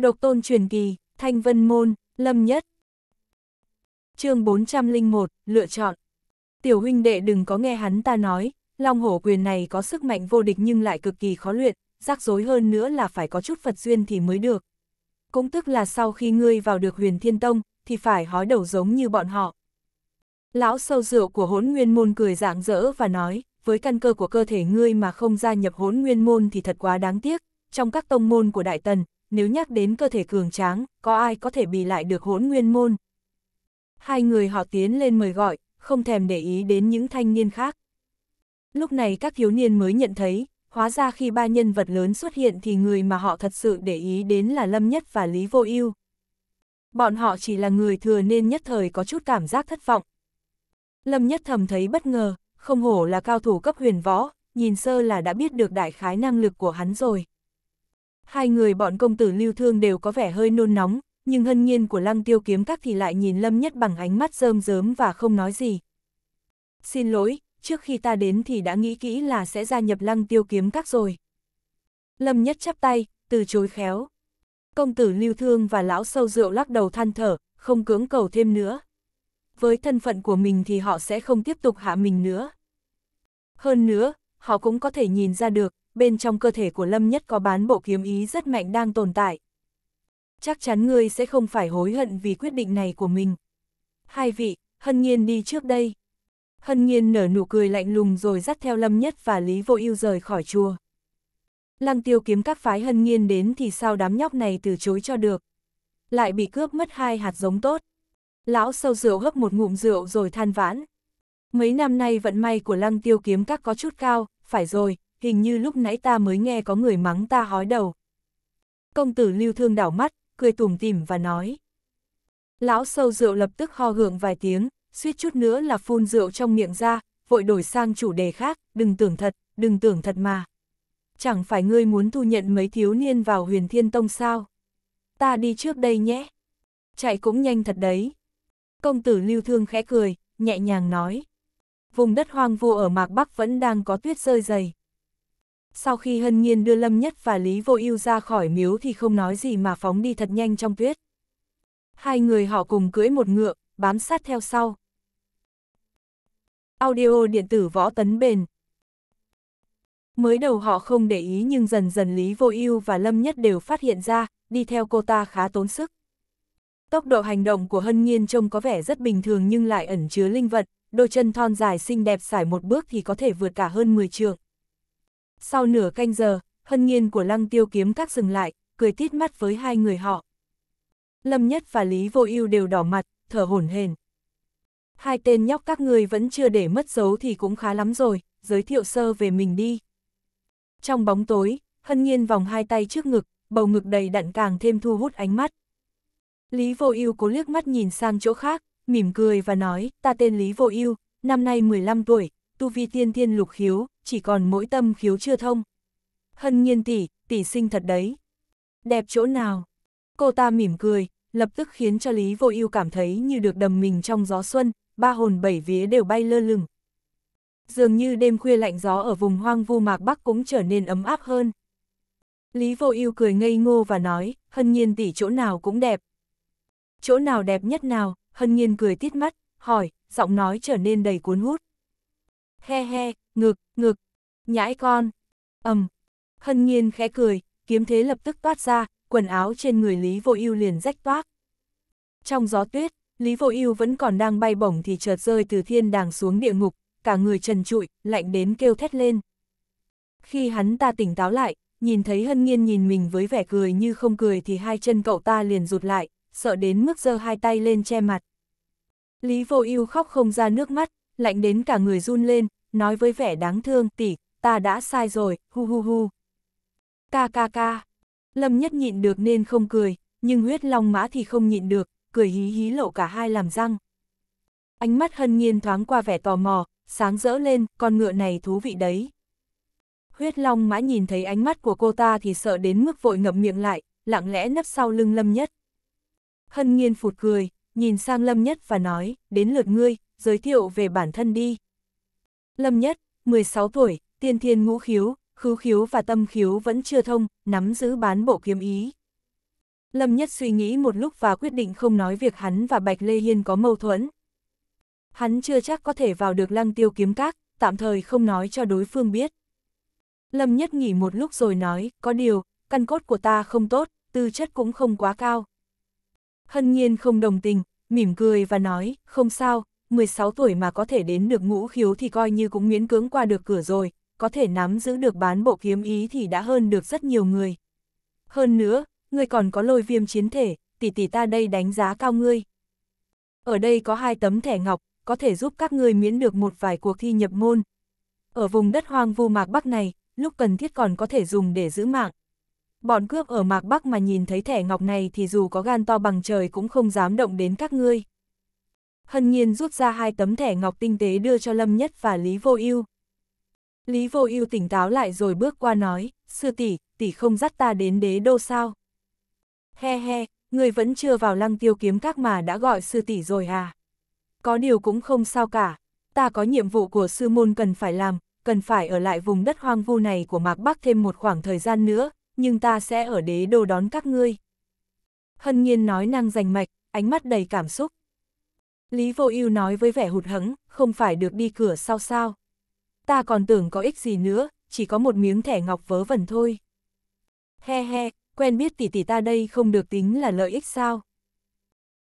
Độc tôn truyền kỳ, thanh vân môn, lâm nhất. chương 401, lựa chọn. Tiểu huynh đệ đừng có nghe hắn ta nói, long hổ quyền này có sức mạnh vô địch nhưng lại cực kỳ khó luyện, rắc rối hơn nữa là phải có chút Phật duyên thì mới được. Cũng tức là sau khi ngươi vào được huyền thiên tông, thì phải hói đầu giống như bọn họ. Lão sâu rượu của hốn nguyên môn cười rạng rỡ và nói, với căn cơ của cơ thể ngươi mà không gia nhập hốn nguyên môn thì thật quá đáng tiếc, trong các tông môn của Đại Tần, nếu nhắc đến cơ thể cường tráng, có ai có thể bì lại được hỗn nguyên môn. Hai người họ tiến lên mời gọi, không thèm để ý đến những thanh niên khác. Lúc này các thiếu niên mới nhận thấy, hóa ra khi ba nhân vật lớn xuất hiện thì người mà họ thật sự để ý đến là Lâm Nhất và Lý Vô Ưu. Bọn họ chỉ là người thừa nên nhất thời có chút cảm giác thất vọng. Lâm Nhất thầm thấy bất ngờ, không hổ là cao thủ cấp huyền võ, nhìn sơ là đã biết được đại khái năng lực của hắn rồi. Hai người bọn công tử lưu thương đều có vẻ hơi nôn nóng, nhưng hân nhiên của lăng tiêu kiếm các thì lại nhìn Lâm Nhất bằng ánh mắt rơm rớm và không nói gì. Xin lỗi, trước khi ta đến thì đã nghĩ kỹ là sẽ gia nhập lăng tiêu kiếm các rồi. Lâm Nhất chắp tay, từ chối khéo. Công tử lưu thương và lão sâu rượu lắc đầu than thở, không cưỡng cầu thêm nữa. Với thân phận của mình thì họ sẽ không tiếp tục hạ mình nữa. Hơn nữa, họ cũng có thể nhìn ra được, bên trong cơ thể của Lâm Nhất có bán bộ kiếm ý rất mạnh đang tồn tại. Chắc chắn ngươi sẽ không phải hối hận vì quyết định này của mình. Hai vị, Hân Nhiên đi trước đây. Hân Nhiên nở nụ cười lạnh lùng rồi dắt theo Lâm Nhất và Lý Vô Ưu rời khỏi chùa. Lăng tiêu kiếm các phái Hân Nhiên đến thì sao đám nhóc này từ chối cho được. Lại bị cướp mất hai hạt giống tốt. Lão sâu rượu hấp một ngụm rượu rồi than vãn. Mấy năm nay vận may của lăng tiêu kiếm các có chút cao, phải rồi, hình như lúc nãy ta mới nghe có người mắng ta hói đầu. Công tử lưu thương đảo mắt, cười tủm tìm và nói. Lão sâu rượu lập tức ho hưởng vài tiếng, suýt chút nữa là phun rượu trong miệng ra, vội đổi sang chủ đề khác, đừng tưởng thật, đừng tưởng thật mà. Chẳng phải ngươi muốn thu nhận mấy thiếu niên vào huyền thiên tông sao? Ta đi trước đây nhé. Chạy cũng nhanh thật đấy. Công tử lưu thương khẽ cười, nhẹ nhàng nói. Vùng đất hoang vu ở mạc Bắc vẫn đang có tuyết rơi dày. Sau khi Hân Nhiên đưa Lâm Nhất và Lý Vô Ưu ra khỏi miếu thì không nói gì mà phóng đi thật nhanh trong tuyết. Hai người họ cùng cưỡi một ngựa, bám sát theo sau. Audio điện tử võ tấn bền Mới đầu họ không để ý nhưng dần dần Lý Vô Ưu và Lâm Nhất đều phát hiện ra, đi theo cô ta khá tốn sức. Tốc độ hành động của Hân Nhiên trông có vẻ rất bình thường nhưng lại ẩn chứa linh vật, đôi chân thon dài xinh đẹp xải một bước thì có thể vượt cả hơn 10 trường. Sau nửa canh giờ, hân nhiên của lăng tiêu kiếm các dừng lại, cười tít mắt với hai người họ. Lâm Nhất và Lý Vô ưu đều đỏ mặt, thở hổn hển. Hai tên nhóc các ngươi vẫn chưa để mất dấu thì cũng khá lắm rồi, giới thiệu sơ về mình đi. Trong bóng tối, hân nhiên vòng hai tay trước ngực, bầu ngực đầy đặn càng thêm thu hút ánh mắt. Lý Vô Ưu cố liếc mắt nhìn sang chỗ khác, mỉm cười và nói, ta tên Lý Vô Ưu, năm nay 15 tuổi, tu vi tiên thiên lục khiếu, chỉ còn mỗi tâm khiếu chưa thông. Hân nhiên tỷ, tỷ sinh thật đấy. Đẹp chỗ nào? Cô ta mỉm cười, lập tức khiến cho Lý Vô Ưu cảm thấy như được đầm mình trong gió xuân, ba hồn bảy vía đều bay lơ lửng. Dường như đêm khuya lạnh gió ở vùng hoang vu mạc Bắc cũng trở nên ấm áp hơn. Lý Vô Ưu cười ngây ngô và nói, Hân Nhiên tỷ chỗ nào cũng đẹp. Chỗ nào đẹp nhất nào? Hân Nhiên cười tít mắt, hỏi, giọng nói trở nên đầy cuốn hút he he, ngực, ngực, nhãi con, ầm. Hân nhiên khẽ cười, kiếm thế lập tức toát ra, quần áo trên người Lý Vô Ưu liền rách toác. Trong gió tuyết, Lý Vô Ưu vẫn còn đang bay bổng thì chợt rơi từ thiên đàng xuống địa ngục, cả người trần trụi, lạnh đến kêu thét lên. Khi hắn ta tỉnh táo lại, nhìn thấy Hân Nhiên nhìn mình với vẻ cười như không cười thì hai chân cậu ta liền rụt lại, sợ đến mức giơ hai tay lên che mặt. Lý Vô Ưu khóc không ra nước mắt, lạnh đến cả người run lên, nói với vẻ đáng thương, tỷ, ta đã sai rồi, hu hu hu. Ca ca ca. Lâm Nhất nhịn được nên không cười, nhưng huyết long mã thì không nhịn được, cười hí hí lộ cả hai làm răng. Ánh mắt hân nhiên thoáng qua vẻ tò mò, sáng rỡ lên, con ngựa này thú vị đấy. Huyết long mã nhìn thấy ánh mắt của cô ta thì sợ đến mức vội ngậm miệng lại, lặng lẽ nấp sau lưng Lâm Nhất. Hân nhiên phụt cười, nhìn sang Lâm Nhất và nói, đến lượt ngươi, giới thiệu về bản thân đi. Lâm Nhất, 16 tuổi, tiên thiên ngũ khiếu, khứ khiếu và tâm khiếu vẫn chưa thông, nắm giữ bán bộ kiếm ý. Lâm Nhất suy nghĩ một lúc và quyết định không nói việc hắn và Bạch Lê Hiên có mâu thuẫn. Hắn chưa chắc có thể vào được lăng tiêu kiếm các, tạm thời không nói cho đối phương biết. Lâm Nhất nghỉ một lúc rồi nói, có điều, căn cốt của ta không tốt, tư chất cũng không quá cao. Hân nhiên không đồng tình, mỉm cười và nói, không sao, 16 tuổi mà có thể đến được ngũ khiếu thì coi như cũng miễn cưỡng qua được cửa rồi, có thể nắm giữ được bán bộ kiếm ý thì đã hơn được rất nhiều người. Hơn nữa, ngươi còn có lôi viêm chiến thể, tỷ tỷ ta đây đánh giá cao ngươi. Ở đây có hai tấm thẻ ngọc, có thể giúp các ngươi miễn được một vài cuộc thi nhập môn. Ở vùng đất hoang vu mạc Bắc này, lúc cần thiết còn có thể dùng để giữ mạng. Bọn cướp ở mạc Bắc mà nhìn thấy thẻ ngọc này thì dù có gan to bằng trời cũng không dám động đến các ngươi. Hân Nhiên rút ra hai tấm thẻ ngọc tinh tế đưa cho Lâm Nhất và Lý Vô Ưu. Lý Vô Ưu tỉnh táo lại rồi bước qua nói, sư tỷ, tỷ không dắt ta đến đế đô sao? He he, người vẫn chưa vào lăng tiêu kiếm các mà đã gọi sư tỷ rồi à? Có điều cũng không sao cả, ta có nhiệm vụ của sư môn cần phải làm, cần phải ở lại vùng đất hoang vu này của Mạc Bắc thêm một khoảng thời gian nữa, nhưng ta sẽ ở đế đô đón các ngươi. Hân nhiên nói năng rành mạch, ánh mắt đầy cảm xúc. Lý Vô Ưu nói với vẻ hụt hẫng, không phải được đi cửa sau sao? Ta còn tưởng có ích gì nữa, chỉ có một miếng thẻ ngọc vớ vẩn thôi. He he, quen biết tỷ tỷ ta đây không được tính là lợi ích sao?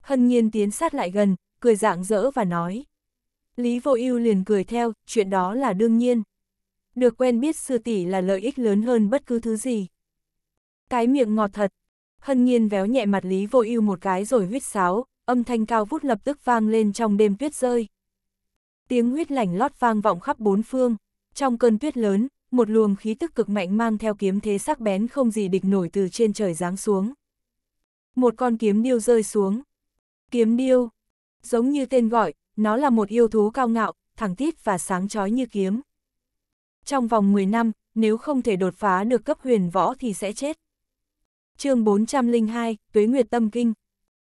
Hân Nhiên tiến sát lại gần, cười dạng dỡ và nói. Lý Vô Ưu liền cười theo, chuyện đó là đương nhiên. Được quen biết sư tỷ là lợi ích lớn hơn bất cứ thứ gì. Cái miệng ngọt thật. Hân Nhiên véo nhẹ mặt Lý Vô Ưu một cái rồi huýt sáo, âm thanh cao vút lập tức vang lên trong đêm tuyết rơi. Tiếng huyết lảnh lót vang vọng khắp bốn phương, trong cơn tuyết lớn, một luồng khí tức cực mạnh mang theo kiếm thế sắc bén không gì địch nổi từ trên trời giáng xuống. Một con kiếm điêu rơi xuống. Kiếm điêu, giống như tên gọi, nó là một yêu thú cao ngạo, thẳng tít và sáng chói như kiếm. Trong vòng 10 năm, nếu không thể đột phá được cấp huyền võ thì sẽ chết. chương 402, Tuế Nguyệt Tâm Kinh,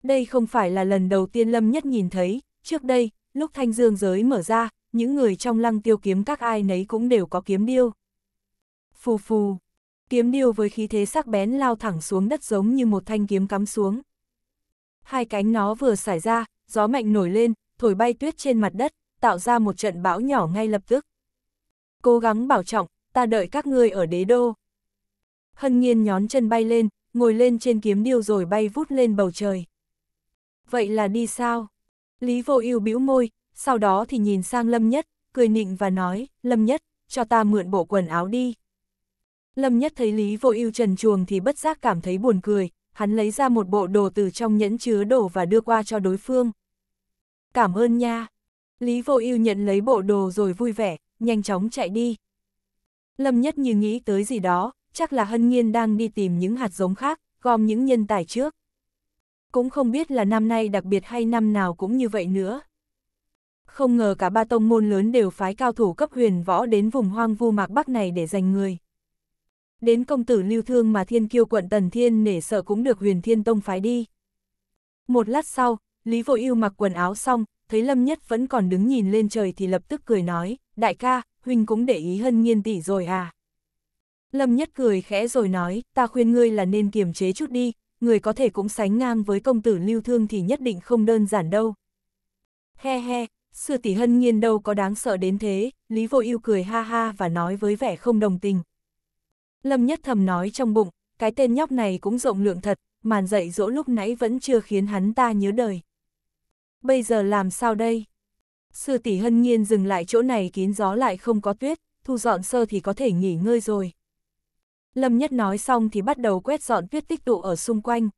đây không phải là lần đầu tiên Lâm Nhất nhìn thấy, trước đây, lúc thanh dương giới mở ra, những người trong lăng tiêu kiếm các ai nấy cũng đều có kiếm điêu. Phù phù, kiếm điêu với khí thế sắc bén lao thẳng xuống đất giống như một thanh kiếm cắm xuống. Hai cánh nó vừa xảy ra, gió mạnh nổi lên, thổi bay tuyết trên mặt đất, tạo ra một trận bão nhỏ ngay lập tức. Cố gắng bảo trọng, ta đợi các ngươi ở đế đô. Hân nhiên nhón chân bay lên, ngồi lên trên kiếm điêu rồi bay vút lên bầu trời vậy là đi sao? Lý vô ưu bĩu môi, sau đó thì nhìn sang Lâm Nhất, cười nịnh và nói, Lâm Nhất, cho ta mượn bộ quần áo đi. Lâm Nhất thấy Lý vô ưu trần chuồng thì bất giác cảm thấy buồn cười, hắn lấy ra một bộ đồ từ trong nhẫn chứa đồ và đưa qua cho đối phương. Cảm ơn nha. Lý vô ưu nhận lấy bộ đồ rồi vui vẻ, nhanh chóng chạy đi. Lâm Nhất như nghĩ tới gì đó, chắc là Hân Nhiên đang đi tìm những hạt giống khác, gom những nhân tài trước cũng không biết là năm nay đặc biệt hay năm nào cũng như vậy nữa. Không ngờ cả ba tông môn lớn đều phái cao thủ cấp huyền võ đến vùng hoang vu mạc bắc này để giành người. Đến công tử lưu thương mà thiên kiêu quận Tần Thiên nể sợ cũng được huyền thiên tông phái đi. Một lát sau, Lý vội Yêu mặc quần áo xong, thấy Lâm Nhất vẫn còn đứng nhìn lên trời thì lập tức cười nói, đại ca, huynh cũng để ý hân nghiên tỷ rồi à. Lâm Nhất cười khẽ rồi nói, ta khuyên ngươi là nên kiềm chế chút đi, người có thể cũng sánh ngang với công tử lưu thương thì nhất định không đơn giản đâu. He he, sư tỷ hân nhiên đâu có đáng sợ đến thế, Lý Vô ưu cười ha ha và nói với vẻ không đồng tình. Lâm nhất thầm nói trong bụng, cái tên nhóc này cũng rộng lượng thật, màn dạy dỗ lúc nãy vẫn chưa khiến hắn ta nhớ đời. Bây giờ làm sao đây? Sư tỷ hân nhiên dừng lại chỗ này kín gió lại không có tuyết, thu dọn sơ thì có thể nghỉ ngơi rồi. Lâm Nhất nói xong thì bắt đầu quét dọn tuyết tích tụ ở xung quanh.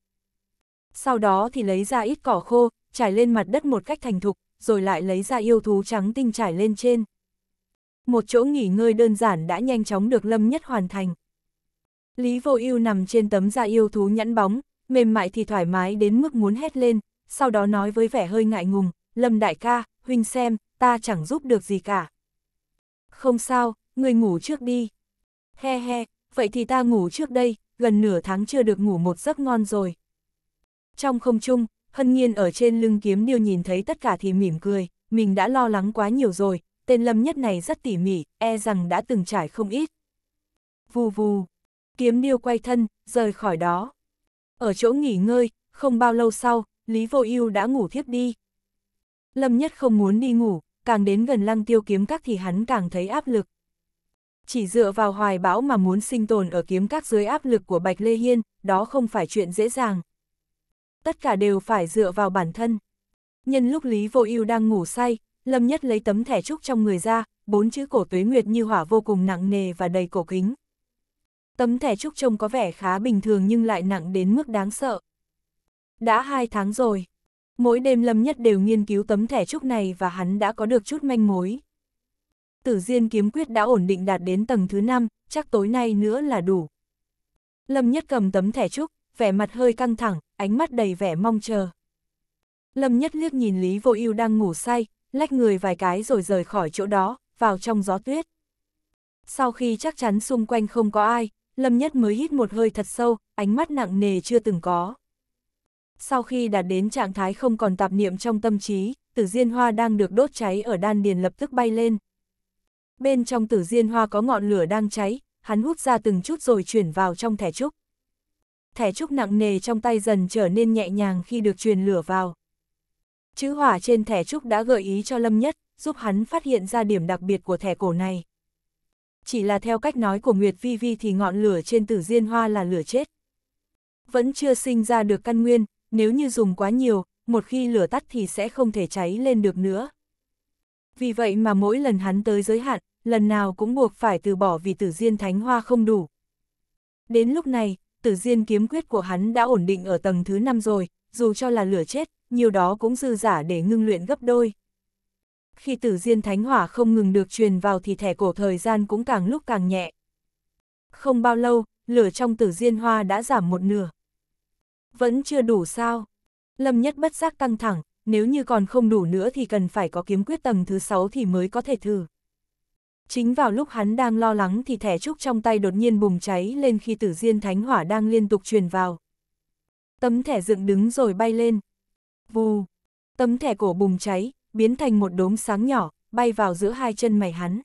Sau đó thì lấy ra ít cỏ khô, trải lên mặt đất một cách thành thục, rồi lại lấy ra yêu thú trắng tinh trải lên trên. Một chỗ nghỉ ngơi đơn giản đã nhanh chóng được Lâm Nhất hoàn thành. Lý Vô Ưu nằm trên tấm da yêu thú nhẵn bóng, mềm mại thì thoải mái đến mức muốn hét lên, sau đó nói với vẻ hơi ngại ngùng, Lâm đại ca, huynh xem, ta chẳng giúp được gì cả. Không sao, người ngủ trước đi. He he, vậy thì ta ngủ trước đây, gần nửa tháng chưa được ngủ một giấc ngon rồi. Trong không trung, hân nhiên ở trên lưng kiếm điêu nhìn thấy tất cả thì mỉm cười, mình đã lo lắng quá nhiều rồi, tên lâm nhất này rất tỉ mỉ, e rằng đã từng trải không ít. Vù vù, kiếm điêu quay thân, rời khỏi đó. Ở chỗ nghỉ ngơi, không bao lâu sau, Lý Vô Ưu đã ngủ thiếp đi. Lâm Nhất không muốn đi ngủ, càng đến gần Lăng Tiêu kiếm các thì hắn càng thấy áp lực. Chỉ dựa vào hoài bão mà muốn sinh tồn ở kiếm các dưới áp lực của Bạch Lê Hiên, đó không phải chuyện dễ dàng. Tất cả đều phải dựa vào bản thân. Nhân lúc Lý Vô Ưu đang ngủ say, Lâm Nhất lấy tấm thẻ trúc trong người ra, bốn chữ cổ tuế nguyệt như hỏa vô cùng nặng nề và đầy cổ kính. Tấm thẻ trúc trông có vẻ khá bình thường nhưng lại nặng đến mức đáng sợ. Đã hai tháng rồi, mỗi đêm Lâm Nhất đều nghiên cứu tấm thẻ trúc này và hắn đã có được chút manh mối tử diên kiếm quyết đã ổn định đạt đến tầng thứ 5, chắc tối nay nữa là đủ. Lâm Nhất cầm tấm thẻ trúc, vẻ mặt hơi căng thẳng, ánh mắt đầy vẻ mong chờ. Lâm Nhất liếc nhìn Lý Vô Ưu đang ngủ say, lách người vài cái rồi rời khỏi chỗ đó, vào trong gió tuyết. Sau khi chắc chắn xung quanh không có ai, Lâm Nhất mới hít một hơi thật sâu, ánh mắt nặng nề chưa từng có. Sau khi đạt đến trạng thái không còn tạp niệm trong tâm trí, Tử Diên Hoa đang được đốt cháy ở đan điền lập tức bay lên. Bên trong tử diên hoa có ngọn lửa đang cháy, hắn hút ra từng chút rồi chuyển vào trong thẻ trúc. Thẻ trúc nặng nề trong tay dần trở nên nhẹ nhàng khi được truyền lửa vào. Chữ hỏa trên thẻ trúc đã gợi ý cho Lâm Nhất, giúp hắn phát hiện ra điểm đặc biệt của thẻ cổ này. Chỉ là theo cách nói của Nguyệt Vi Vi thì ngọn lửa trên tử diên hoa là lửa chết. Vẫn chưa sinh ra được căn nguyên, nếu như dùng quá nhiều, một khi lửa tắt thì sẽ không thể cháy lên được nữa. Vì vậy mà mỗi lần hắn tới giới hạn, lần nào cũng buộc phải từ bỏ vì tử diên thánh hoa không đủ. Đến lúc này, tử diên kiếm quyết của hắn đã ổn định ở tầng thứ 5 rồi, dù cho là lửa chết, nhiều đó cũng dư giả để ngưng luyện gấp đôi. Khi tử diên thánh hỏa không ngừng được truyền vào thì thẻ cổ thời gian cũng càng lúc càng nhẹ. Không bao lâu, lửa trong tử diên hoa đã giảm một nửa. Vẫn chưa đủ sao? Lâm nhất bất giác căng thẳng, nếu như còn không đủ nữa thì cần phải có kiếm quyết tầng thứ 6 thì mới có thể thử. Chính vào lúc hắn đang lo lắng thì thẻ trúc trong tay đột nhiên bùng cháy lên khi tử diên thánh hỏa đang liên tục truyền vào. Tấm thẻ dựng đứng rồi bay lên. Vù! Tấm thẻ cổ bùng cháy, biến thành một đốm sáng nhỏ, bay vào giữa hai chân mày hắn.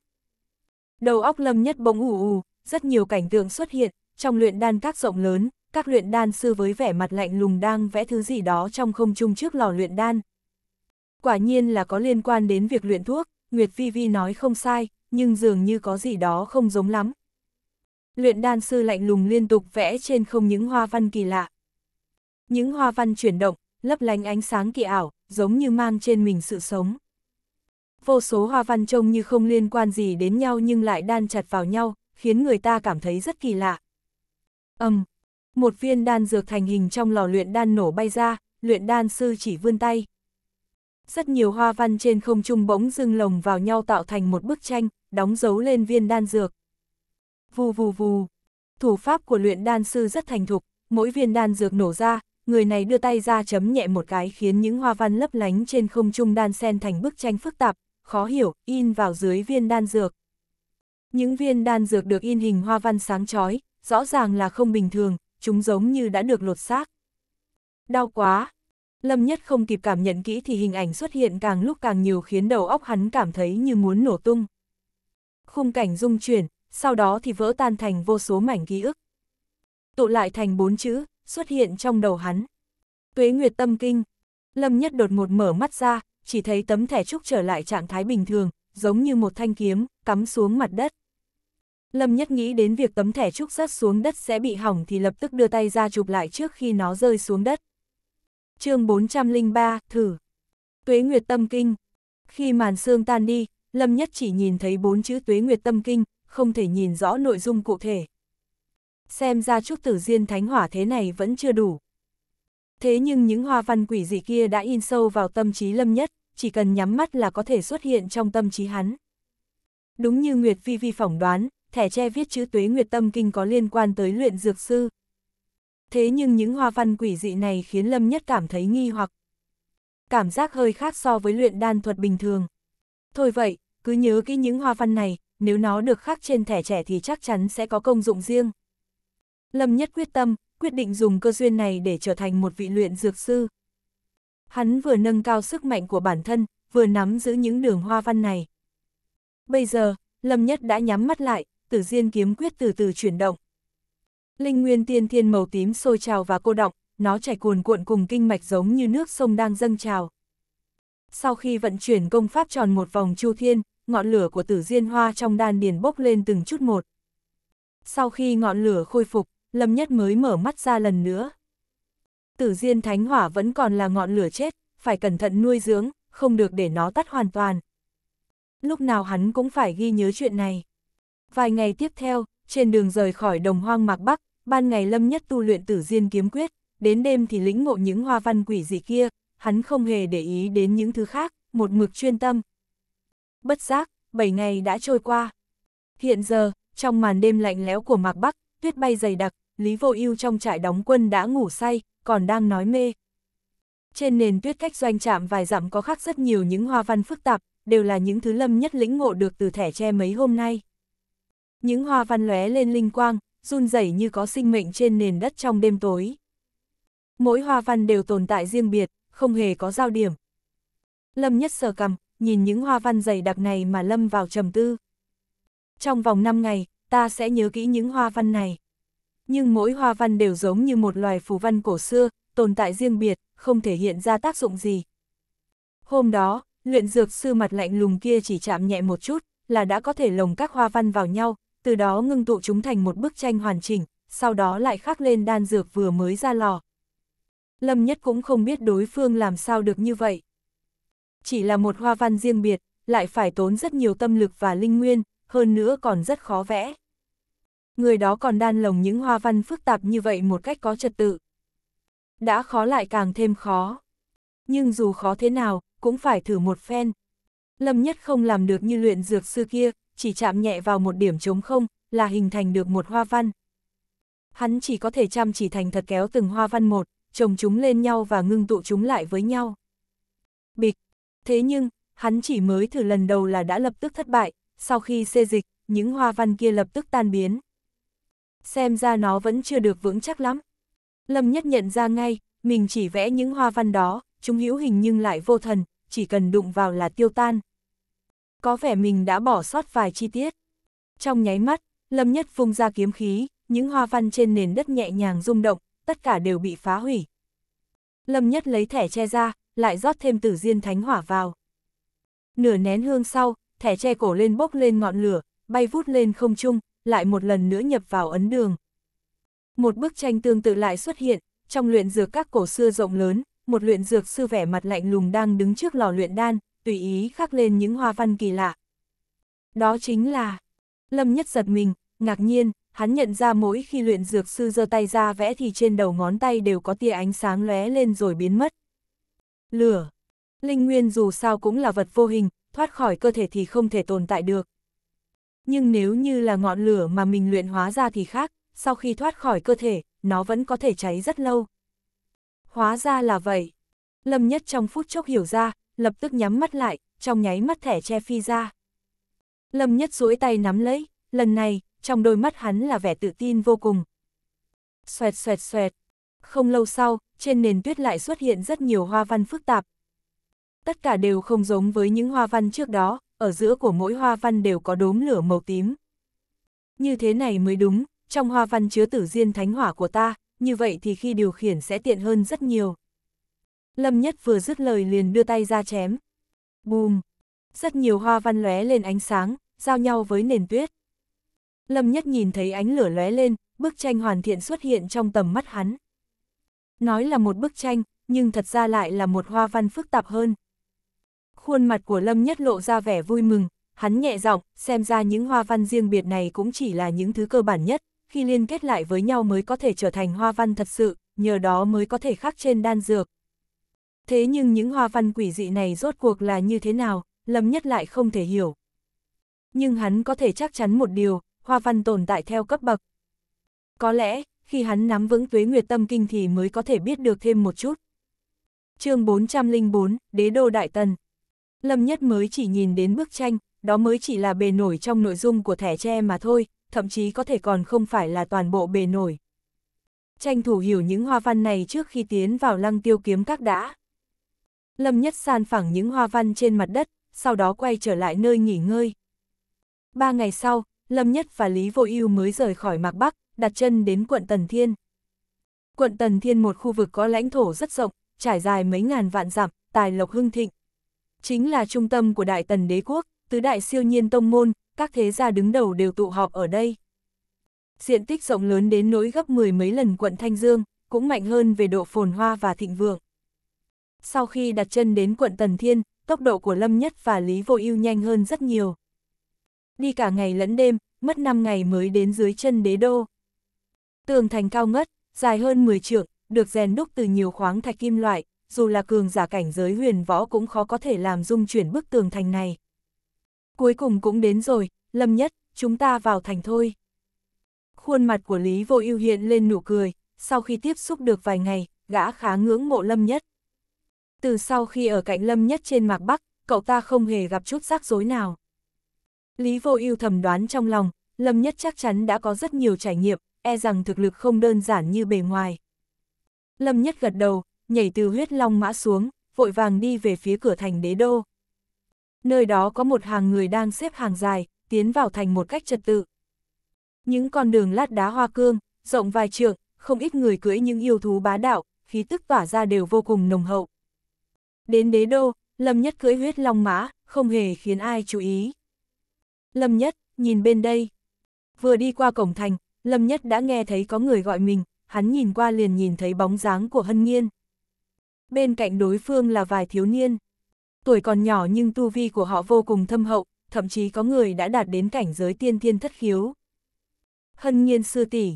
Đầu óc lâm nhất bỗng ù ù, rất nhiều cảnh tượng xuất hiện, trong luyện đan các rộng lớn, các luyện đan sư với vẻ mặt lạnh lùng đang vẽ thứ gì đó trong không trung trước lò luyện đan. Quả nhiên là có liên quan đến việc luyện thuốc, Nguyệt Vi Vi nói không sai, nhưng dường như có gì đó không giống lắm. Luyện đan sư lạnh lùng liên tục vẽ trên không những hoa văn kỳ lạ. Những hoa văn chuyển động, lấp lánh ánh sáng kỳ ảo, giống như mang trên mình sự sống. Vô số hoa văn trông như không liên quan gì đến nhau nhưng lại đan chặt vào nhau, khiến người ta cảm thấy rất kỳ lạ. Âm, một viên đan dược thành hình trong lò luyện đan nổ bay ra, luyện đan sư chỉ vươn tay. Rất nhiều hoa văn trên không trung bỗng dưng lồng vào nhau tạo thành một bức tranh, đóng dấu lên viên đan dược. Vù vù vù. Thủ pháp của luyện đan sư rất thành thục, mỗi viên đan dược nổ ra, người này đưa tay ra chấm nhẹ một cái khiến những hoa văn lấp lánh trên không trung đan sen thành bức tranh phức tạp, khó hiểu, in vào dưới viên đan dược. Những viên đan dược được in hình hoa văn sáng chói, rõ ràng là không bình thường, chúng giống như đã được lột xác. Đau quá! Lâm Nhất không kịp cảm nhận kỹ thì hình ảnh xuất hiện càng lúc càng nhiều khiến đầu óc hắn cảm thấy như muốn nổ tung. Khung cảnh rung chuyển, sau đó thì vỡ tan thành vô số mảnh ký ức. Tụ lại thành bốn chữ, xuất hiện trong đầu hắn. Tuế Nguyệt Tâm Kinh. Lâm Nhất đột ngột mở mắt ra, chỉ thấy tấm thẻ trúc trở lại trạng thái bình thường, giống như một thanh kiếm, cắm xuống mặt đất. Lâm Nhất nghĩ đến việc tấm thẻ trúc rớt xuống đất sẽ bị hỏng thì lập tức đưa tay ra chụp lại trước khi nó rơi xuống đất. chương 403, thử. Tuế Nguyệt Tâm Kinh. Khi màn sương tan đi, Lâm Nhất chỉ nhìn thấy bốn chữ Tuế Nguyệt Tâm Kinh, không thể nhìn rõ nội dung cụ thể. Xem ra trúc tử diên thánh hỏa thế này vẫn chưa đủ. Thế nhưng những hoa văn quỷ dị kia đã in sâu vào tâm trí Lâm Nhất, chỉ cần nhắm mắt là có thể xuất hiện trong tâm trí hắn. Đúng như Nguyệt Vi Vi phỏng đoán, thẻ tre viết chữ tuế nguyệt tâm kinh có liên quan tới luyện dược sư. Thế nhưng những hoa văn quỷ dị này khiến Lâm Nhất cảm thấy nghi hoặc. Cảm giác hơi khác so với luyện đan thuật bình thường. Thôi vậy, cứ nhớ kỹ những hoa văn này, nếu nó được khắc trên thẻ trẻ thì chắc chắn sẽ có công dụng riêng. Lâm Nhất quyết tâm, quyết định dùng cơ duyên này để trở thành một vị luyện dược sư. Hắn vừa nâng cao sức mạnh của bản thân, vừa nắm giữ những đường hoa văn này. Bây giờ, Lâm Nhất đã nhắm mắt lại, tử diên kiếm quyết từ từ chuyển động. Linh nguyên tiên thiên màu tím sôi trào và cô động, nó chảy cuồn cuộn cùng kinh mạch giống như nước sông đang dâng trào. Sau khi vận chuyển công pháp tròn một vòng chu thiên, ngọn lửa của tử diên hoa trong đan điền bốc lên từng chút một. Sau khi ngọn lửa khôi phục, Lâm Nhất mới mở mắt ra lần nữa. Tử diên thánh hỏa vẫn còn là ngọn lửa chết, phải cẩn thận nuôi dưỡng, không được để nó tắt hoàn toàn. Lúc nào hắn cũng phải ghi nhớ chuyện này. Vài ngày tiếp theo, trên đường rời khỏi đồng hoang mạc Bắc, ban ngày Lâm Nhất tu luyện tử diên kiếm quyết, đến đêm thì lĩnh ngộ những hoa văn quỷ dị kia, hắn không hề để ý đến những thứ khác, một mực chuyên tâm. Bất giác, 7 ngày đã trôi qua. Hiện giờ, trong màn đêm lạnh lẽo của mạc Bắc, tuyết bay dày đặc, Lý Vô Ưu trong trại đóng quân đã ngủ say, còn đang nói mê. Trên nền tuyết cách doanh trạm vài dặm có khắc rất nhiều những hoa văn phức tạp, đều là những thứ Lâm Nhất lĩnh ngộ được từ thẻ tre mấy hôm nay. Những hoa văn lóe lên linh quang, run rẩy như có sinh mệnh trên nền đất trong đêm tối. Mỗi hoa văn đều tồn tại riêng biệt, không hề có giao điểm. Lâm nhất sờ cầm, nhìn những hoa văn dày đặc này mà Lâm vào trầm tư. Trong vòng 5 ngày, ta sẽ nhớ kỹ những hoa văn này. Nhưng mỗi hoa văn đều giống như một loài phù văn cổ xưa, tồn tại riêng biệt, không thể hiện ra tác dụng gì. Hôm đó, luyện dược sư mặt lạnh lùng kia chỉ chạm nhẹ một chút, là đã có thể lồng các hoa văn vào nhau, từ đó ngưng tụ chúng thành một bức tranh hoàn chỉnh, sau đó lại khắc lên đan dược vừa mới ra lò. Lâm Nhất cũng không biết đối phương làm sao được như vậy. Chỉ là một hoa văn riêng biệt, lại phải tốn rất nhiều tâm lực và linh nguyên, hơn nữa còn rất khó vẽ. Người đó còn đan lồng những hoa văn phức tạp như vậy một cách có trật tự. Đã khó lại càng thêm khó. Nhưng dù khó thế nào, cũng phải thử một phen. Lâm Nhất không làm được như luyện dược sư kia, chỉ chạm nhẹ vào một điểm trống không, là hình thành được một hoa văn. Hắn chỉ có thể chăm chỉ thành thật kéo từng hoa văn một, trồng chúng lên nhau và ngưng tụ chúng lại với nhau. Bịch! Thế nhưng, hắn chỉ mới thử lần đầu là đã lập tức thất bại, sau khi xê dịch, những hoa văn kia lập tức tan biến. Xem ra nó vẫn chưa được vững chắc lắm. Lâm Nhất nhận ra ngay, mình chỉ vẽ những hoa văn đó, chúng hữu hình nhưng lại vô thần, chỉ cần đụng vào là tiêu tan có vẻ mình đã bỏ sót vài chi tiết. Trong nháy mắt, Lâm Nhất phung ra kiếm khí, những hoa văn trên nền đất nhẹ nhàng rung động, tất cả đều bị phá hủy. Lâm Nhất lấy thẻ che ra, lại rót thêm tử diên thánh hỏa vào. Nửa nén hương sau, thẻ che cổ lên bốc lên ngọn lửa, bay vút lên không trung, lại một lần nữa nhập vào ấn đường. Một bức tranh tương tự lại xuất hiện, trong luyện dược các cổ xưa rộng lớn, một luyện dược sư vẻ mặt lạnh lùng đang đứng trước lò luyện đan, tùy ý khắc lên những hoa văn kỳ lạ. Đó chính là, Lâm Nhất giật mình, ngạc nhiên, hắn nhận ra mỗi khi luyện dược sư giơ tay ra vẽ thì trên đầu ngón tay đều có tia ánh sáng lóe lên rồi biến mất. Lửa, linh nguyên dù sao cũng là vật vô hình, thoát khỏi cơ thể thì không thể tồn tại được. Nhưng nếu như là ngọn lửa mà mình luyện hóa ra thì khác, sau khi thoát khỏi cơ thể, nó vẫn có thể cháy rất lâu. Hóa ra là vậy. Lâm Nhất trong phút chốc hiểu ra, lập tức nhắm mắt lại, trong nháy mắt thẻ che phi ra. Lâm Nhất duỗi tay nắm lấy, lần này, trong đôi mắt hắn là vẻ tự tin vô cùng. Xoẹt xoẹt xoẹt. Không lâu sau, trên nền tuyết lại xuất hiện rất nhiều hoa văn phức tạp. Tất cả đều không giống với những hoa văn trước đó, ở giữa của mỗi hoa văn đều có đốm lửa màu tím. Như thế này mới đúng, trong hoa văn chứa tử diên thánh hỏa của ta, như vậy thì khi điều khiển sẽ tiện hơn rất nhiều. Lâm Nhất vừa dứt lời liền đưa tay ra chém. Bùm! Rất nhiều hoa văn lóe lên ánh sáng, giao nhau với nền tuyết. Lâm Nhất nhìn thấy ánh lửa lóe lên, bức tranh hoàn thiện xuất hiện trong tầm mắt hắn. Nói là một bức tranh, nhưng thật ra lại là một hoa văn phức tạp hơn. Khuôn mặt của Lâm Nhất lộ ra vẻ vui mừng, hắn nhẹ giọng, xem ra những hoa văn riêng biệt này cũng chỉ là những thứ cơ bản nhất, khi liên kết lại với nhau mới có thể trở thành hoa văn thật sự, nhờ đó mới có thể khắc trên đan dược. Thế nhưng những hoa văn quỷ dị này rốt cuộc là như thế nào, Lâm Nhất lại không thể hiểu. Nhưng hắn có thể chắc chắn một điều, hoa văn tồn tại theo cấp bậc. Có lẽ, khi hắn nắm vững tuế nguyệt tâm kinh thì mới có thể biết được thêm một chút. chương 404, Đế Đô Đại Tần Lâm Nhất mới chỉ nhìn đến bức tranh, đó mới chỉ là bề nổi trong nội dung của thẻ tre mà thôi, thậm chí có thể còn không phải là toàn bộ bề nổi. Tranh thủ hiểu những hoa văn này trước khi tiến vào lăng tiêu kiếm các đã. Lâm Nhất San phẳng những hoa văn trên mặt đất, sau đó quay trở lại nơi nghỉ ngơi. Ba ngày sau, Lâm Nhất và Lý Vô Ưu mới rời khỏi Mạc Bắc, đặt chân đến quận Tần Thiên. Quận Tần Thiên một khu vực có lãnh thổ rất rộng, trải dài mấy ngàn vạn dặm, tài lộc hưng thịnh. Chính là trung tâm của Đại Tần Đế Quốc, tứ đại siêu nhiên tông môn, các thế gia đứng đầu đều tụ họp ở đây. Diện tích rộng lớn đến nỗi gấp mười mấy lần quận Thanh Dương, cũng mạnh hơn về độ phồn hoa và thịnh vượng. Sau khi đặt chân đến quận Tần Thiên, tốc độ của Lâm Nhất và Lý Vô Ưu nhanh hơn rất nhiều. Đi cả ngày lẫn đêm, mất 5 ngày mới đến dưới chân đế đô. Tường thành cao ngất, dài hơn 10 trượng, được rèn đúc từ nhiều khoáng thạch kim loại, dù là cường giả cảnh giới huyền võ cũng khó có thể làm dung chuyển bức tường thành này. Cuối cùng cũng đến rồi, Lâm Nhất, chúng ta vào thành thôi. Khuôn mặt của Lý Vô Ưu hiện lên nụ cười, sau khi tiếp xúc được vài ngày, gã khá ngưỡng mộ Lâm Nhất. Từ sau khi ở cạnh Lâm Nhất trên mạc Bắc, cậu ta không hề gặp chút rắc rối nào. Lý Vô Ưu thầm đoán trong lòng, Lâm Nhất chắc chắn đã có rất nhiều trải nghiệm, e rằng thực lực không đơn giản như bề ngoài. Lâm Nhất gật đầu, nhảy từ huyết long mã xuống, vội vàng đi về phía cửa thành đế đô. Nơi đó có một hàng người đang xếp hàng dài, tiến vào thành một cách trật tự. Những con đường lát đá hoa cương, rộng vài trượng, không ít người cưỡi những yêu thú bá đạo, khí tức tỏa ra đều vô cùng nồng hậu. Đến đế đô, Lâm Nhất cưỡi huyết long mã, không hề khiến ai chú ý. Lâm Nhất, nhìn bên đây. Vừa đi qua cổng thành, Lâm Nhất đã nghe thấy có người gọi mình, hắn nhìn qua liền nhìn thấy bóng dáng của Hân Nhiên. Bên cạnh đối phương là vài thiếu niên. Tuổi còn nhỏ nhưng tu vi của họ vô cùng thâm hậu, thậm chí có người đã đạt đến cảnh giới tiên thiên thất khiếu. Hân Nhiên sư tỷ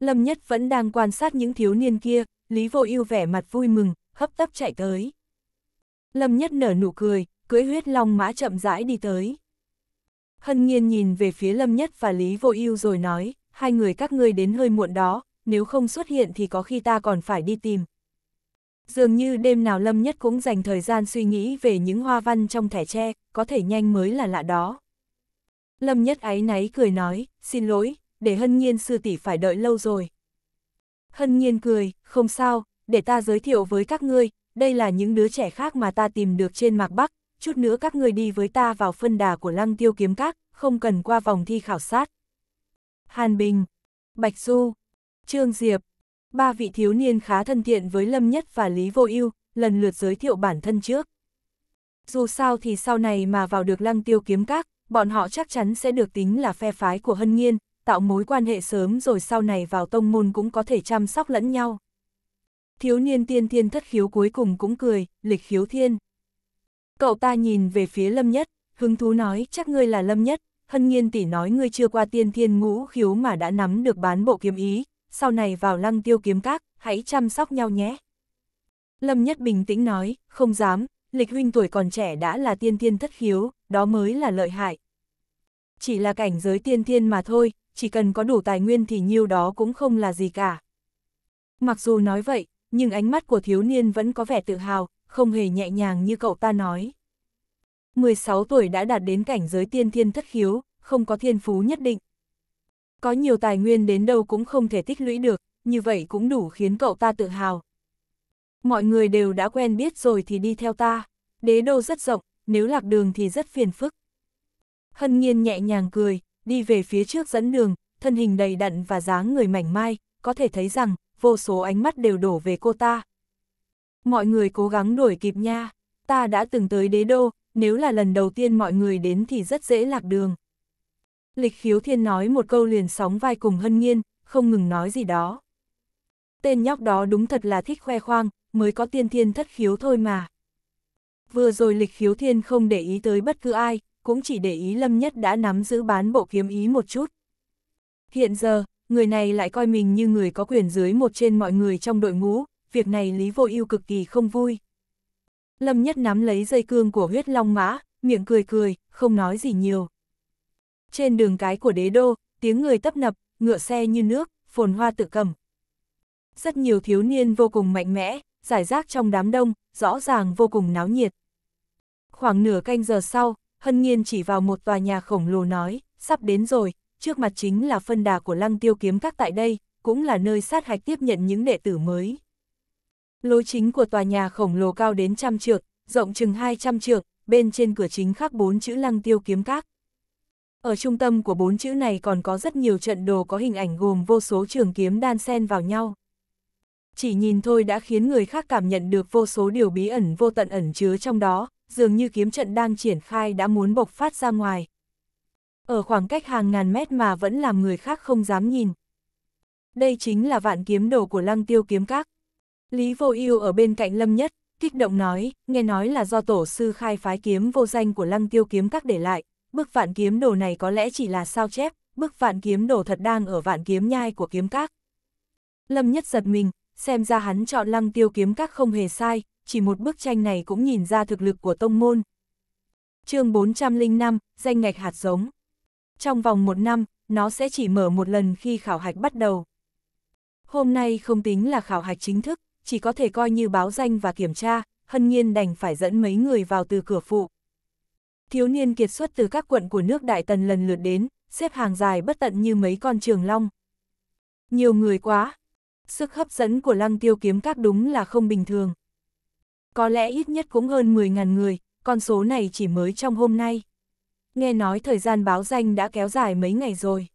Lâm Nhất vẫn đang quan sát những thiếu niên kia, Lý Vô Ưu vẻ mặt vui mừng, hấp tấp chạy tới. Lâm Nhất nở nụ cười, cưỡi huyết long mã chậm rãi đi tới. Hân Nhiên nhìn về phía Lâm Nhất và Lý Vô Ưu rồi nói, hai người các ngươi đến hơi muộn đó, nếu không xuất hiện thì có khi ta còn phải đi tìm. Dường như đêm nào Lâm Nhất cũng dành thời gian suy nghĩ về những hoa văn trong thẻ tre, có thể nhanh mới là lạ đó. Lâm Nhất áy náy cười nói, xin lỗi, để Hân Nhiên sư tỷ phải đợi lâu rồi. Hân Nhiên cười, không sao, để ta giới thiệu với các ngươi, đây là những đứa trẻ khác mà ta tìm được trên mạc Bắc, chút nữa các người đi với ta vào phân đà của lăng tiêu kiếm các, không cần qua vòng thi khảo sát. Hàn Bình, Bạch Du, Trương Diệp, ba vị thiếu niên khá thân thiện với Lâm Nhất và Lý Vô Ưu lần lượt giới thiệu bản thân trước. Dù sao thì sau này mà vào được lăng tiêu kiếm các, bọn họ chắc chắn sẽ được tính là phe phái của Hân Nghiên, tạo mối quan hệ sớm rồi sau này vào tông môn cũng có thể chăm sóc lẫn nhau thiếu niên tiên thiên thất khiếu cuối cùng cũng cười, lịch khiếu thiên. Cậu ta nhìn về phía lâm nhất, hứng thú nói chắc ngươi là lâm nhất, hân nhiên tỷ nói ngươi chưa qua tiên thiên ngũ khiếu mà đã nắm được bán bộ kiếm ý, sau này vào lăng tiêu kiếm các, hãy chăm sóc nhau nhé. Lâm nhất bình tĩnh nói, không dám, lịch huynh tuổi còn trẻ đã là tiên thiên thất khiếu, đó mới là lợi hại. Chỉ là cảnh giới tiên thiên mà thôi, chỉ cần có đủ tài nguyên thì nhiêu đó cũng không là gì cả. Mặc dù nói vậy, nhưng ánh mắt của thiếu niên vẫn có vẻ tự hào, không hề nhẹ nhàng như cậu ta nói. 16 tuổi đã đạt đến cảnh giới tiên thiên thất khiếu, không có thiên phú nhất định. Có nhiều tài nguyên đến đâu cũng không thể tích lũy được, như vậy cũng đủ khiến cậu ta tự hào. Mọi người đều đã quen biết rồi thì đi theo ta, đế đô rất rộng, nếu lạc đường thì rất phiền phức. Hân nhiên nhẹ nhàng cười, đi về phía trước dẫn đường, thân hình đầy đặn và dáng người mảnh mai, có thể thấy rằng, vô số ánh mắt đều đổ về cô ta. Mọi người cố gắng đuổi kịp nha, ta đã từng tới đế đô, nếu là lần đầu tiên mọi người đến thì rất dễ lạc đường. Lịch khiếu thiên nói một câu liền sóng vai cùng hân nhiên, không ngừng nói gì đó. Tên nhóc đó đúng thật là thích khoe khoang, mới có tiên thiên thất khiếu thôi mà. Vừa rồi lịch khiếu thiên không để ý tới bất cứ ai, cũng chỉ để ý Lâm Nhất đã nắm giữ bán bộ kiếm ý một chút. Hiện giờ, người này lại coi mình như người có quyền dưới một trên mọi người trong đội ngũ, việc này Lý Vô Ưu cực kỳ không vui. Lâm Nhất nắm lấy dây cương của huyết long mã, miệng cười cười, không nói gì nhiều. Trên đường cái của đế đô, tiếng người tấp nập, ngựa xe như nước, phồn hoa tự cầm. Rất nhiều thiếu niên vô cùng mạnh mẽ, giải rác trong đám đông, rõ ràng vô cùng náo nhiệt. Khoảng nửa canh giờ sau, Hân Nhiên chỉ vào một tòa nhà khổng lồ nói, sắp đến rồi, trước mặt chính là phân đà của lăng tiêu kiếm các tại đây, cũng là nơi sát hạch tiếp nhận những đệ tử mới. Lối chính của tòa nhà khổng lồ cao đến trăm trượng, rộng chừng 200 trượng, bên trên cửa chính khắc bốn chữ lăng tiêu kiếm các. Ở trung tâm của bốn chữ này còn có rất nhiều trận đồ có hình ảnh gồm vô số trường kiếm đan xen vào nhau. Chỉ nhìn thôi đã khiến người khác cảm nhận được vô số điều bí ẩn vô tận ẩn chứa trong đó, dường như kiếm trận đang triển khai đã muốn bộc phát ra ngoài, ở khoảng cách hàng ngàn mét mà vẫn làm người khác không dám nhìn. Đây chính là vạn kiếm đồ của lăng tiêu kiếm các. Lý vô ưu ở bên cạnh lâm nhất, kích động nói, nghe nói là do tổ sư khai phái kiếm vô danh của lăng tiêu kiếm các để lại, bức vạn kiếm đồ này có lẽ chỉ là sao chép, bức vạn kiếm đồ thật đang ở vạn kiếm nhai của kiếm các. Lâm nhất giật mình, xem ra hắn chọn lăng tiêu kiếm các không hề sai, chỉ một bức tranh này cũng nhìn ra thực lực của tông môn. chương 405, danh ngạch hạt giống trong vòng một năm, nó sẽ chỉ mở một lần khi khảo hạch bắt đầu. Hôm nay không tính là khảo hạch chính thức, chỉ có thể coi như báo danh và kiểm tra, hân nhiên đành phải dẫn mấy người vào từ cửa phụ. Thiếu niên kiệt xuất từ các quận của nước Đại Tần lần lượt đến, xếp hàng dài bất tận như mấy con trường long. Nhiều người quá, sức hấp dẫn của lăng tiêu kiếm các đúng là không bình thường. Có lẽ ít nhất cũng hơn 10.000 người, con số này chỉ mới trong hôm nay nghe nói thời gian báo danh đã kéo dài mấy ngày rồi.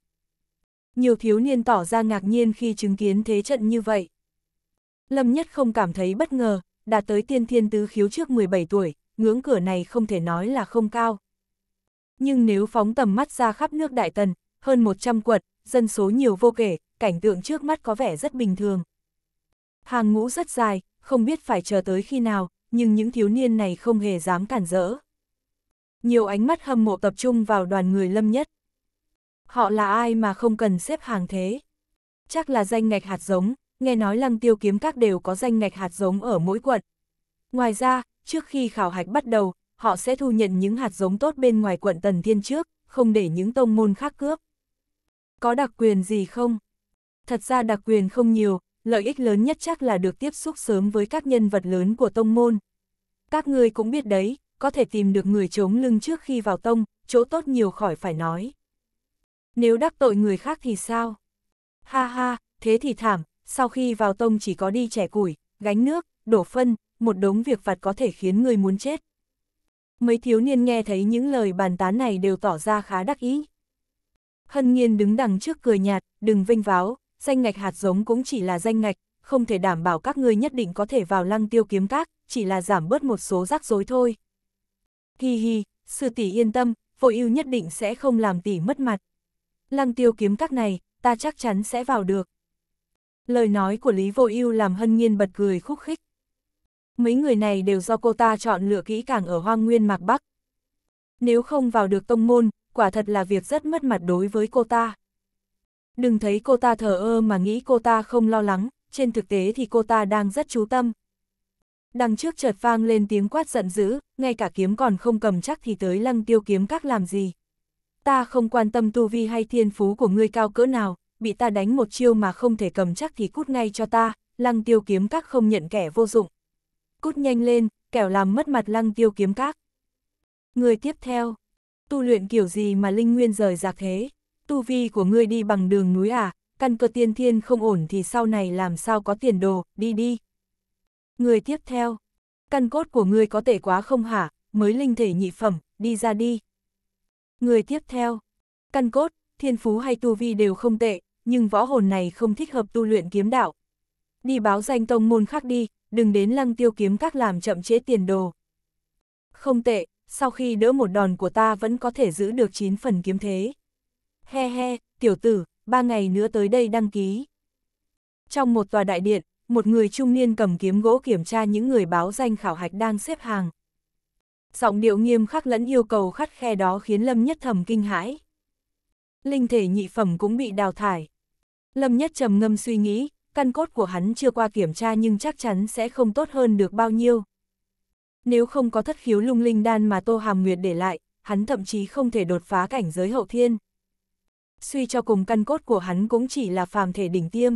Nhiều thiếu niên tỏ ra ngạc nhiên khi chứng kiến thế trận như vậy. Lâm Nhất không cảm thấy bất ngờ, đã tới tiên thiên tứ khiếu trước 17 tuổi, ngưỡng cửa này không thể nói là không cao. Nhưng nếu phóng tầm mắt ra khắp nước Đại Tần, hơn 100 quật, dân số nhiều vô kể, cảnh tượng trước mắt có vẻ rất bình thường. Hàng ngũ rất dài, không biết phải chờ tới khi nào, nhưng những thiếu niên này không hề dám cản rỡ nhiều ánh mắt hâm mộ tập trung vào đoàn người lâm nhất. Họ là ai mà không cần xếp hàng thế? Chắc là danh ngạch hạt giống, nghe nói lăng tiêu kiếm các đều có danh ngạch hạt giống ở mỗi quận. Ngoài ra, trước khi khảo hạch bắt đầu, họ sẽ thu nhận những hạt giống tốt bên ngoài quận Tần Thiên trước, không để những tông môn khác cướp. Có đặc quyền gì không? Thật ra đặc quyền không nhiều, lợi ích lớn nhất chắc là được tiếp xúc sớm với các nhân vật lớn của tông môn. Các người cũng biết đấy, có thể tìm được người chống lưng trước khi vào tông, chỗ tốt nhiều khỏi phải nói. Nếu đắc tội người khác thì sao? Ha ha, thế thì thảm, sau khi vào tông chỉ có đi trẻ củi, gánh nước, đổ phân, một đống việc vặt có thể khiến người muốn chết. Mấy thiếu niên nghe thấy những lời bàn tán này đều tỏ ra khá đắc ý. Hân Nhiên đứng đằng trước cười nhạt, đừng vinh váo, danh ngạch hạt giống cũng chỉ là danh ngạch, không thể đảm bảo các ngươi nhất định có thể vào lăng tiêu kiếm các, chỉ là giảm bớt một số rắc rối thôi. Hi hi, sư tỷ yên tâm, vô ưu nhất định sẽ không làm tỷ mất mặt. Lăng tiêu kiếm các này, ta chắc chắn sẽ vào được. Lời nói của Lý Vô Ưu làm hân nhiên bật cười khúc khích. Mấy người này đều do cô ta chọn lựa kỹ càng ở hoang nguyên mạc Bắc. Nếu không vào được tông môn, quả thật là việc rất mất mặt đối với cô ta. Đừng thấy cô ta thờ ơ mà nghĩ cô ta không lo lắng, trên thực tế thì cô ta đang rất chú tâm. Đằng trước chợt vang lên tiếng quát giận dữ, ngay cả kiếm còn không cầm chắc thì tới lăng tiêu kiếm các làm gì. Ta không quan tâm tu vi hay thiên phú của ngươi cao cỡ nào, bị ta đánh một chiêu mà không thể cầm chắc thì cút ngay cho ta, lăng tiêu kiếm các không nhận kẻ vô dụng. Cút nhanh lên, kẻo làm mất mặt lăng tiêu kiếm các. Người tiếp theo, tu luyện kiểu gì mà linh nguyên rời rạc thế, tu vi của ngươi đi bằng đường núi à, căn cơ tiên thiên không ổn thì sau này làm sao có tiền đồ, đi đi. Người tiếp theo, căn cốt của ngươi có tệ quá không hả, mới linh thể nhị phẩm, đi ra đi. Người tiếp theo, căn cốt, thiên phú hay tu vi đều không tệ, nhưng võ hồn này không thích hợp tu luyện kiếm đạo. Đi báo danh tông môn khác đi, đừng đến lăng tiêu kiếm các làm chậm chế tiền đồ. Không tệ, sau khi đỡ một đòn của ta vẫn có thể giữ được 9 phần kiếm thế. He he, tiểu tử, ba ngày nữa tới đây đăng ký. Trong một tòa đại điện, một người trung niên cầm kiếm gỗ kiểm tra những người báo danh khảo hạch đang xếp hàng. Giọng điệu nghiêm khắc lẫn yêu cầu khắt khe đó khiến Lâm Nhất Thầm kinh hãi. Linh thể nhị phẩm cũng bị đào thải. Lâm Nhất trầm ngâm suy nghĩ, căn cốt của hắn chưa qua kiểm tra nhưng chắc chắn sẽ không tốt hơn được bao nhiêu. Nếu không có thất khiếu lung linh đan mà Tô Hàm Nguyệt để lại, hắn thậm chí không thể đột phá cảnh giới hậu thiên. Suy cho cùng căn cốt của hắn cũng chỉ là phàm thể đỉnh tiêm.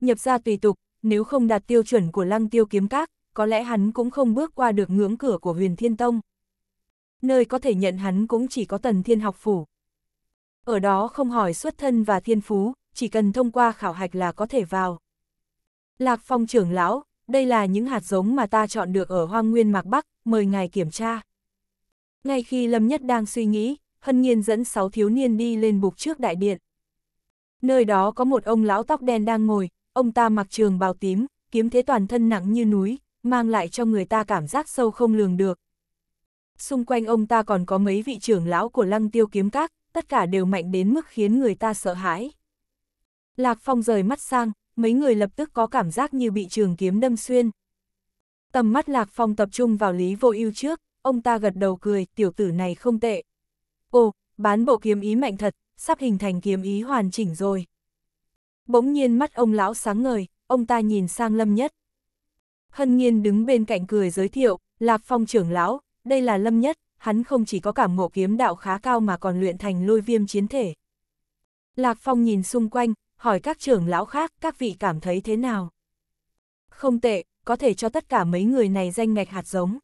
Nhập ra tùy tục, nếu không đạt tiêu chuẩn của lăng tiêu kiếm các, có lẽ hắn cũng không bước qua được ngưỡng cửa của huyền thiên tông. Nơi có thể nhận hắn cũng chỉ có tần thiên học phủ. Ở đó không hỏi xuất thân và thiên phú, chỉ cần thông qua khảo hạch là có thể vào. Lạc phong trưởng lão, đây là những hạt giống mà ta chọn được ở hoang nguyên mạc Bắc, mời ngài kiểm tra. Ngay khi Lâm Nhất đang suy nghĩ, Hân Nhiên dẫn sáu thiếu niên đi lên bục trước đại điện. Nơi đó có một ông lão tóc đen đang ngồi, Ông ta mặc trường bào tím, kiếm thế toàn thân nặng như núi, mang lại cho người ta cảm giác sâu không lường được. Xung quanh ông ta còn có mấy vị trưởng lão của lăng tiêu kiếm các, tất cả đều mạnh đến mức khiến người ta sợ hãi. Lạc Phong rời mắt sang, mấy người lập tức có cảm giác như bị trường kiếm đâm xuyên. Tầm mắt Lạc Phong tập trung vào Lý Vô Ưu trước, ông ta gật đầu cười, tiểu tử này không tệ. Ồ, bán bộ kiếm ý mạnh thật, sắp hình thành kiếm ý hoàn chỉnh rồi. Bỗng nhiên mắt ông lão sáng ngời, ông ta nhìn sang Lâm Nhất. Hân Nhiên đứng bên cạnh cười giới thiệu, lạc Phong trưởng lão, đây là Lâm Nhất, hắn không chỉ có cảm ngộ kiếm đạo khá cao mà còn luyện thành lôi viêm chiến thể. Lạc Phong nhìn xung quanh, hỏi các trưởng lão khác các vị cảm thấy thế nào. Không tệ, có thể cho tất cả mấy người này danh ngạch hạt giống.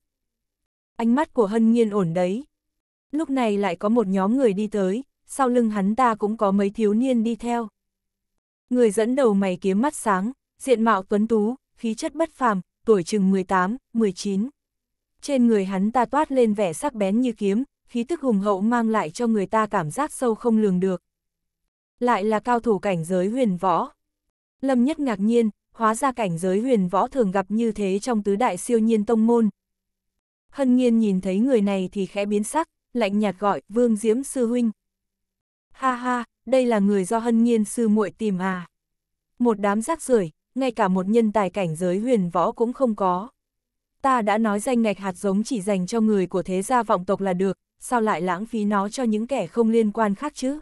Ánh mắt của Hân Nhiên ổn đấy. Lúc này lại có một nhóm người đi tới, sau lưng hắn ta cũng có mấy thiếu niên đi theo. Người dẫn đầu mày kiếm mắt sáng, diện mạo tuấn tú, khí chất bất phàm, tuổi chừng 18, 19. Trên người hắn ta toát lên vẻ sắc bén như kiếm, khí tức hùng hậu mang lại cho người ta cảm giác sâu không lường được. Lại là cao thủ cảnh giới huyền võ. Lâm Nhất ngạc nhiên, hóa ra cảnh giới huyền võ thường gặp như thế trong tứ đại siêu nhiên tông môn. Hân Nhiên nhìn thấy người này thì khẽ biến sắc, lạnh nhạt gọi, Vương Diễm Sư Huynh. Ha ha, đây là người do hân nghiên sư muội tìm à. Một đám rác rưởi ngay cả một nhân tài cảnh giới huyền võ cũng không có. Ta đã nói danh ngạch hạt giống chỉ dành cho người của thế gia vọng tộc là được, sao lại lãng phí nó cho những kẻ không liên quan khác chứ?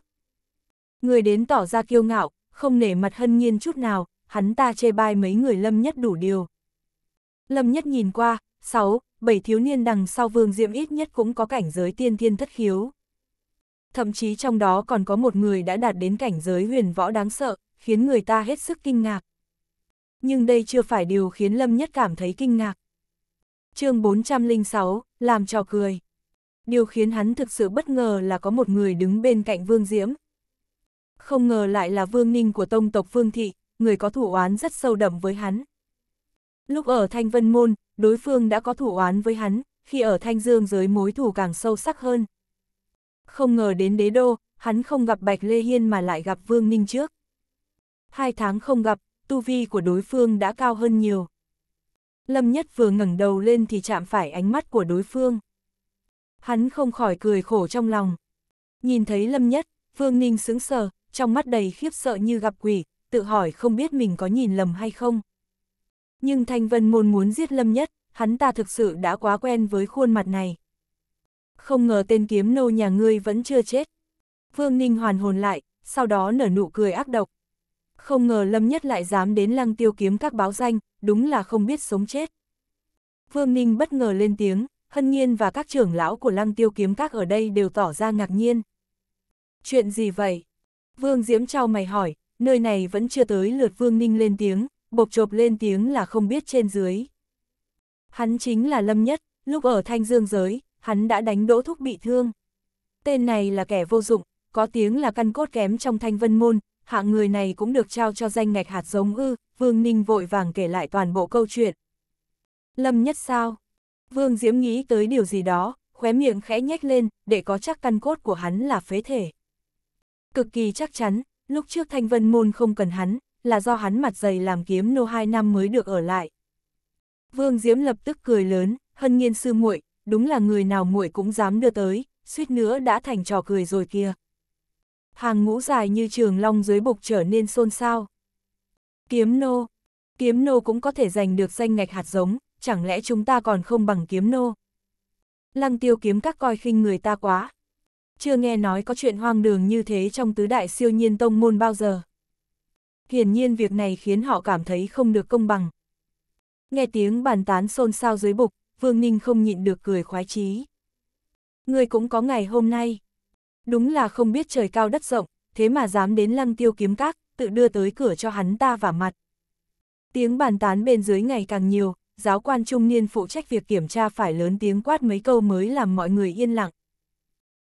Người đến tỏ ra kiêu ngạo, không nể mặt hân nhiên chút nào, hắn ta chê bai mấy người lâm nhất đủ điều. Lâm nhất nhìn qua, sáu, bảy thiếu niên đằng sau vương diệm ít nhất cũng có cảnh giới tiên thiên thất khiếu thậm chí trong đó còn có một người đã đạt đến cảnh giới huyền võ đáng sợ, khiến người ta hết sức kinh ngạc. Nhưng đây chưa phải điều khiến Lâm Nhất cảm thấy kinh ngạc. chương 406, làm trò cười. Điều khiến hắn thực sự bất ngờ là có một người đứng bên cạnh Vương Diễm. Không ngờ lại là Vương Ninh của tông tộc Vương Thị, người có thủ oán rất sâu đậm với hắn. Lúc ở Thanh Vân Môn, đối phương đã có thủ oán với hắn, khi ở Thanh Dương giới mối thù càng sâu sắc hơn. Không ngờ đến đế đô, hắn không gặp Bạch Lê Hiên mà lại gặp Vương Ninh trước. Hai tháng không gặp, tu vi của đối phương đã cao hơn nhiều. Lâm Nhất vừa ngẩng đầu lên thì chạm phải ánh mắt của đối phương. Hắn không khỏi cười khổ trong lòng. Nhìn thấy Lâm Nhất, Vương Ninh sững sờ, trong mắt đầy khiếp sợ như gặp quỷ, tự hỏi không biết mình có nhìn lầm hay không. Nhưng Thanh Vân Môn muốn giết Lâm Nhất, hắn ta thực sự đã quá quen với khuôn mặt này không ngờ tên kiếm nô nhà ngươi vẫn chưa chết. Vương Ninh hoàn hồn lại, sau đó nở nụ cười ác độc. Không ngờ Lâm Nhất lại dám đến lăng tiêu kiếm các báo danh, đúng là không biết sống chết. Vương Ninh bất ngờ lên tiếng, hân nhiên và các trưởng lão của lăng tiêu kiếm các ở đây đều tỏ ra ngạc nhiên. Chuyện gì vậy? Vương Diễm trao mày hỏi, nơi này vẫn chưa tới lượt Vương Ninh lên tiếng, bộc chộp lên tiếng là không biết trên dưới. Hắn chính là Lâm Nhất, lúc ở Thanh Dương giới, hắn đã đánh đỗ thúc bị thương. Tên này là kẻ vô dụng, có tiếng là căn cốt kém trong thanh vân môn, hạng người này cũng được trao cho danh ngạch hạt giống ư, Vương Ninh vội vàng kể lại toàn bộ câu chuyện. Lâm nhất sao? Vương Diễm nghĩ tới điều gì đó, khóe miệng khẽ nhếch lên, để có chắc căn cốt của hắn là phế thể. Cực kỳ chắc chắn, lúc trước thanh vân môn không cần hắn, là do hắn mặt dày làm kiếm nô hai năm mới được ở lại. Vương Diễm lập tức cười lớn, hân nhiên sư muội đúng là người nào muội cũng dám đưa tới, suýt nữa đã thành trò cười rồi kia. Hàng ngũ dài như trường long dưới bục trở nên xôn xao. Kiếm nô, kiếm nô cũng có thể giành được danh ngạch hạt giống, chẳng lẽ chúng ta còn không bằng kiếm nô? Lăng tiêu kiếm các coi khinh người ta quá. Chưa nghe nói có chuyện hoang đường như thế trong tứ đại siêu nhiên tông môn bao giờ. Hiển nhiên việc này khiến họ cảm thấy không được công bằng. Nghe tiếng bàn tán xôn xao dưới bục, Vương Ninh không nhịn được cười khoái chí. Ngươi cũng có ngày hôm nay. Đúng là không biết trời cao đất rộng, thế mà dám đến lăng tiêu kiếm các, tự đưa tới cửa cho hắn ta vả mặt. Tiếng bàn tán bên dưới ngày càng nhiều, giáo quan trung niên phụ trách việc kiểm tra phải lớn tiếng quát mấy câu mới làm mọi người yên lặng.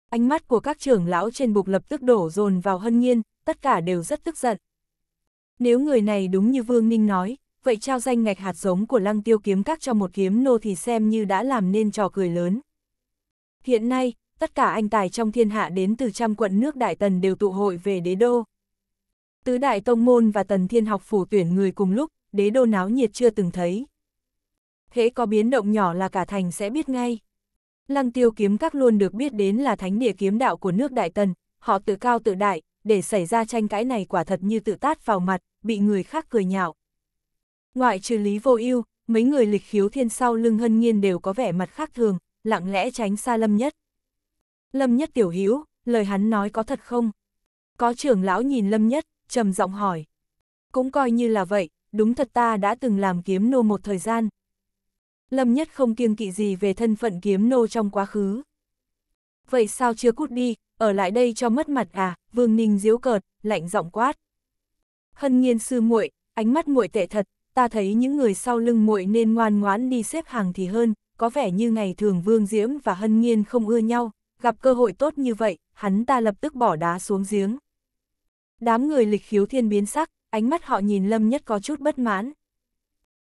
Ánh mắt của các trưởng lão trên bục lập tức đổ dồn vào hân nhiên, tất cả đều rất tức giận. Nếu người này đúng như Vương Ninh nói, vậy trao danh ngạch hạt giống của lăng tiêu kiếm các cho một kiếm nô thì xem như đã làm nên trò cười lớn. Hiện nay, tất cả anh tài trong thiên hạ đến từ trăm quận nước Đại Tần đều tụ hội về đế đô. Tứ Đại Tông Môn và Tần Thiên Học phủ tuyển người cùng lúc, đế đô náo nhiệt chưa từng thấy. Thế có biến động nhỏ là cả thành sẽ biết ngay. Lăng tiêu kiếm các luôn được biết đến là thánh địa kiếm đạo của nước Đại Tần, họ tự cao tự đại, để xảy ra tranh cãi này quả thật như tự tát vào mặt, bị người khác cười nhạo. Ngoại trừ Lý Vô Ưu, mấy người lịch khiếu thiên sau lưng hân nhiên đều có vẻ mặt khác thường, lặng lẽ tránh xa Lâm Nhất. Lâm Nhất tiểu hữu, lời hắn nói có thật không? Có trưởng lão nhìn Lâm Nhất, trầm giọng hỏi. Cũng coi như là vậy, đúng thật ta đã từng làm kiếm nô một thời gian. Lâm Nhất không kiêng kỵ gì về thân phận kiếm nô trong quá khứ. Vậy sao chưa cút đi, ở lại đây cho mất mặt à, Vương Ninh diếu cợt, lạnh giọng quát. Hân nhiên sư muội, ánh mắt muội tệ thật, ta thấy những người sau lưng muội nên ngoan ngoãn đi xếp hàng thì hơn, có vẻ như ngày thường Vương Diễm và Hân Nhiên không ưa nhau, gặp cơ hội tốt như vậy, hắn ta lập tức bỏ đá xuống giếng. Đám người lịch khiếu thiên biến sắc, ánh mắt họ nhìn Lâm Nhất có chút bất mãn.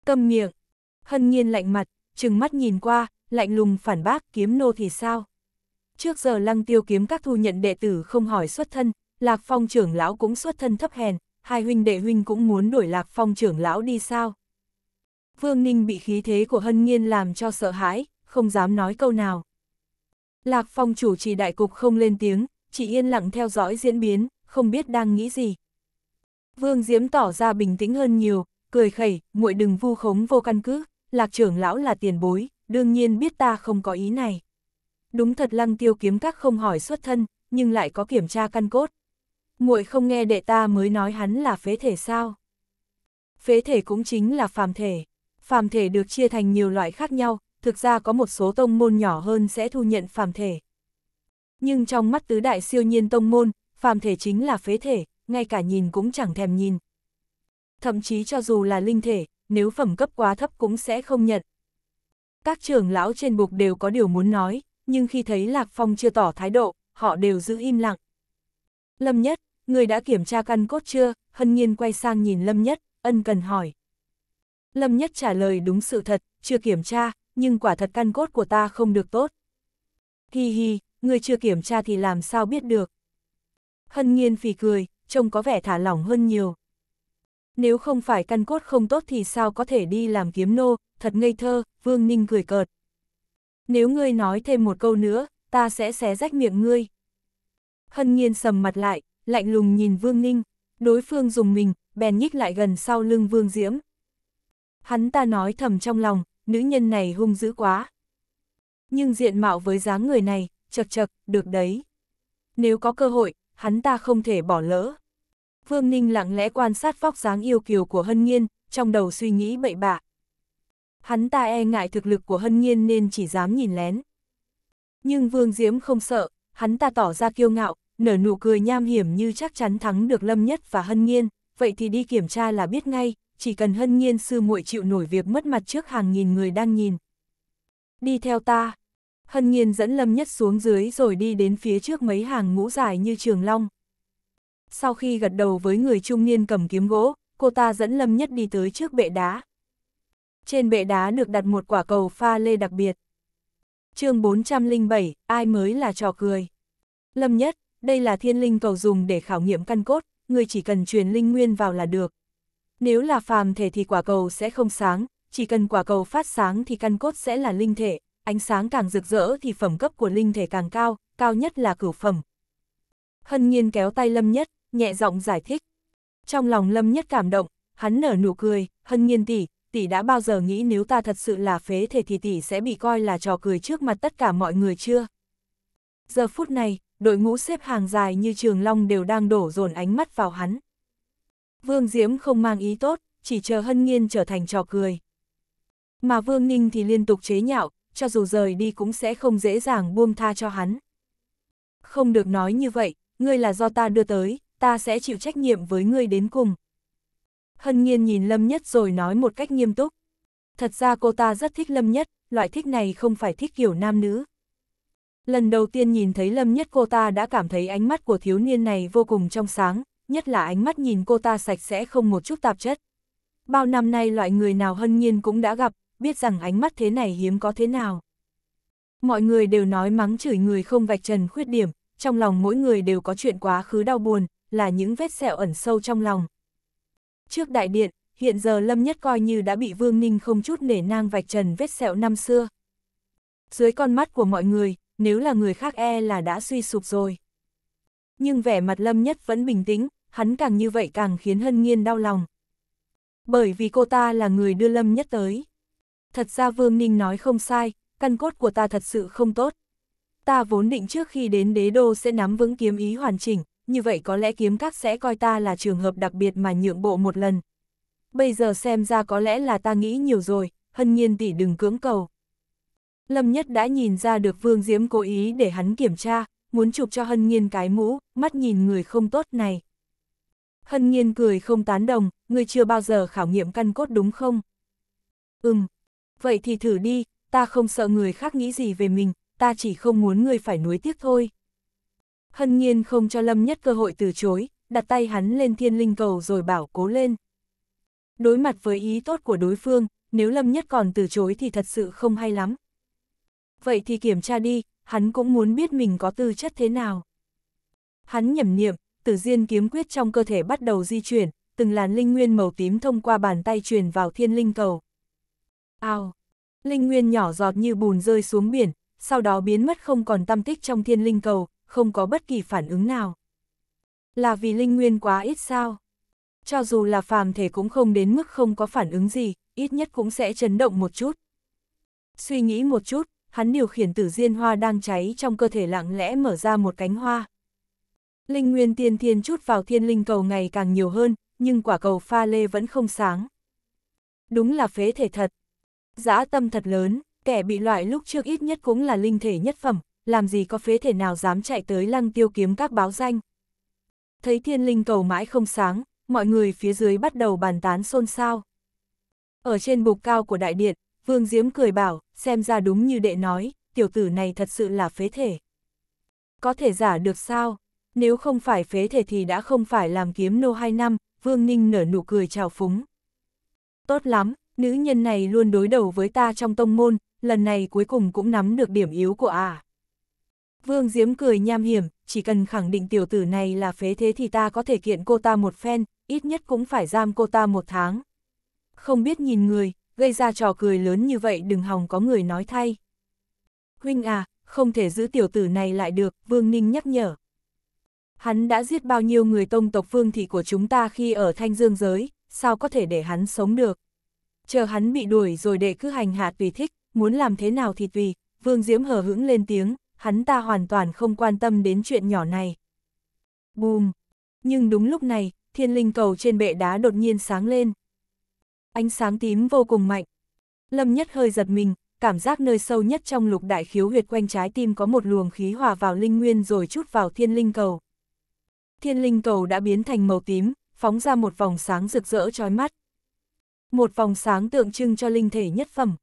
Cầm miệng, Hân Nhiên lạnh mặt, trừng mắt nhìn qua, lạnh lùng phản bác kiếm nô thì sao? Trước giờ lăng tiêu kiếm các thu nhận đệ tử không hỏi xuất thân, Lạc Phong trưởng lão cũng xuất thân thấp hèn, hai huynh đệ huynh cũng muốn đuổi lạc phong trưởng lão đi sao. Vương Ninh bị khí thế của hân nhiên làm cho sợ hãi, không dám nói câu nào. Lạc phong chủ trì đại cục không lên tiếng, chỉ yên lặng theo dõi diễn biến, không biết đang nghĩ gì. Vương Diễm tỏ ra bình tĩnh hơn nhiều, cười khẩy, muội đừng vu khống vô căn cứ, lạc trưởng lão là tiền bối, đương nhiên biết ta không có ý này. Đúng thật lăng tiêu kiếm các không hỏi xuất thân, nhưng lại có kiểm tra căn cốt muội không nghe đệ ta mới nói hắn là phế thể sao? Phế thể cũng chính là phàm thể. Phàm thể được chia thành nhiều loại khác nhau, thực ra có một số tông môn nhỏ hơn sẽ thu nhận phàm thể. Nhưng trong mắt tứ đại siêu nhiên tông môn, phàm thể chính là phế thể, ngay cả nhìn cũng chẳng thèm nhìn. Thậm chí cho dù là linh thể, nếu phẩm cấp quá thấp cũng sẽ không nhận. Các trưởng lão trên bục đều có điều muốn nói, nhưng khi thấy Lạc Phong chưa tỏ thái độ, họ đều giữ im lặng. Lâm Nhất, người đã kiểm tra căn cốt chưa? Hân nhiên quay sang nhìn Lâm Nhất, ân cần hỏi. Lâm Nhất trả lời đúng sự thật, chưa kiểm tra, nhưng quả thật căn cốt của ta không được tốt. Hi hi, người chưa kiểm tra thì làm sao biết được. Hân nhiên phì cười, trông có vẻ thả lỏng hơn nhiều. Nếu không phải căn cốt không tốt thì sao có thể đi làm kiếm nô, thật ngây thơ, Vương Ninh cười cợt. Nếu ngươi nói thêm một câu nữa, ta sẽ xé rách miệng ngươi. Hân nhiên sầm mặt lại, lạnh lùng nhìn Vương Ninh, đối phương dùng mình, bèn nhích lại gần sau lưng Vương Diễm. Hắn ta nói thầm trong lòng, nữ nhân này hung dữ quá. Nhưng diện mạo với dáng người này, chật chật, được đấy. Nếu có cơ hội, hắn ta không thể bỏ lỡ. Vương Ninh lặng lẽ quan sát vóc dáng yêu kiều của Hân Nhiên, trong đầu suy nghĩ bậy bạ. Hắn ta e ngại thực lực của Hân Nhiên nên chỉ dám nhìn lén. Nhưng Vương Diễm không sợ, hắn ta tỏ ra kiêu ngạo, nở nụ cười nham hiểm như chắc chắn thắng được Lâm Nhất và Hân nhiên, vậy thì đi kiểm tra là biết ngay, chỉ cần Hân nhiên sư muội chịu nổi việc mất mặt trước hàng nghìn người đang nhìn. Đi theo ta. Hân nhiên dẫn Lâm Nhất xuống dưới rồi đi đến phía trước mấy hàng ngũ dài như trường long. Sau khi gật đầu với người trung niên cầm kiếm gỗ, cô ta dẫn Lâm Nhất đi tới trước bệ đá. Trên bệ đá được đặt một quả cầu pha lê đặc biệt. chương 407, ai mới là trò cười. Lâm Nhất, đây là thiên linh cầu dùng để khảo nghiệm căn cốt, người chỉ cần truyền linh nguyên vào là được. Nếu là phàm thể thì quả cầu sẽ không sáng, chỉ cần quả cầu phát sáng thì căn cốt sẽ là linh thể, ánh sáng càng rực rỡ thì phẩm cấp của linh thể càng cao, cao nhất là cửu phẩm. Hân nhiên kéo tay Lâm Nhất, nhẹ giọng giải thích. Trong lòng Lâm Nhất cảm động, hắn nở nụ cười, Hân nhiên tỷ, tỷ đã bao giờ nghĩ nếu ta thật sự là phế thể thì tỷ sẽ bị coi là trò cười trước mặt tất cả mọi người chưa? Giờ phút này, đội ngũ xếp hàng dài như trường long đều đang đổ dồn ánh mắt vào hắn. Vương Diễm không mang ý tốt, chỉ chờ hân nghiên trở thành trò cười. Mà Vương Ninh thì liên tục chế nhạo, cho dù rời đi cũng sẽ không dễ dàng buông tha cho hắn. Không được nói như vậy, ngươi là do ta đưa tới, ta sẽ chịu trách nhiệm với ngươi đến cùng. Hân nghiên nhìn Lâm Nhất rồi nói một cách nghiêm túc. Thật ra cô ta rất thích Lâm Nhất, loại thích này không phải thích kiểu nam nữ, Lần đầu tiên nhìn thấy Lâm Nhất cô ta đã cảm thấy ánh mắt của thiếu niên này vô cùng trong sáng, nhất là ánh mắt nhìn cô ta sạch sẽ không một chút tạp chất. Bao năm nay loại người nào hân nhiên cũng đã gặp, biết rằng ánh mắt thế này hiếm có thế nào. Mọi người đều nói mắng chửi người không vạch trần khuyết điểm, trong lòng mỗi người đều có chuyện quá khứ đau buồn, là những vết sẹo ẩn sâu trong lòng. Trước đại điện, hiện giờ Lâm Nhất coi như đã bị Vương Ninh không chút nể nang vạch trần vết sẹo năm xưa. Dưới con mắt của mọi người, nếu là người khác e là đã suy sụp rồi. Nhưng vẻ mặt Lâm Nhất vẫn bình tĩnh, hắn càng như vậy càng khiến Hân Nghiên đau lòng. Bởi vì cô ta là người đưa Lâm Nhất tới. Thật ra Vương Ninh nói không sai, căn cốt của ta thật sự không tốt. Ta vốn định trước khi đến đế đô sẽ nắm vững kiếm ý hoàn chỉnh, như vậy có lẽ kiếm các sẽ coi ta là trường hợp đặc biệt mà nhượng bộ một lần. Bây giờ xem ra có lẽ là ta nghĩ nhiều rồi, hân nhiên tỷ đừng cưỡng cầu. Lâm Nhất đã nhìn ra được Vương Diễm cố ý để hắn kiểm tra, muốn chụp cho Hân Nhiên cái mũ, mắt nhìn người không tốt này. Hân Nhiên cười không tán đồng, người chưa bao giờ khảo nghiệm căn cốt đúng không? Ừm, vậy thì thử đi, ta không sợ người khác nghĩ gì về mình, ta chỉ không muốn người phải nuối tiếc thôi. Hân Nhiên không cho Lâm Nhất cơ hội từ chối, đặt tay hắn lên thiên linh cầu rồi bảo cố lên. Đối mặt với ý tốt của đối phương, nếu Lâm Nhất còn từ chối thì thật sự không hay lắm vậy thì kiểm tra đi, hắn cũng muốn biết mình có tư chất thế nào. Hắn nhẩm niệm, tử diên kiếm quyết trong cơ thể bắt đầu di chuyển, từng làn linh nguyên màu tím thông qua bàn tay truyền vào thiên linh cầu. Ao! Linh nguyên nhỏ giọt như bùn rơi xuống biển, sau đó biến mất không còn tâm tích trong thiên linh cầu, không có bất kỳ phản ứng nào. Là vì linh nguyên quá ít sao? Cho dù là phàm thể cũng không đến mức không có phản ứng gì, ít nhất cũng sẽ chấn động một chút. Suy nghĩ một chút, hắn điều khiển tử diên hoa đang cháy trong cơ thể lặng lẽ mở ra một cánh hoa. Linh nguyên tiên thiên chút vào thiên linh cầu ngày càng nhiều hơn, nhưng quả cầu pha lê vẫn không sáng. Đúng là phế thể thật. Giã tâm thật lớn, kẻ bị loại lúc trước ít nhất cũng là linh thể nhất phẩm, làm gì có phế thể nào dám chạy tới lăng tiêu kiếm các báo danh. Thấy thiên linh cầu mãi không sáng, mọi người phía dưới bắt đầu bàn tán xôn xao. Ở trên bục cao của đại điện, Vương Diễm cười bảo, xem ra đúng như đệ nói, tiểu tử này thật sự là phế thể. Có thể giả được sao? Nếu không phải phế thể thì đã không phải làm kiếm nô hai năm, Vương Ninh nở nụ cười chào phúng. Tốt lắm, nữ nhân này luôn đối đầu với ta trong tông môn, lần này cuối cùng cũng nắm được điểm yếu của à. Vương Diễm cười nham hiểm, chỉ cần khẳng định tiểu tử này là phế thế thì ta có thể kiện cô ta một phen, ít nhất cũng phải giam cô ta một tháng. Không biết nhìn người, gây ra trò cười lớn như vậy đừng hòng có người nói thay. Huynh à, không thể giữ tiểu tử này lại được, Vương Ninh nhắc nhở. Hắn đã giết bao nhiêu người tông tộc phương thị của chúng ta khi ở thanh dương giới, sao có thể để hắn sống được. Chờ hắn bị đuổi rồi để cứ hành hạ tùy thích, muốn làm thế nào thì tùy, Vương Diễm hờ hững lên tiếng, hắn ta hoàn toàn không quan tâm đến chuyện nhỏ này. Bùm! Nhưng đúng lúc này, thiên linh cầu trên bệ đá đột nhiên sáng lên, ánh sáng tím vô cùng mạnh. Lâm Nhất hơi giật mình, cảm giác nơi sâu nhất trong lục đại khiếu huyệt quanh trái tim có một luồng khí hòa vào linh nguyên rồi chút vào thiên linh cầu. Thiên linh cầu đã biến thành màu tím, phóng ra một vòng sáng rực rỡ trói mắt. Một vòng sáng tượng trưng cho linh thể nhất phẩm.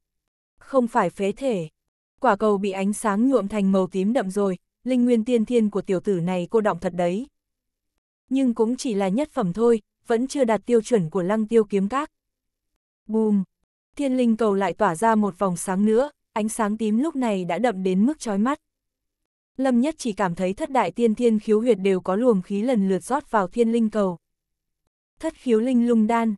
Không phải phế thể. Quả cầu bị ánh sáng nhuộm thành màu tím đậm rồi, linh nguyên tiên thiên của tiểu tử này cô động thật đấy. Nhưng cũng chỉ là nhất phẩm thôi, vẫn chưa đạt tiêu chuẩn của lăng tiêu kiếm các. Bùm! Thiên linh cầu lại tỏa ra một vòng sáng nữa, ánh sáng tím lúc này đã đậm đến mức chói mắt. Lâm Nhất chỉ cảm thấy thất đại tiên thiên khiếu huyệt đều có luồng khí lần lượt rót vào thiên linh cầu. Thất khiếu linh lung đan.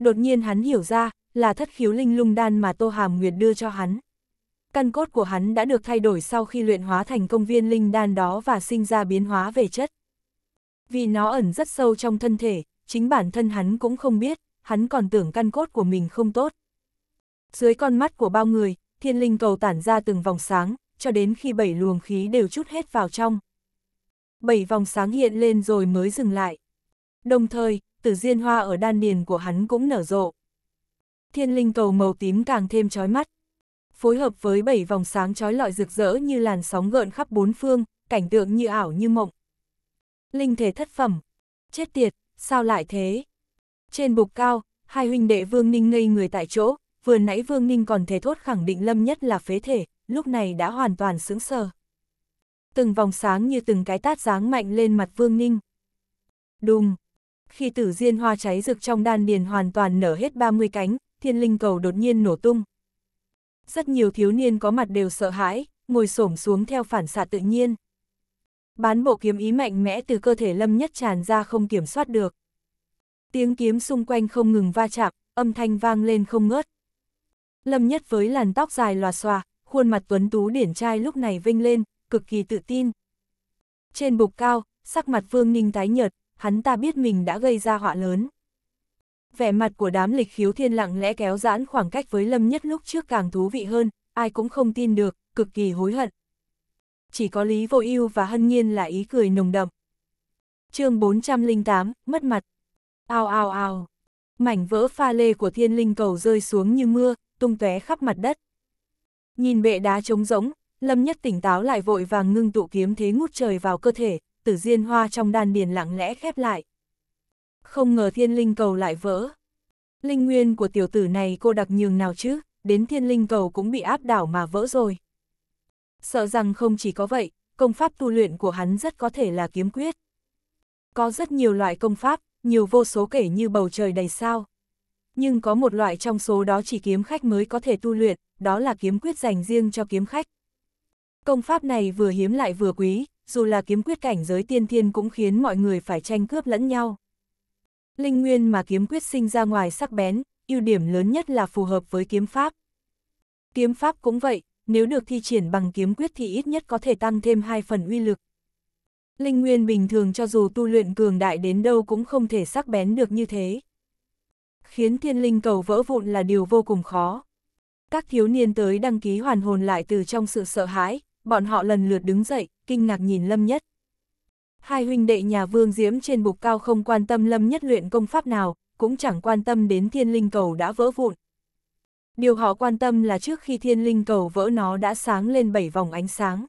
Đột nhiên hắn hiểu ra, là thất khiếu linh lung đan mà Tô Hàm Nguyệt đưa cho hắn. Căn cốt của hắn đã được thay đổi sau khi luyện hóa thành công viên linh đan đó và sinh ra biến hóa về chất. Vì nó ẩn rất sâu trong thân thể, chính bản thân hắn cũng không biết, hắn còn tưởng căn cốt của mình không tốt. Dưới con mắt của bao người, thiên linh cầu tản ra từng vòng sáng, cho đến khi bảy luồng khí đều chút hết vào trong. Bảy vòng sáng hiện lên rồi mới dừng lại. Đồng thời, tử diên hoa ở đan điền của hắn cũng nở rộ. Thiên linh cầu màu tím càng thêm chói mắt. Phối hợp với bảy vòng sáng chói lọi rực rỡ như làn sóng gợn khắp bốn phương, cảnh tượng như ảo như mộng. Linh thể thất phẩm. Chết tiệt, sao lại thế? Trên bục cao, hai huynh đệ Vương Ninh ngây người tại chỗ, vừa nãy Vương Ninh còn thề thốt khẳng định Lâm Nhất là phế thể, lúc này đã hoàn toàn sướng sờ. Từng vòng sáng như từng cái tát giáng mạnh lên mặt Vương Ninh. Đùng! Khi tử diên hoa cháy rực trong đan điền hoàn toàn nở hết 30 cánh, thiên linh cầu đột nhiên nổ tung. Rất nhiều thiếu niên có mặt đều sợ hãi, ngồi xổm xuống theo phản xạ tự nhiên. Bán bộ kiếm ý mạnh mẽ từ cơ thể Lâm Nhất tràn ra không kiểm soát được tiếng kiếm xung quanh không ngừng va chạm, âm thanh vang lên không ngớt. Lâm Nhất với làn tóc dài lòa xòa, khuôn mặt tuấn tú điển trai lúc này vinh lên, cực kỳ tự tin. Trên bục cao, sắc mặt Vương Ninh tái nhợt, hắn ta biết mình đã gây ra họa lớn. Vẻ mặt của đám lịch khiếu thiên lặng lẽ kéo giãn khoảng cách với Lâm Nhất lúc trước càng thú vị hơn, ai cũng không tin được, cực kỳ hối hận. Chỉ có Lý Vô Ưu và Hân Nhiên là ý cười nồng đậm. chương 408, mất mặt. Ao ao ao, mảnh vỡ pha lê của thiên linh cầu rơi xuống như mưa, tung tóe khắp mặt đất. Nhìn bệ đá trống rỗng, Lâm Nhất tỉnh táo lại vội vàng ngưng tụ kiếm thế ngút trời vào cơ thể, tử diên hoa trong đan điền lặng lẽ khép lại. Không ngờ thiên linh cầu lại vỡ. Linh nguyên của tiểu tử này cô đặc nhường nào chứ, đến thiên linh cầu cũng bị áp đảo mà vỡ rồi. Sợ rằng không chỉ có vậy, công pháp tu luyện của hắn rất có thể là kiếm quyết. Có rất nhiều loại công pháp, nhiều vô số kể như bầu trời đầy sao. Nhưng có một loại trong số đó chỉ kiếm khách mới có thể tu luyện, đó là kiếm quyết dành riêng cho kiếm khách. Công pháp này vừa hiếm lại vừa quý, dù là kiếm quyết cảnh giới tiên thiên cũng khiến mọi người phải tranh cướp lẫn nhau. Linh nguyên mà kiếm quyết sinh ra ngoài sắc bén, ưu điểm lớn nhất là phù hợp với kiếm pháp. Kiếm pháp cũng vậy, nếu được thi triển bằng kiếm quyết thì ít nhất có thể tăng thêm 2 phần uy lực. Linh nguyên bình thường cho dù tu luyện cường đại đến đâu cũng không thể sắc bén được như thế. Khiến thiên linh cầu vỡ vụn là điều vô cùng khó. Các thiếu niên tới đăng ký hoàn hồn lại từ trong sự sợ hãi, bọn họ lần lượt đứng dậy, kinh ngạc nhìn Lâm Nhất. Hai huynh đệ nhà Vương Diễm trên bục cao không quan tâm Lâm Nhất luyện công pháp nào, cũng chẳng quan tâm đến thiên linh cầu đã vỡ vụn. Điều họ quan tâm là trước khi thiên linh cầu vỡ nó đã sáng lên bảy vòng ánh sáng.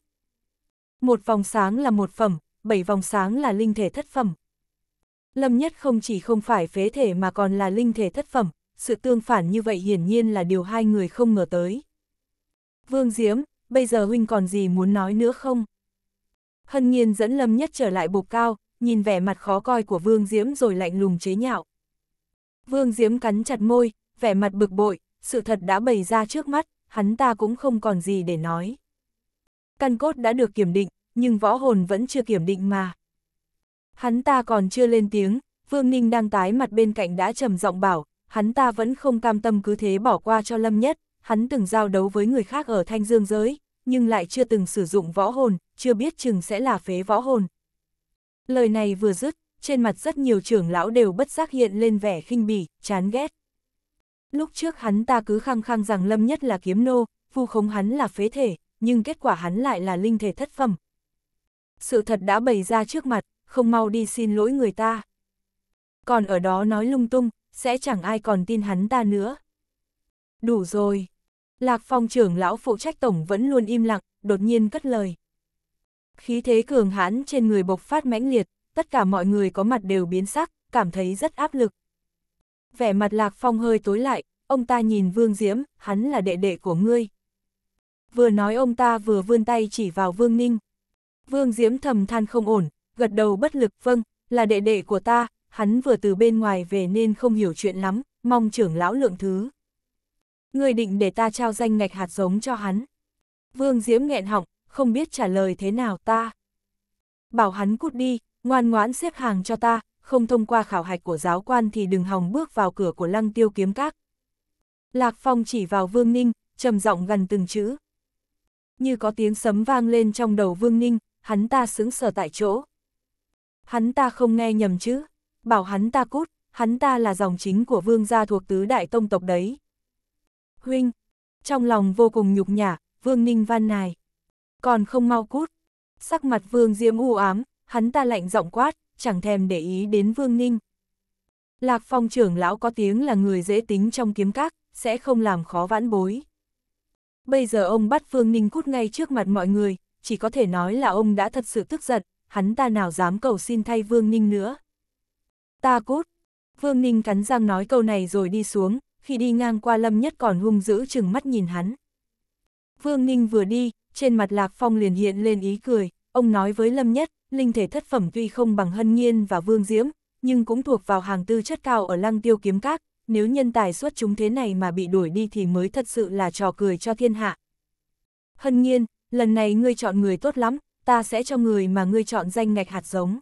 Một vòng sáng là một phẩm, bảy vòng sáng là linh thể thất phẩm. Lâm Nhất không chỉ không phải phế thể mà còn là linh thể thất phẩm, sự tương phản như vậy hiển nhiên là điều hai người không ngờ tới. Vương Diễm, bây giờ huynh còn gì muốn nói nữa không? Hân nhiên dẫn Lâm Nhất trở lại bục cao, nhìn vẻ mặt khó coi của Vương Diễm rồi lạnh lùng chế nhạo. Vương Diễm cắn chặt môi, vẻ mặt bực bội, sự thật đã bày ra trước mắt, hắn ta cũng không còn gì để nói. Căn cốt đã được kiểm định, nhưng võ hồn vẫn chưa kiểm định mà. Hắn ta còn chưa lên tiếng, Vương Ninh đang tái mặt bên cạnh đã trầm giọng bảo, hắn ta vẫn không cam tâm cứ thế bỏ qua cho Lâm Nhất, hắn từng giao đấu với người khác ở Thanh Dương giới, nhưng lại chưa từng sử dụng võ hồn, chưa biết chừng sẽ là phế võ hồn. Lời này vừa dứt, trên mặt rất nhiều trưởng lão đều bất giác hiện lên vẻ khinh bỉ, chán ghét. Lúc trước hắn ta cứ khăng khăng rằng Lâm Nhất là kiếm nô, vu khống hắn là phế thể, nhưng kết quả hắn lại là linh thể thất phẩm, sự thật đã bày ra trước mặt, không mau đi xin lỗi người ta. Còn ở đó nói lung tung, sẽ chẳng ai còn tin hắn ta nữa. Đủ rồi. Lạc phong trưởng lão phụ trách tổng vẫn luôn im lặng, đột nhiên cất lời. Khí thế cường hãn trên người bộc phát mãnh liệt, tất cả mọi người có mặt đều biến sắc, cảm thấy rất áp lực. Vẻ mặt Lạc Phong hơi tối lại, ông ta nhìn Vương Diễm, hắn là đệ đệ của ngươi. Vừa nói ông ta vừa vươn tay chỉ vào Vương Ninh, Vương Diễm thầm than không ổn, gật đầu bất lực, vâng, là đệ đệ của ta, hắn vừa từ bên ngoài về nên không hiểu chuyện lắm, mong trưởng lão lượng thứ. Người định để ta trao danh ngạch hạt giống cho hắn. Vương Diễm nghẹn họng, không biết trả lời thế nào ta. Bảo hắn cút đi, ngoan ngoãn xếp hàng cho ta, không thông qua khảo hạch của giáo quan thì đừng hòng bước vào cửa của lăng tiêu kiếm các. Lạc Phong chỉ vào Vương Ninh, trầm giọng gần từng chữ. Như có tiếng sấm vang lên trong đầu Vương Ninh, hắn ta xứng sở tại chỗ. Hắn ta không nghe nhầm chứ, bảo hắn ta cút, hắn ta là dòng chính của vương gia thuộc tứ đại tông tộc đấy. Huynh, trong lòng vô cùng nhục nhả, vương ninh văn này, còn không mau cút. Sắc mặt vương diêm u ám, hắn ta lạnh giọng quát, chẳng thèm để ý đến vương ninh. Lạc phong trưởng lão có tiếng là người dễ tính trong kiếm các, sẽ không làm khó vãn bối. Bây giờ ông bắt Vương Ninh cút ngay trước mặt mọi người, chỉ có thể nói là ông đã thật sự tức giận, hắn ta nào dám cầu xin thay Vương Ninh nữa. Ta cút! Vương Ninh cắn răng nói câu này rồi đi xuống, khi đi ngang qua Lâm Nhất còn hung dữ chừng mắt nhìn hắn. Vương Ninh vừa đi, trên mặt Lạc Phong liền hiện lên ý cười, ông nói với Lâm Nhất, linh thể thất phẩm tuy không bằng Hân Nhiên và Vương Diễm, nhưng cũng thuộc vào hàng tư chất cao ở lăng tiêu kiếm các, nếu nhân tài xuất chúng thế này mà bị đuổi đi thì mới thật sự là trò cười cho thiên hạ. Hân Nhiên, lần này ngươi chọn người tốt lắm, ta sẽ cho người mà ngươi chọn danh ngạch hạt giống.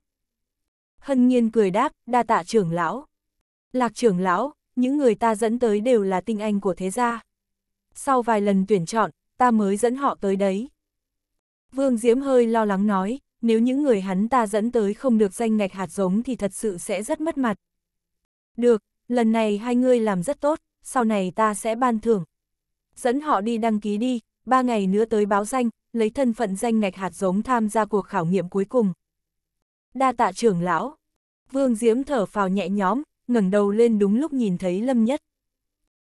Hân nhiên cười đáp, đa tạ trưởng lão. Lạc trưởng lão, những người ta dẫn tới đều là tinh anh của thế gia. Sau vài lần tuyển chọn, ta mới dẫn họ tới đấy. Vương Diễm hơi lo lắng nói, nếu những người hắn ta dẫn tới không được danh ngạch hạt giống thì thật sự sẽ rất mất mặt. Được, lần này hai ngươi làm rất tốt, sau này ta sẽ ban thưởng. Dẫn họ đi đăng ký đi, ba ngày nữa tới báo danh, lấy thân phận danh ngạch hạt giống tham gia cuộc khảo nghiệm cuối cùng. Đa tạ trưởng lão. Vương Diễm thở phào nhẹ nhõm, ngẩng đầu lên đúng lúc nhìn thấy Lâm Nhất.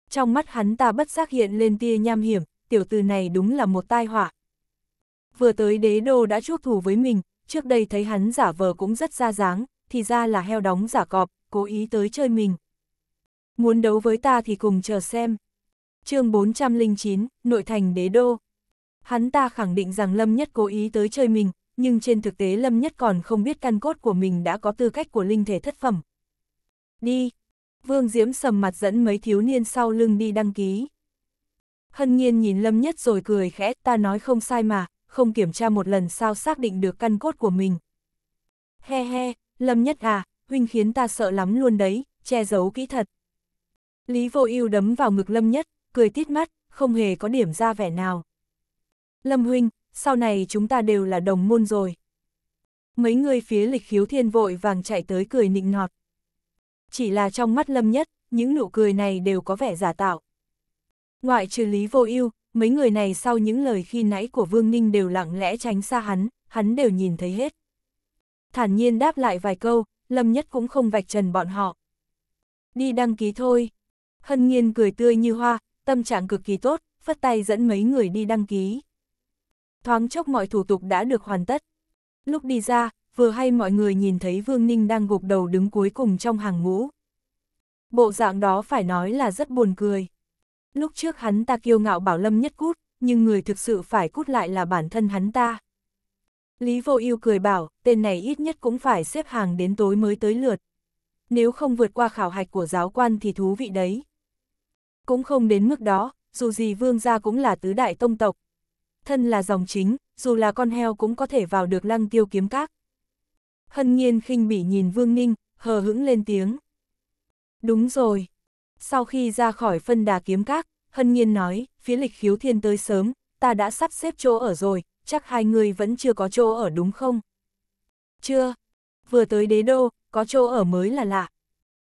Trong mắt hắn ta bất giác hiện lên tia nham hiểm, tiểu tử này đúng là một tai họa. Vừa tới đế đô đã chuốc thù với mình, trước đây thấy hắn giả vờ cũng rất ra dáng, thì ra là heo đóng giả cọp, cố ý tới chơi mình. Muốn đấu với ta thì cùng chờ xem. chương 409, Nội thành đế đô, Hắn ta khẳng định rằng Lâm Nhất cố ý tới chơi mình, nhưng trên thực tế Lâm Nhất còn không biết căn cốt của mình đã có tư cách của linh thể thất phẩm. Đi! Vương Diễm sầm mặt dẫn mấy thiếu niên sau lưng đi đăng ký. Hân nhiên nhìn Lâm Nhất rồi cười khẽ, ta nói không sai mà, không kiểm tra một lần sao xác định được căn cốt của mình. He he, Lâm Nhất à, huynh khiến ta sợ lắm luôn đấy, che giấu kỹ thật. Lý vô ưu đấm vào ngực Lâm Nhất, cười tít mắt, không hề có điểm ra vẻ nào. Lâm Huynh, sau này chúng ta đều là đồng môn rồi. Mấy người phía lịch khiếu thiên vội vàng chạy tới cười nịnh nọt. Chỉ là trong mắt Lâm Nhất, những nụ cười này đều có vẻ giả tạo. Ngoại trừ lý vô ưu mấy người này sau những lời khi nãy của Vương Ninh đều lặng lẽ tránh xa hắn, hắn đều nhìn thấy hết. Thản nhiên đáp lại vài câu, Lâm Nhất cũng không vạch trần bọn họ. Đi đăng ký thôi. Hân Nhiên cười tươi như hoa, tâm trạng cực kỳ tốt, phất tay dẫn mấy người đi đăng ký. Thoáng chốc mọi thủ tục đã được hoàn tất. Lúc đi ra, vừa hay mọi người nhìn thấy Vương Ninh đang gục đầu đứng cuối cùng trong hàng ngũ. Bộ dạng đó phải nói là rất buồn cười. Lúc trước hắn ta kiêu ngạo bảo Lâm nhất cút, nhưng người thực sự phải cút lại là bản thân hắn ta. Lý Vô Ưu cười bảo, tên này ít nhất cũng phải xếp hàng đến tối mới tới lượt. Nếu không vượt qua khảo hạch của giáo quan thì thú vị đấy. Cũng không đến mức đó, dù gì vương gia cũng là tứ đại tông tộc, thân là dòng chính, dù là con heo cũng có thể vào được lăng tiêu kiếm các. Hân nhiên khinh bỉ nhìn Vương Ninh, hờ hững lên tiếng. Đúng rồi. Sau khi ra khỏi phân đà kiếm các, Hân nhiên nói, phía lịch khiếu thiên tới sớm, ta đã sắp xếp chỗ ở rồi, chắc hai người vẫn chưa có chỗ ở đúng không? Chưa. Vừa tới đế đô, có chỗ ở mới là lạ.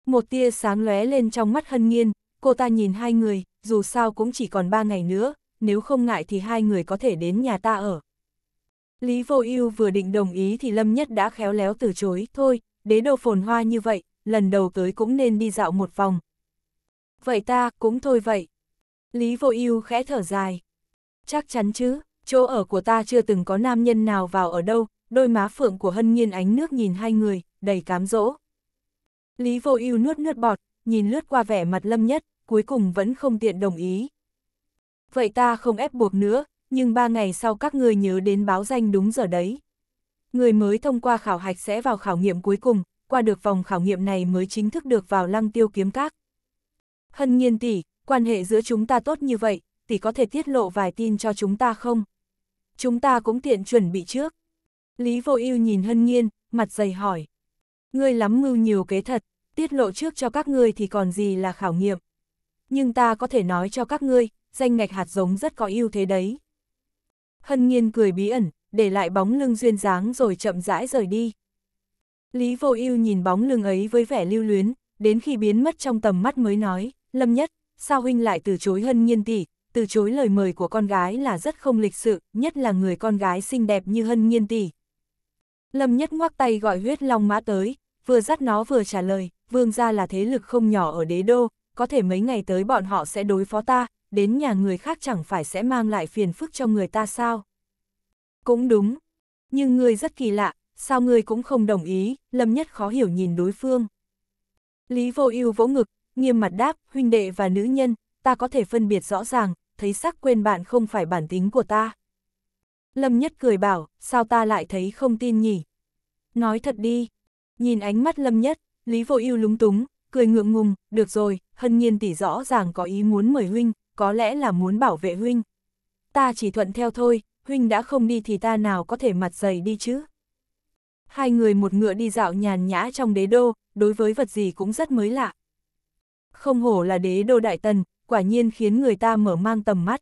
Một tia sáng lóe lên trong mắt hân nhiên, cô ta nhìn hai người, dù sao cũng chỉ còn ba ngày nữa, nếu không ngại thì hai người có thể đến nhà ta ở. Lý Vô Ưu vừa định đồng ý thì Lâm Nhất đã khéo léo từ chối, thôi, đế đô phồn hoa như vậy, lần đầu tới cũng nên đi dạo một vòng. Vậy ta, cũng thôi vậy. Lý Vô Ưu khẽ thở dài. Chắc chắn chứ, chỗ ở của ta chưa từng có nam nhân nào vào ở đâu, đôi má phượng của Hân Nhiên ánh nước nhìn hai người, đầy cám dỗ. Lý Vô Ưu nuốt nuốt bọt, nhìn lướt qua vẻ mặt Lâm Nhất, cuối cùng vẫn không tiện đồng ý vậy ta không ép buộc nữa, nhưng ba ngày sau các người nhớ đến báo danh đúng giờ đấy. Người mới thông qua khảo hạch sẽ vào khảo nghiệm cuối cùng, qua được vòng khảo nghiệm này mới chính thức được vào lăng tiêu kiếm các. Hân nhiên tỷ, quan hệ giữa chúng ta tốt như vậy, tỷ có thể tiết lộ vài tin cho chúng ta không? Chúng ta cũng tiện chuẩn bị trước. Lý vô ưu nhìn hân nhiên, mặt dày hỏi. Ngươi lắm mưu nhiều kế thật, tiết lộ trước cho các ngươi thì còn gì là khảo nghiệm. Nhưng ta có thể nói cho các ngươi, danh ngạch hạt giống rất có ưu thế đấy. Hân Nhiên cười bí ẩn, để lại bóng lưng duyên dáng rồi chậm rãi rời đi. Lý Vô Ưu nhìn bóng lưng ấy với vẻ lưu luyến, đến khi biến mất trong tầm mắt mới nói, "Lâm Nhất, sao huynh lại từ chối Hân Nhiên tỷ, từ chối lời mời của con gái là rất không lịch sự, nhất là người con gái xinh đẹp như Hân Nhiên tỷ." Lâm Nhất ngoắc tay gọi huyết long mã tới, vừa dắt nó vừa trả lời, "Vương gia là thế lực không nhỏ ở đế đô, có thể mấy ngày tới bọn họ sẽ đối phó ta, đến nhà người khác chẳng phải sẽ mang lại phiền phức cho người ta sao? Cũng đúng. Nhưng ngươi rất kỳ lạ, sao ngươi cũng không đồng ý, Lâm Nhất khó hiểu nhìn đối phương. Lý vô ưu vỗ ngực, nghiêm mặt đáp, huynh đệ và nữ nhân, ta có thể phân biệt rõ ràng, thấy sắc quên bạn không phải bản tính của ta. Lâm Nhất cười bảo, sao ta lại thấy không tin nhỉ? Nói thật đi. Nhìn ánh mắt Lâm Nhất, Lý Vô Ưu lúng túng, cười ngượng ngùng, được rồi, Hân Nhiên tỉ rõ ràng có ý muốn mời huynh, có lẽ là muốn bảo vệ huynh. Ta chỉ thuận theo thôi, huynh đã không đi thì ta nào có thể mặt dày đi chứ. Hai người một ngựa đi dạo nhàn nhã trong đế đô, đối với vật gì cũng rất mới lạ. Không hổ là đế đô đại tần, quả nhiên khiến người ta mở mang tầm mắt.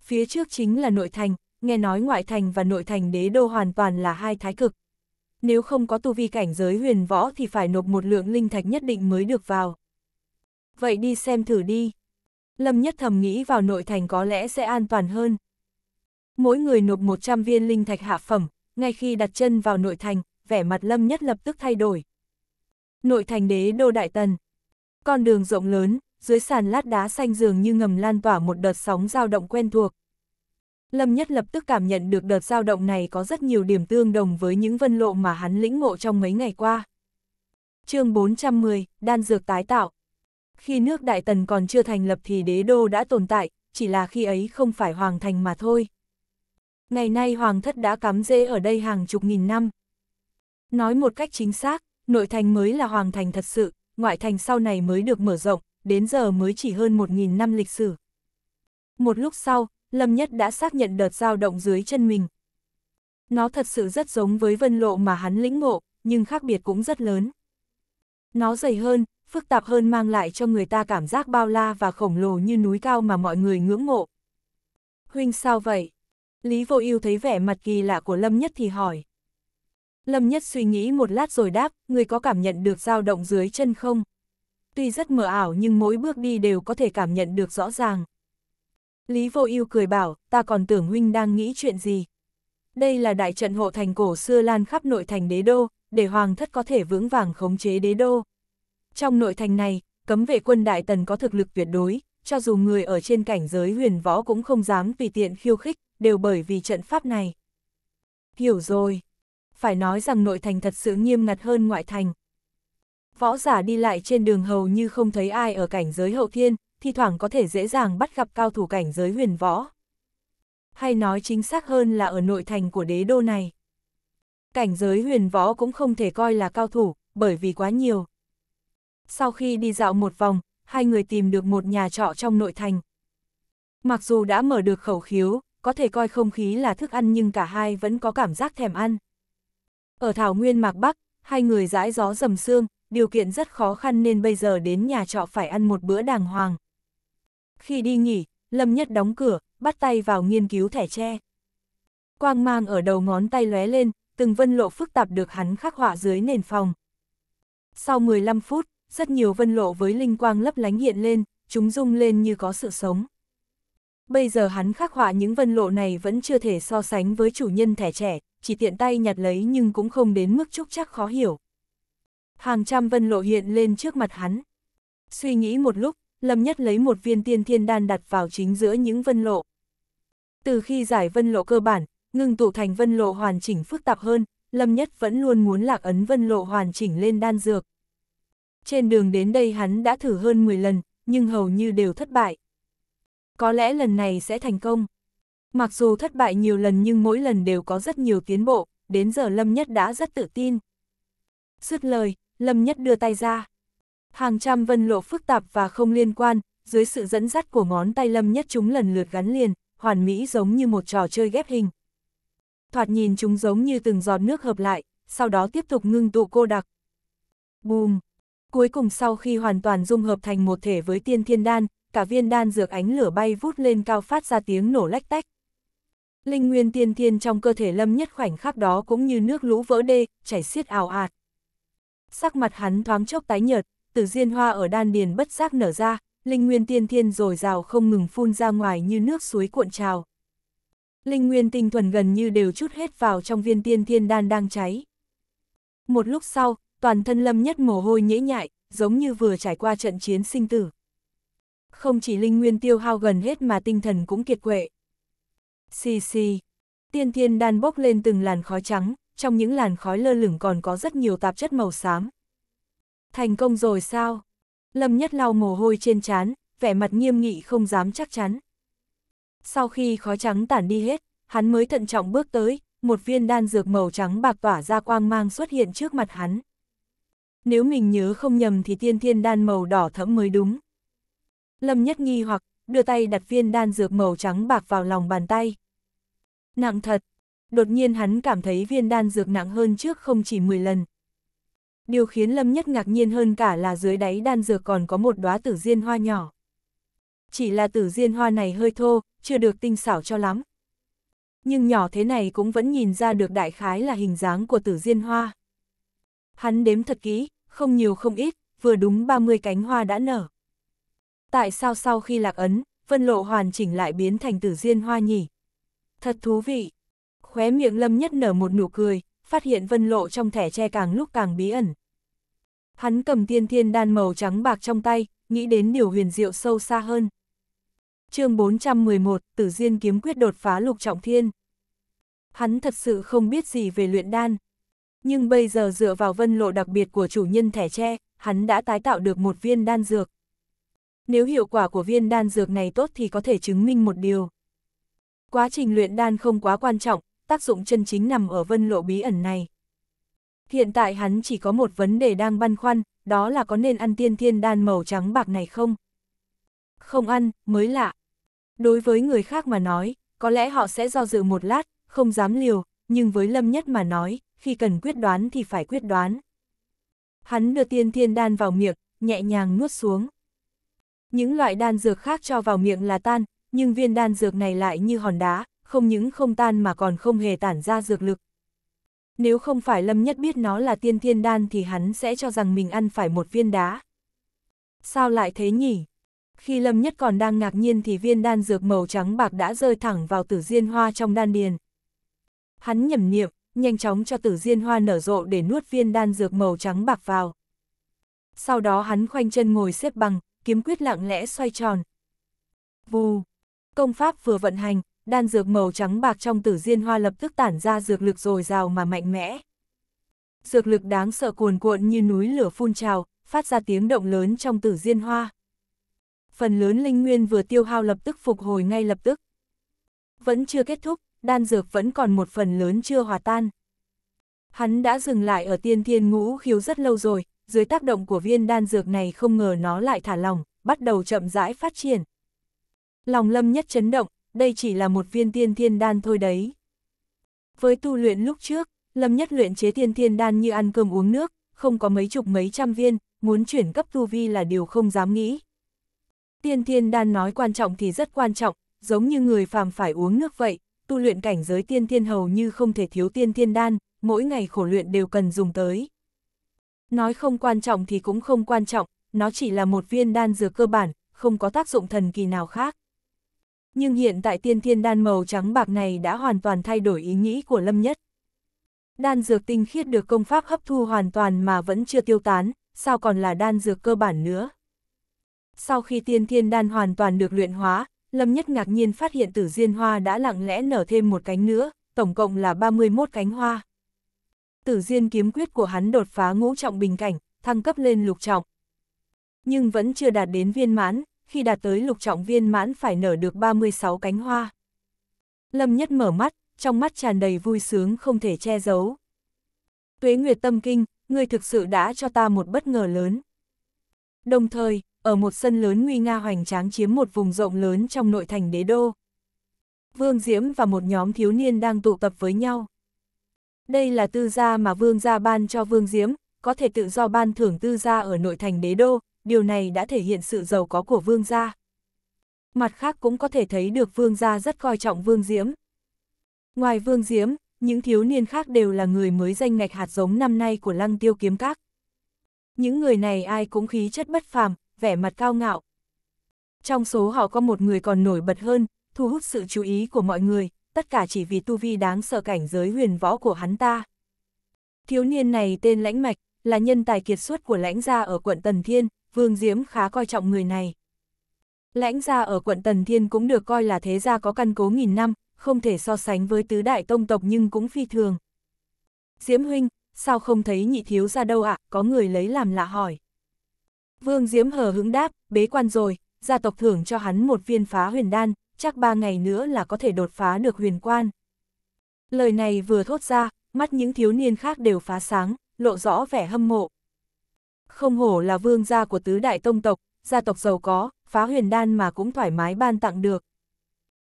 Phía trước chính là nội thành, nghe nói ngoại thành và nội thành đế đô hoàn toàn là hai thái cực. Nếu không có tu vi cảnh giới huyền võ thì phải nộp một lượng linh thạch nhất định mới được vào. Vậy đi xem thử đi. Lâm Nhất Thầm nghĩ vào nội thành có lẽ sẽ an toàn hơn. Mỗi người nộp 100 viên linh thạch hạ phẩm, ngay khi đặt chân vào nội thành, vẻ mặt Lâm Nhất lập tức thay đổi. Nội thành đế đô đại tần. Con đường rộng lớn, dưới sàn lát đá xanh dường như ngầm lan tỏa một đợt sóng dao động quen thuộc. Lâm Nhất lập tức cảm nhận được đợt dao động này có rất nhiều điểm tương đồng với những vân lộ mà hắn lĩnh ngộ trong mấy ngày qua. chương 410, Đan Dược Tái Tạo khi nước Đại Tần còn chưa thành lập thì đế đô đã tồn tại, chỉ là khi ấy không phải hoàng thành mà thôi. Ngày nay hoàng thất đã cắm rễ ở đây hàng chục nghìn năm. Nói một cách chính xác, nội thành mới là hoàng thành thật sự, ngoại thành sau này mới được mở rộng, đến giờ mới chỉ hơn một nghìn năm lịch sử. Một lúc sau, Lâm Nhất đã xác nhận đợt dao động dưới chân mình. Nó thật sự rất giống với vân lộ mà hắn lĩnh ngộ, nhưng khác biệt cũng rất lớn. Nó dày hơn, phức tạp hơn mang lại cho người ta cảm giác bao la và khổng lồ như núi cao mà mọi người ngưỡng mộ. Huynh sao vậy? Lý Vô Ưu thấy vẻ mặt kỳ lạ của Lâm Nhất thì hỏi. Lâm Nhất suy nghĩ một lát rồi đáp, người có cảm nhận được dao động dưới chân không? Tuy rất mờ ảo nhưng mỗi bước đi đều có thể cảm nhận được rõ ràng. Lý Vô Ưu cười bảo, ta còn tưởng huynh đang nghĩ chuyện gì. Đây là đại trận hộ thành cổ xưa lan khắp nội thành đế đô, để hoàng thất có thể vững vàng khống chế đế đô trong nội thành này, cấm vệ quân Đại Tần có thực lực tuyệt đối, cho dù người ở trên cảnh giới huyền võ cũng không dám vì tiện khiêu khích, đều bởi vì trận pháp này. Hiểu rồi. Phải nói rằng nội thành thật sự nghiêm ngặt hơn ngoại thành. Võ giả đi lại trên đường hầu như không thấy ai ở cảnh giới hậu thiên, thi thoảng có thể dễ dàng bắt gặp cao thủ cảnh giới huyền võ. Hay nói chính xác hơn là ở nội thành của đế đô này. Cảnh giới huyền võ cũng không thể coi là cao thủ, bởi vì quá nhiều, sau khi đi dạo một vòng, hai người tìm được một nhà trọ trong nội thành. Mặc dù đã mở được khẩu khiếu, có thể coi không khí là thức ăn nhưng cả hai vẫn có cảm giác thèm ăn. Ở Thảo Nguyên Mạc Bắc, hai người dãi gió dầm xương, điều kiện rất khó khăn nên bây giờ đến nhà trọ phải ăn một bữa đàng hoàng. Khi đi nghỉ, Lâm Nhất đóng cửa, bắt tay vào nghiên cứu thẻ tre. Quang mang ở đầu ngón tay lóe lên, từng vân lộ phức tạp được hắn khắc họa dưới nền phòng. Sau 15 phút, rất nhiều vân lộ với linh quang lấp lánh hiện lên, chúng rung lên như có sự sống. Bây giờ hắn khắc họa những vân lộ này vẫn chưa thể so sánh với chủ nhân thẻ trẻ, chỉ tiện tay nhặt lấy nhưng cũng không đến mức trúc chắc khó hiểu. Hàng trăm vân lộ hiện lên trước mặt hắn. Suy nghĩ một lúc, Lâm Nhất lấy một viên tiên thiên đan đặt vào chính giữa những vân lộ. Từ khi giải vân lộ cơ bản, ngưng tụ thành vân lộ hoàn chỉnh phức tạp hơn, Lâm Nhất vẫn luôn muốn lạc ấn vân lộ hoàn chỉnh lên đan dược. Trên đường đến đây hắn đã thử hơn 10 lần, nhưng hầu như đều thất bại. Có lẽ lần này sẽ thành công. Mặc dù thất bại nhiều lần nhưng mỗi lần đều có rất nhiều tiến bộ, đến giờ Lâm Nhất đã rất tự tin. Dứt lời, Lâm Nhất đưa tay ra. Hàng trăm vân lộ phức tạp và không liên quan, dưới sự dẫn dắt của ngón tay Lâm Nhất chúng lần lượt gắn liền, hoàn mỹ giống như một trò chơi ghép hình. Thoạt nhìn chúng giống như từng giọt nước hợp lại, sau đó tiếp tục ngưng tụ cô đặc. Bùm! Cuối cùng sau khi hoàn toàn dung hợp thành một thể với tiên thiên đan, cả viên đan dược ánh lửa bay vút lên cao phát ra tiếng nổ lách tách. Linh nguyên tiên thiên trong cơ thể lâm nhất khoảnh khắc đó cũng như nước lũ vỡ đê, chảy xiết ào ạt. Sắc mặt hắn thoáng chốc tái nhợt, từ diên hoa ở đan điền bất giác nở ra, linh nguyên tiên thiên rồi rào không ngừng phun ra ngoài như nước suối cuộn trào. Linh nguyên tinh thuần gần như đều chút hết vào trong viên tiên thiên đan đang cháy. Một lúc sau, toàn thân lâm nhất mồ hôi nhễ nhại, giống như vừa trải qua trận chiến sinh tử. Không chỉ linh nguyên tiêu hao gần hết mà tinh thần cũng kiệt quệ. Xì xì, tiên thiên đan bốc lên từng làn khói trắng, trong những làn khói lơ lửng còn có rất nhiều tạp chất màu xám. Thành công rồi sao? Lâm nhất lau mồ hôi trên trán, vẻ mặt nghiêm nghị không dám chắc chắn. Sau khi khói trắng tản đi hết, hắn mới thận trọng bước tới, một viên đan dược màu trắng bạc tỏa ra quang mang xuất hiện trước mặt hắn. Nếu mình nhớ không nhầm thì tiên thiên đan màu đỏ thẫm mới đúng. Lâm Nhất nghi hoặc, đưa tay đặt viên đan dược màu trắng bạc vào lòng bàn tay. Nặng thật, đột nhiên hắn cảm thấy viên đan dược nặng hơn trước không chỉ 10 lần. Điều khiến Lâm Nhất ngạc nhiên hơn cả là dưới đáy đan dược còn có một đóa tử diên hoa nhỏ. Chỉ là tử diên hoa này hơi thô, chưa được tinh xảo cho lắm. Nhưng nhỏ thế này cũng vẫn nhìn ra được đại khái là hình dáng của tử diên hoa. Hắn đếm thật kỹ, không nhiều không ít, vừa đúng 30 cánh hoa đã nở. Tại sao sau khi lạc ấn, vân lộ hoàn chỉnh lại biến thành tử diên hoa nhỉ? Thật thú vị. Khóe miệng lâm nhất nở một nụ cười, phát hiện vân lộ trong thẻ tre càng lúc càng bí ẩn. Hắn cầm tiên thiên đan màu trắng bạc trong tay, nghĩ đến điều huyền diệu sâu xa hơn. chương 411, Tử Diên kiếm quyết đột phá lục trọng thiên. Hắn thật sự không biết gì về luyện đan, nhưng bây giờ dựa vào vân lộ đặc biệt của chủ nhân thẻ tre, hắn đã tái tạo được một viên đan dược. Nếu hiệu quả của viên đan dược này tốt thì có thể chứng minh một điều. Quá trình luyện đan không quá quan trọng, tác dụng chân chính nằm ở vân lộ bí ẩn này. Hiện tại hắn chỉ có một vấn đề đang băn khoăn, đó là có nên ăn tiên thiên đan màu trắng bạc này không? Không ăn, mới lạ. Đối với người khác mà nói, có lẽ họ sẽ do dự một lát, không dám liều, nhưng với Lâm Nhất mà nói, khi cần quyết đoán thì phải quyết đoán. Hắn đưa tiên thiên đan vào miệng, nhẹ nhàng nuốt xuống. Những loại đan dược khác cho vào miệng là tan, nhưng viên đan dược này lại như hòn đá, không những không tan mà còn không hề tản ra dược lực. Nếu không phải Lâm Nhất biết nó là tiên thiên đan thì hắn sẽ cho rằng mình ăn phải một viên đá. Sao lại thế nhỉ? Khi Lâm Nhất còn đang ngạc nhiên thì viên đan dược màu trắng bạc đã rơi thẳng vào tử diên hoa trong đan điền. Hắn nhầm niệm, nhanh chóng cho tử diên hoa nở rộ để nuốt viên đan dược màu trắng bạc vào. Sau đó hắn khoanh chân ngồi xếp bằng, kiếm quyết lặng lẽ xoay tròn. Vù! Công pháp vừa vận hành, đan dược màu trắng bạc trong tử diên hoa lập tức tản ra dược lực dồi dào mà mạnh mẽ. Dược lực đáng sợ cuồn cuộn như núi lửa phun trào, phát ra tiếng động lớn trong tử diên hoa. Phần lớn linh nguyên vừa tiêu hao lập tức phục hồi ngay lập tức. Vẫn chưa kết thúc, đan dược vẫn còn một phần lớn chưa hòa tan. Hắn đã dừng lại ở tiên thiên ngũ khiếu rất lâu rồi, dưới tác động của viên đan dược này không ngờ nó lại thả lỏng, bắt đầu chậm rãi phát triển. Lòng lâm nhất chấn động, đây chỉ là một viên tiên thiên đan thôi đấy. Với tu luyện lúc trước, lâm nhất luyện chế tiên thiên đan như ăn cơm uống nước, không có mấy chục mấy trăm viên, muốn chuyển cấp tu vi là điều không dám nghĩ. Tiên thiên đan nói quan trọng thì rất quan trọng, giống như người phàm phải uống nước vậy, tu luyện cảnh giới tiên thiên hầu như không thể thiếu tiên thiên đan, mỗi ngày khổ luyện đều cần dùng tới. Nói không quan trọng thì cũng không quan trọng, nó chỉ là một viên đan dược cơ bản, không có tác dụng thần kỳ nào khác. Nhưng hiện tại tiên thiên đan màu trắng bạc này đã hoàn toàn thay đổi ý nghĩ của Lâm Nhất. Đan dược tinh khiết được công pháp hấp thu hoàn toàn mà vẫn chưa tiêu tán, sao còn là đan dược cơ bản nữa. Sau khi tiên thiên đan hoàn toàn được luyện hóa, Lâm Nhất ngạc nhiên phát hiện tử diên hoa đã lặng lẽ nở thêm một cánh nữa, tổng cộng là 31 cánh hoa. Tử diên kiếm quyết của hắn đột phá ngũ trọng bình cảnh, thăng cấp lên lục trọng. Nhưng vẫn chưa đạt đến viên mãn, khi đạt tới lục trọng viên mãn phải nở được 36 cánh hoa. Lâm Nhất mở mắt, trong mắt tràn đầy vui sướng không thể che giấu. Tuế Nguyệt Tâm Kinh, ngươi thực sự đã cho ta một bất ngờ lớn. Đồng thời, ở một sân lớn nguy nga hoành tráng chiếm một vùng rộng lớn trong nội thành đế đô. Vương Diễm và một nhóm thiếu niên đang tụ tập với nhau. Đây là tư gia mà Vương gia ban cho Vương Diễm, có thể tự do ban thưởng tư gia ở nội thành đế đô, điều này đã thể hiện sự giàu có của Vương gia. Mặt khác cũng có thể thấy được Vương gia rất coi trọng Vương Diễm. Ngoài Vương Diễm, những thiếu niên khác đều là người mới danh ngạch hạt giống năm nay của lăng tiêu kiếm các. Những người này ai cũng khí chất bất phàm, vẻ mặt cao ngạo. Trong số họ có một người còn nổi bật hơn, thu hút sự chú ý của mọi người, tất cả chỉ vì tu vi đáng sợ cảnh giới huyền võ của hắn ta. Thiếu niên này tên Lãnh Mạch, là nhân tài kiệt xuất của Lãnh gia ở quận Tần Thiên, Vương Diễm khá coi trọng người này. Lãnh gia ở quận Tần Thiên cũng được coi là thế gia có căn cố nghìn năm, không thể so sánh với tứ đại tông tộc nhưng cũng phi thường. Diễm huynh, sao không thấy nhị thiếu ra đâu ạ, à? có người lấy làm lạ hỏi. Vương Diễm hờ hứng đáp, bế quan rồi, gia tộc thưởng cho hắn một viên phá huyền đan, chắc ba ngày nữa là có thể đột phá được huyền quan. Lời này vừa thốt ra, mắt những thiếu niên khác đều phá sáng, lộ rõ vẻ hâm mộ. Không hổ là vương gia của tứ đại tông tộc, gia tộc giàu có, phá huyền đan mà cũng thoải mái ban tặng được.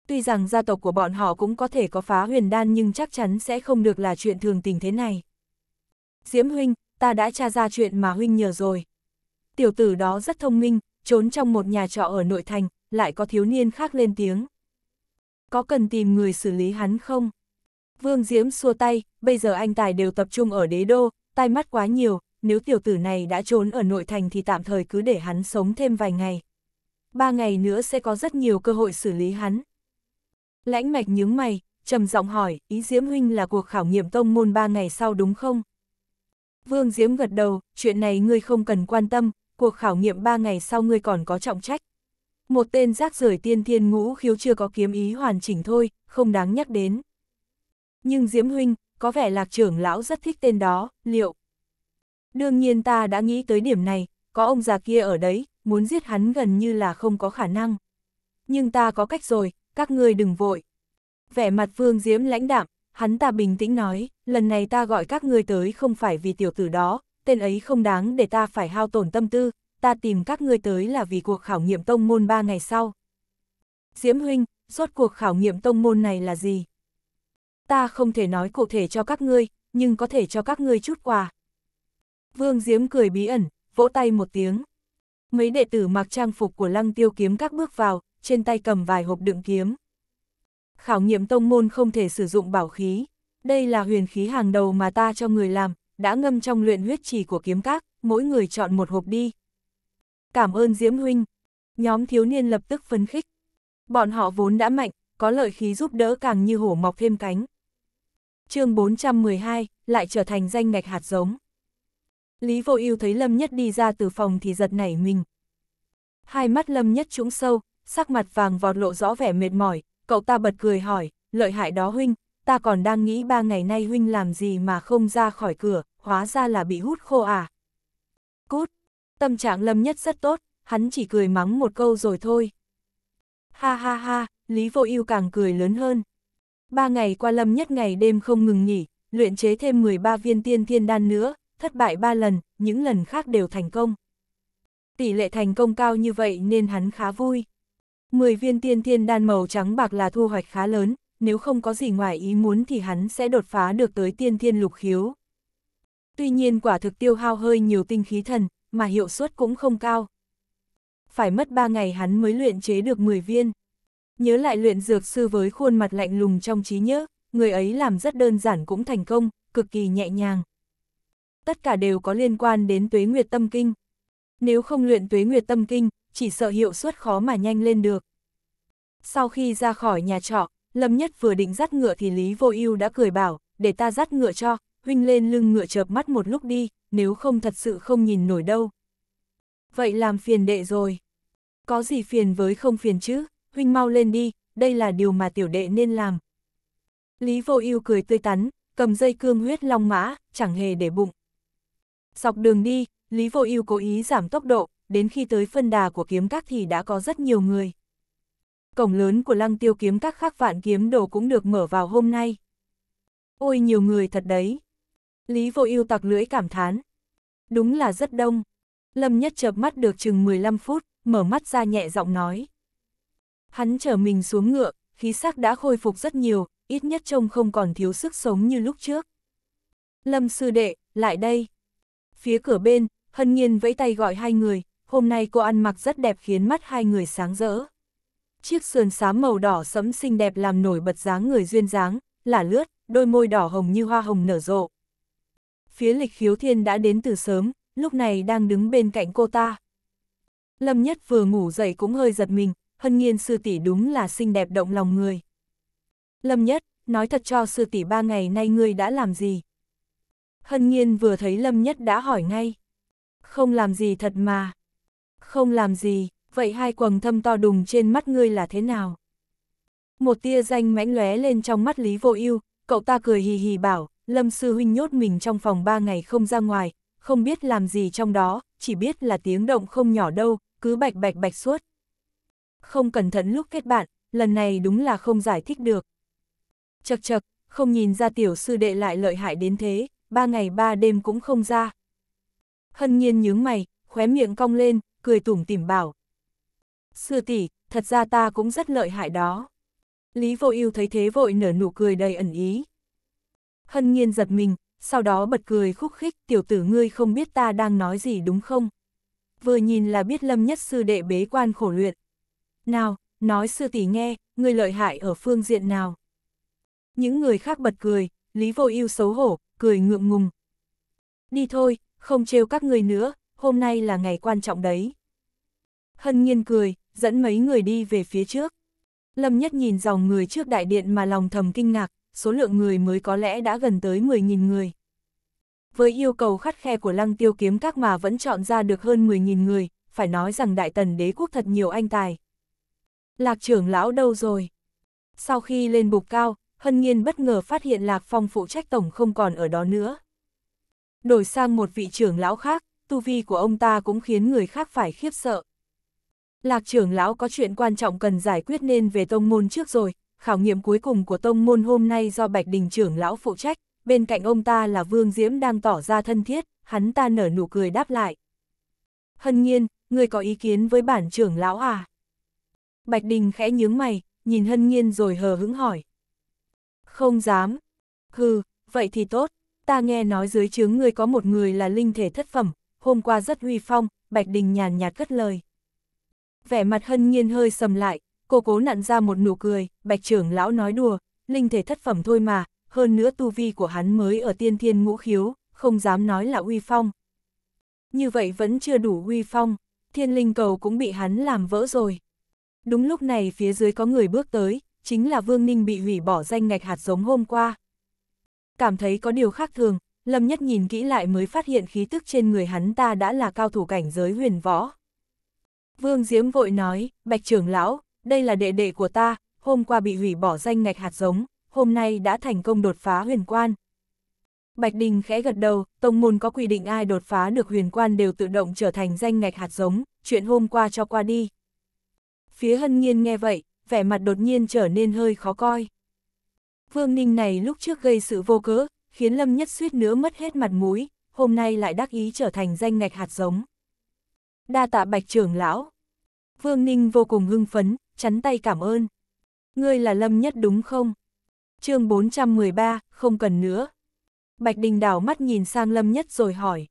Tuy rằng gia tộc của bọn họ cũng có thể có phá huyền đan nhưng chắc chắn sẽ không được là chuyện thường tình thế này. Diễm huynh, ta đã tra ra chuyện mà huynh nhờ rồi tiểu tử đó rất thông minh, trốn trong một nhà trọ ở nội thành, lại có thiếu niên khác lên tiếng. Có cần tìm người xử lý hắn không? Vương Diễm xua tay, bây giờ anh Tài đều tập trung ở đế đô, tai mắt quá nhiều, nếu tiểu tử này đã trốn ở nội thành thì tạm thời cứ để hắn sống thêm vài ngày. Ba ngày nữa sẽ có rất nhiều cơ hội xử lý hắn. Lãnh mạch nhướng mày, trầm giọng hỏi, ý Diễm Huynh là cuộc khảo nghiệm tông môn ba ngày sau đúng không? Vương Diễm gật đầu, chuyện này ngươi không cần quan tâm, cuộc khảo nghiệm ba ngày sau ngươi còn có trọng trách. Một tên rác rời tiên thiên ngũ khiếu chưa có kiếm ý hoàn chỉnh thôi, không đáng nhắc đến. Nhưng Diễm Huynh, có vẻ lạc trưởng lão rất thích tên đó, liệu? Đương nhiên ta đã nghĩ tới điểm này, có ông già kia ở đấy, muốn giết hắn gần như là không có khả năng. Nhưng ta có cách rồi, các ngươi đừng vội. Vẻ mặt Vương Diễm lãnh đạm, hắn ta bình tĩnh nói, lần này ta gọi các ngươi tới không phải vì tiểu tử đó, tên ấy không đáng để ta phải hao tổn tâm tư, ta tìm các ngươi tới là vì cuộc khảo nghiệm tông môn ba ngày sau. Diễm Huynh, rốt cuộc khảo nghiệm tông môn này là gì? Ta không thể nói cụ thể cho các ngươi, nhưng có thể cho các ngươi chút quà. Vương Diễm cười bí ẩn, vỗ tay một tiếng. Mấy đệ tử mặc trang phục của lăng tiêu kiếm các bước vào, trên tay cầm vài hộp đựng kiếm. Khảo nghiệm tông môn không thể sử dụng bảo khí. Đây là huyền khí hàng đầu mà ta cho người làm, đã ngâm trong luyện huyết trì của kiếm các, mỗi người chọn một hộp đi. Cảm ơn Diễm Huynh. Nhóm thiếu niên lập tức phấn khích. Bọn họ vốn đã mạnh, có lợi khí giúp đỡ càng như hổ mọc thêm cánh. chương 412, lại trở thành danh ngạch hạt giống. Lý Vô Ưu thấy Lâm Nhất đi ra từ phòng thì giật nảy mình. Hai mắt Lâm Nhất trũng sâu, sắc mặt vàng vọt lộ rõ vẻ mệt mỏi, cậu ta bật cười hỏi, lợi hại đó huynh, ta còn đang nghĩ ba ngày nay huynh làm gì mà không ra khỏi cửa, hóa ra là bị hút khô à. Cút, tâm trạng lâm nhất rất tốt, hắn chỉ cười mắng một câu rồi thôi. Ha ha ha, Lý Vô Ưu càng cười lớn hơn. Ba ngày qua lâm nhất ngày đêm không ngừng nghỉ, luyện chế thêm 13 viên tiên thiên đan nữa, thất bại ba lần, những lần khác đều thành công. Tỷ lệ thành công cao như vậy nên hắn khá vui. 10 viên tiên thiên đan màu trắng bạc là thu hoạch khá lớn, nếu không có gì ngoài ý muốn thì hắn sẽ đột phá được tới tiên thiên lục khiếu. Tuy nhiên quả thực tiêu hao hơi nhiều tinh khí thần, mà hiệu suất cũng không cao. Phải mất 3 ngày hắn mới luyện chế được 10 viên. Nhớ lại luyện dược sư với khuôn mặt lạnh lùng trong trí nhớ, người ấy làm rất đơn giản cũng thành công, cực kỳ nhẹ nhàng. Tất cả đều có liên quan đến tuế nguyệt tâm kinh. Nếu không luyện tuế nguyệt tâm kinh, chỉ sợ hiệu suất khó mà nhanh lên được. Sau khi ra khỏi nhà trọ, Lâm Nhất vừa định dắt ngựa thì Lý Vô Ưu đã cười bảo, để ta dắt ngựa cho, huynh lên lưng ngựa chợp mắt một lúc đi, nếu không thật sự không nhìn nổi đâu. Vậy làm phiền đệ rồi. Có gì phiền với không phiền chứ, huynh mau lên đi, đây là điều mà tiểu đệ nên làm. Lý Vô Ưu cười tươi tắn, cầm dây cương huyết long mã, chẳng hề để bụng. Dọc đường đi, Lý Vô Ưu cố ý giảm tốc độ, đến khi tới phân đà của kiếm các thì đã có rất nhiều người cổng lớn của lăng tiêu kiếm các khắc vạn kiếm đồ cũng được mở vào hôm nay. Ôi nhiều người thật đấy. Lý vô ưu tặc lưỡi cảm thán. Đúng là rất đông. Lâm nhất chợp mắt được chừng 15 phút, mở mắt ra nhẹ giọng nói. Hắn chở mình xuống ngựa, khí sắc đã khôi phục rất nhiều, ít nhất trông không còn thiếu sức sống như lúc trước. Lâm sư đệ, lại đây. Phía cửa bên, hân nhiên vẫy tay gọi hai người, hôm nay cô ăn mặc rất đẹp khiến mắt hai người sáng rỡ chiếc sườn xám màu đỏ sẫm xinh đẹp làm nổi bật dáng người duyên dáng, lả lướt, đôi môi đỏ hồng như hoa hồng nở rộ. Phía lịch khiếu thiên đã đến từ sớm, lúc này đang đứng bên cạnh cô ta. Lâm Nhất vừa ngủ dậy cũng hơi giật mình, hân nhiên sư tỷ đúng là xinh đẹp động lòng người. Lâm Nhất, nói thật cho sư tỷ ba ngày nay ngươi đã làm gì? Hân nhiên vừa thấy Lâm Nhất đã hỏi ngay. Không làm gì thật mà. Không làm gì, vậy hai quầng thâm to đùng trên mắt ngươi là thế nào? Một tia danh mãnh lóe lên trong mắt Lý Vô Ưu, cậu ta cười hì hì bảo, Lâm sư huynh nhốt mình trong phòng ba ngày không ra ngoài, không biết làm gì trong đó, chỉ biết là tiếng động không nhỏ đâu, cứ bạch bạch bạch suốt. Không cẩn thận lúc kết bạn, lần này đúng là không giải thích được. Chật chật, không nhìn ra tiểu sư đệ lại lợi hại đến thế, ba ngày ba đêm cũng không ra. Hân nhiên nhướng mày, khóe miệng cong lên, cười tủm tỉm bảo, Sư tỷ, thật ra ta cũng rất lợi hại đó. Lý vô ưu thấy thế vội nở nụ cười đầy ẩn ý. Hân nhiên giật mình, sau đó bật cười khúc khích tiểu tử ngươi không biết ta đang nói gì đúng không? Vừa nhìn là biết lâm nhất sư đệ bế quan khổ luyện. Nào, nói sư tỷ nghe, ngươi lợi hại ở phương diện nào? Những người khác bật cười, Lý Vô Ưu xấu hổ, cười ngượng ngùng. Đi thôi, không trêu các ngươi nữa, hôm nay là ngày quan trọng đấy. Hân Nhiên cười, dẫn mấy người đi về phía trước. Lâm Nhất nhìn dòng người trước đại điện mà lòng thầm kinh ngạc, số lượng người mới có lẽ đã gần tới 10.000 người. Với yêu cầu khắt khe của lăng tiêu kiếm các mà vẫn chọn ra được hơn 10.000 người, phải nói rằng đại tần đế quốc thật nhiều anh tài. Lạc trưởng lão đâu rồi? Sau khi lên bục cao, Hân Nhiên bất ngờ phát hiện Lạc Phong phụ trách tổng không còn ở đó nữa. Đổi sang một vị trưởng lão khác, tu vi của ông ta cũng khiến người khác phải khiếp sợ. Lạc trưởng lão có chuyện quan trọng cần giải quyết nên về tông môn trước rồi, khảo nghiệm cuối cùng của tông môn hôm nay do Bạch Đình trưởng lão phụ trách, bên cạnh ông ta là Vương Diễm đang tỏ ra thân thiết, hắn ta nở nụ cười đáp lại. Hân nhiên, người có ý kiến với bản trưởng lão à? Bạch Đình khẽ nhướng mày, nhìn hân nhiên rồi hờ hững hỏi. Không dám. Hừ, vậy thì tốt, ta nghe nói dưới chướng ngươi có một người là linh thể thất phẩm, hôm qua rất huy phong, Bạch Đình nhàn nhạt cất lời. Vẻ mặt hân nhiên hơi sầm lại, cô cố nặn ra một nụ cười, bạch trưởng lão nói đùa, linh thể thất phẩm thôi mà, hơn nữa tu vi của hắn mới ở tiên thiên ngũ khiếu, không dám nói là uy phong. Như vậy vẫn chưa đủ uy phong, thiên linh cầu cũng bị hắn làm vỡ rồi. Đúng lúc này phía dưới có người bước tới, chính là Vương Ninh bị hủy bỏ danh ngạch hạt giống hôm qua. Cảm thấy có điều khác thường, Lâm Nhất nhìn kỹ lại mới phát hiện khí tức trên người hắn ta đã là cao thủ cảnh giới huyền võ. Vương Diễm vội nói, Bạch trưởng lão, đây là đệ đệ của ta, hôm qua bị hủy bỏ danh ngạch hạt giống, hôm nay đã thành công đột phá huyền quan. Bạch Đình khẽ gật đầu, tông môn có quy định ai đột phá được huyền quan đều tự động trở thành danh ngạch hạt giống, chuyện hôm qua cho qua đi. Phía hân nhiên nghe vậy, vẻ mặt đột nhiên trở nên hơi khó coi. Vương Ninh này lúc trước gây sự vô cớ, khiến Lâm Nhất suýt nữa mất hết mặt mũi, hôm nay lại đắc ý trở thành danh ngạch hạt giống đa tạ bạch trưởng lão. Vương Ninh vô cùng hưng phấn, chắn tay cảm ơn. Ngươi là lâm nhất đúng không? chương 413, không cần nữa. Bạch Đình đảo mắt nhìn sang lâm nhất rồi hỏi.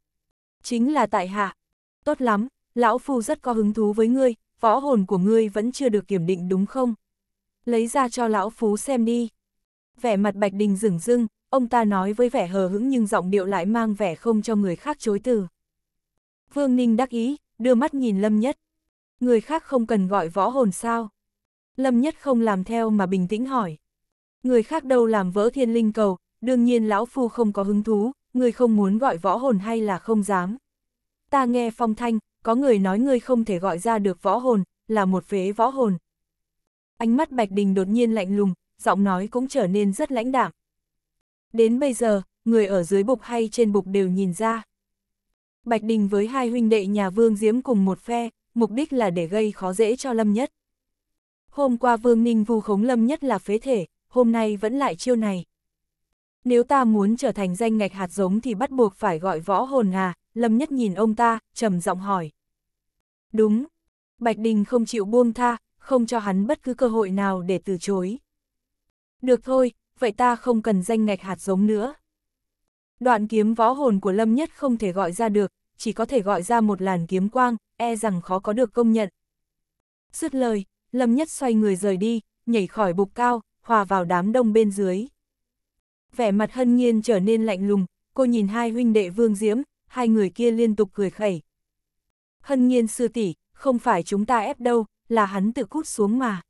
Chính là tại hạ. Tốt lắm, lão phu rất có hứng thú với ngươi, võ hồn của ngươi vẫn chưa được kiểm định đúng không? Lấy ra cho lão phú xem đi. Vẻ mặt Bạch Đình rửng rưng, ông ta nói với vẻ hờ hững nhưng giọng điệu lại mang vẻ không cho người khác chối từ. Vương Ninh đắc ý, đưa mắt nhìn Lâm Nhất. Người khác không cần gọi võ hồn sao? Lâm Nhất không làm theo mà bình tĩnh hỏi. Người khác đâu làm vỡ thiên linh cầu, đương nhiên lão phu không có hứng thú, người không muốn gọi võ hồn hay là không dám. Ta nghe phong thanh, có người nói ngươi không thể gọi ra được võ hồn, là một phế võ hồn. Ánh mắt Bạch Đình đột nhiên lạnh lùng, giọng nói cũng trở nên rất lãnh đạm. Đến bây giờ, người ở dưới bục hay trên bục đều nhìn ra. Bạch Đình với hai huynh đệ nhà Vương Diễm cùng một phe, mục đích là để gây khó dễ cho Lâm Nhất. Hôm qua Vương Ninh vu khống Lâm Nhất là phế thể, hôm nay vẫn lại chiêu này. Nếu ta muốn trở thành danh ngạch hạt giống thì bắt buộc phải gọi võ hồn à, Lâm Nhất nhìn ông ta, trầm giọng hỏi. Đúng, Bạch Đình không chịu buông tha, không cho hắn bất cứ cơ hội nào để từ chối. Được thôi, vậy ta không cần danh ngạch hạt giống nữa. Đoạn kiếm võ hồn của Lâm Nhất không thể gọi ra được, chỉ có thể gọi ra một làn kiếm quang, e rằng khó có được công nhận. Dứt lời, Lâm Nhất xoay người rời đi, nhảy khỏi bục cao, hòa vào đám đông bên dưới. Vẻ mặt hân nhiên trở nên lạnh lùng, cô nhìn hai huynh đệ Vương Diễm, hai người kia liên tục cười khẩy. Hân nhiên sư tỷ không phải chúng ta ép đâu, là hắn tự cút xuống mà.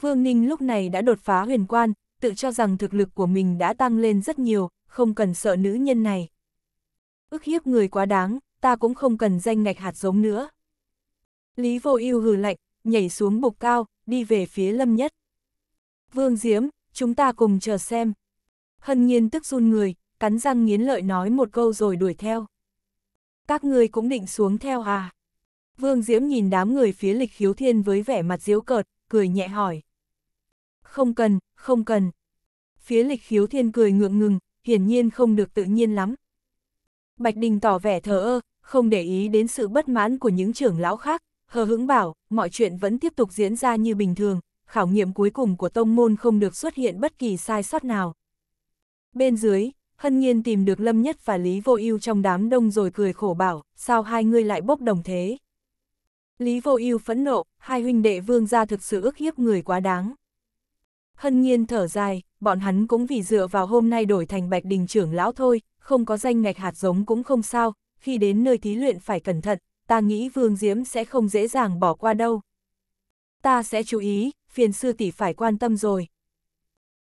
Vương Ninh lúc này đã đột phá huyền quan, tự cho rằng thực lực của mình đã tăng lên rất nhiều, không cần sợ nữ nhân này ức hiếp người quá đáng, ta cũng không cần danh ngạch hạt giống nữa. Lý vô ưu hừ lạnh, nhảy xuống bục cao, đi về phía lâm nhất. Vương Diễm, chúng ta cùng chờ xem. Hân nhiên tức run người, cắn răng nghiến lợi nói một câu rồi đuổi theo. Các người cũng định xuống theo à? Vương Diễm nhìn đám người phía lịch khiếu thiên với vẻ mặt diếu cợt, cười nhẹ hỏi. Không cần, không cần. Phía lịch khiếu thiên cười ngượng ngừng, hiển nhiên không được tự nhiên lắm. Bạch Đình tỏ vẻ thờ ơ, không để ý đến sự bất mãn của những trưởng lão khác, hờ hững bảo, mọi chuyện vẫn tiếp tục diễn ra như bình thường, khảo nghiệm cuối cùng của tông môn không được xuất hiện bất kỳ sai sót nào. Bên dưới, Hân Nhiên tìm được Lâm Nhất và Lý Vô Ưu trong đám đông rồi cười khổ bảo, sao hai người lại bốc đồng thế? Lý Vô Ưu phẫn nộ, hai huynh đệ vương gia thực sự ức hiếp người quá đáng. Hân nhiên thở dài, bọn hắn cũng vì dựa vào hôm nay đổi thành bạch đình trưởng lão thôi, không có danh ngạch hạt giống cũng không sao, khi đến nơi thí luyện phải cẩn thận, ta nghĩ Vương Diễm sẽ không dễ dàng bỏ qua đâu. Ta sẽ chú ý, phiền sư tỷ phải quan tâm rồi.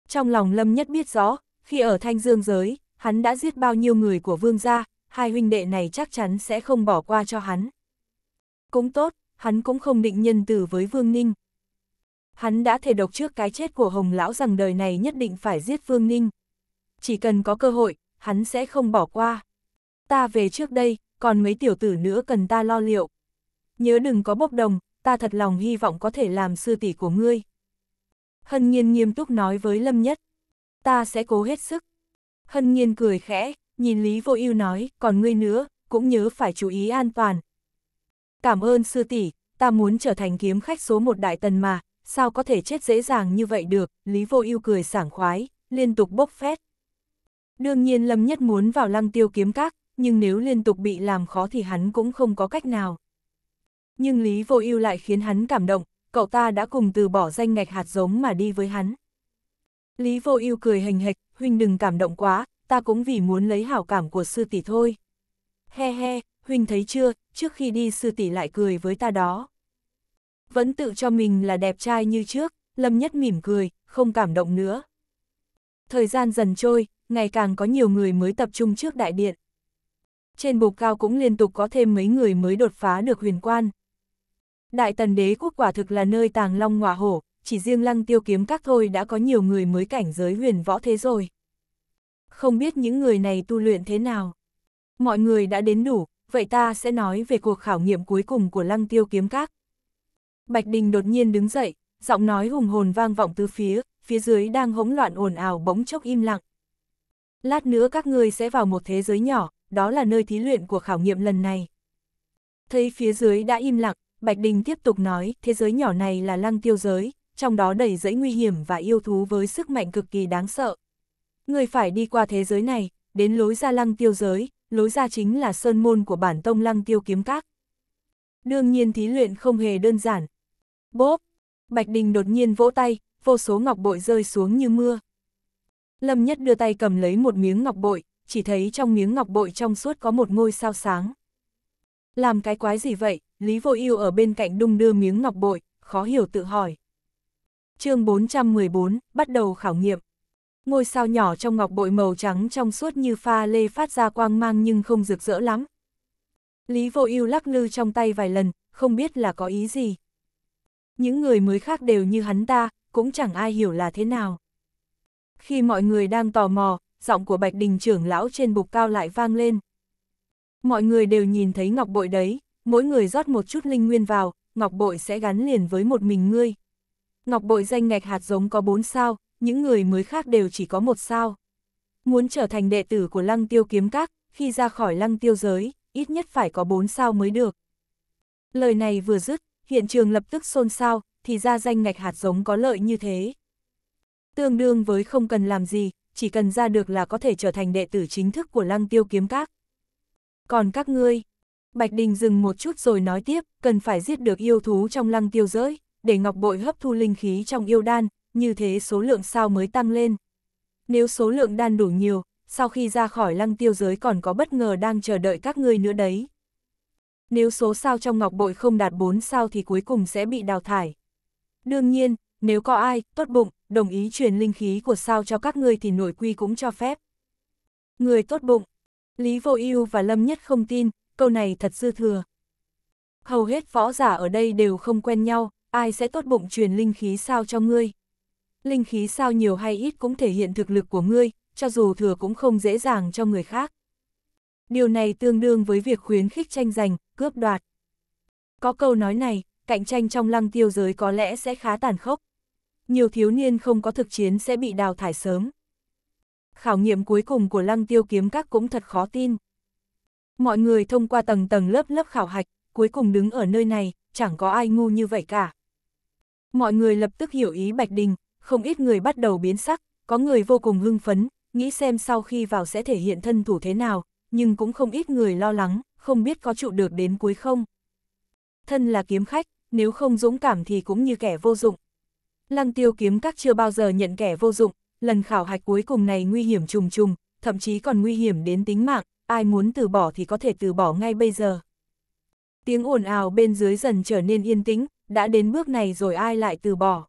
Trong lòng Lâm Nhất biết rõ, khi ở Thanh Dương giới, hắn đã giết bao nhiêu người của Vương gia, hai huynh đệ này chắc chắn sẽ không bỏ qua cho hắn. Cũng tốt, hắn cũng không định nhân từ với Vương Ninh hắn đã thể độc trước cái chết của Hồng Lão rằng đời này nhất định phải giết phương Ninh. Chỉ cần có cơ hội, hắn sẽ không bỏ qua. Ta về trước đây, còn mấy tiểu tử nữa cần ta lo liệu. Nhớ đừng có bốc đồng, ta thật lòng hy vọng có thể làm sư tỷ của ngươi. Hân Nhiên nghiêm túc nói với Lâm Nhất. Ta sẽ cố hết sức. Hân Nhiên cười khẽ, nhìn Lý Vô Ưu nói, còn ngươi nữa, cũng nhớ phải chú ý an toàn. Cảm ơn sư tỷ, ta muốn trở thành kiếm khách số một đại tần mà, sao có thể chết dễ dàng như vậy được, Lý Vô Ưu cười sảng khoái, liên tục bốc phét. Đương nhiên Lâm Nhất muốn vào lăng tiêu kiếm các, nhưng nếu liên tục bị làm khó thì hắn cũng không có cách nào. Nhưng Lý Vô Ưu lại khiến hắn cảm động, cậu ta đã cùng từ bỏ danh ngạch hạt giống mà đi với hắn. Lý Vô Ưu cười hình hệch, huynh đừng cảm động quá, ta cũng vì muốn lấy hảo cảm của sư tỷ thôi. He he, huynh thấy chưa, trước khi đi sư tỷ lại cười với ta đó vẫn tự cho mình là đẹp trai như trước, Lâm Nhất mỉm cười, không cảm động nữa. Thời gian dần trôi, ngày càng có nhiều người mới tập trung trước đại điện. Trên bục cao cũng liên tục có thêm mấy người mới đột phá được huyền quan. Đại tần đế quốc quả thực là nơi tàng long ngọa hổ, chỉ riêng lăng tiêu kiếm các thôi đã có nhiều người mới cảnh giới huyền võ thế rồi. Không biết những người này tu luyện thế nào. Mọi người đã đến đủ, vậy ta sẽ nói về cuộc khảo nghiệm cuối cùng của lăng tiêu kiếm các. Bạch Đình đột nhiên đứng dậy, giọng nói hùng hồn vang vọng từ phía, phía dưới đang hỗn loạn ồn ào bỗng chốc im lặng. Lát nữa các ngươi sẽ vào một thế giới nhỏ, đó là nơi thí luyện của khảo nghiệm lần này. Thấy phía dưới đã im lặng, Bạch Đình tiếp tục nói, thế giới nhỏ này là lăng tiêu giới, trong đó đầy rẫy nguy hiểm và yêu thú với sức mạnh cực kỳ đáng sợ. Người phải đi qua thế giới này, đến lối ra lăng tiêu giới, lối ra chính là sơn môn của bản tông lăng tiêu kiếm các. Đương nhiên thí luyện không hề đơn giản, Bốp! Bạch Đình đột nhiên vỗ tay, vô số ngọc bội rơi xuống như mưa. Lâm Nhất đưa tay cầm lấy một miếng ngọc bội, chỉ thấy trong miếng ngọc bội trong suốt có một ngôi sao sáng. Làm cái quái gì vậy? Lý Vô Ưu ở bên cạnh đung đưa miếng ngọc bội, khó hiểu tự hỏi. Chương 414, bắt đầu khảo nghiệm. Ngôi sao nhỏ trong ngọc bội màu trắng trong suốt như pha lê phát ra quang mang nhưng không rực rỡ lắm. Lý Vô Ưu lắc lư trong tay vài lần, không biết là có ý gì những người mới khác đều như hắn ta, cũng chẳng ai hiểu là thế nào. Khi mọi người đang tò mò, giọng của Bạch Đình trưởng lão trên bục cao lại vang lên. Mọi người đều nhìn thấy ngọc bội đấy, mỗi người rót một chút linh nguyên vào, ngọc bội sẽ gắn liền với một mình ngươi. Ngọc bội danh ngạch hạt giống có bốn sao, những người mới khác đều chỉ có một sao. Muốn trở thành đệ tử của lăng tiêu kiếm các, khi ra khỏi lăng tiêu giới, ít nhất phải có bốn sao mới được. Lời này vừa dứt, hiện trường lập tức xôn xao, thì ra danh ngạch hạt giống có lợi như thế. Tương đương với không cần làm gì, chỉ cần ra được là có thể trở thành đệ tử chính thức của lăng tiêu kiếm các. Còn các ngươi, Bạch Đình dừng một chút rồi nói tiếp, cần phải giết được yêu thú trong lăng tiêu giới, để ngọc bội hấp thu linh khí trong yêu đan, như thế số lượng sao mới tăng lên. Nếu số lượng đan đủ nhiều, sau khi ra khỏi lăng tiêu giới còn có bất ngờ đang chờ đợi các ngươi nữa đấy nếu số sao trong ngọc bội không đạt 4 sao thì cuối cùng sẽ bị đào thải. Đương nhiên, nếu có ai, tốt bụng, đồng ý truyền linh khí của sao cho các ngươi thì nội quy cũng cho phép. Người tốt bụng, Lý Vô Ưu và Lâm Nhất không tin, câu này thật dư thừa. Hầu hết võ giả ở đây đều không quen nhau, ai sẽ tốt bụng truyền linh khí sao cho ngươi. Linh khí sao nhiều hay ít cũng thể hiện thực lực của ngươi, cho dù thừa cũng không dễ dàng cho người khác. Điều này tương đương với việc khuyến khích tranh giành, cướp đoạt. Có câu nói này, cạnh tranh trong lăng tiêu giới có lẽ sẽ khá tàn khốc. Nhiều thiếu niên không có thực chiến sẽ bị đào thải sớm. Khảo nghiệm cuối cùng của lăng tiêu kiếm các cũng thật khó tin. Mọi người thông qua tầng tầng lớp lớp khảo hạch, cuối cùng đứng ở nơi này, chẳng có ai ngu như vậy cả. Mọi người lập tức hiểu ý Bạch Đình, không ít người bắt đầu biến sắc, có người vô cùng hưng phấn, nghĩ xem sau khi vào sẽ thể hiện thân thủ thế nào, nhưng cũng không ít người lo lắng không biết có trụ được đến cuối không. Thân là kiếm khách, nếu không dũng cảm thì cũng như kẻ vô dụng. Lăng tiêu kiếm các chưa bao giờ nhận kẻ vô dụng, lần khảo hạch cuối cùng này nguy hiểm trùng trùng, thậm chí còn nguy hiểm đến tính mạng, ai muốn từ bỏ thì có thể từ bỏ ngay bây giờ. Tiếng ồn ào bên dưới dần trở nên yên tĩnh, đã đến bước này rồi ai lại từ bỏ.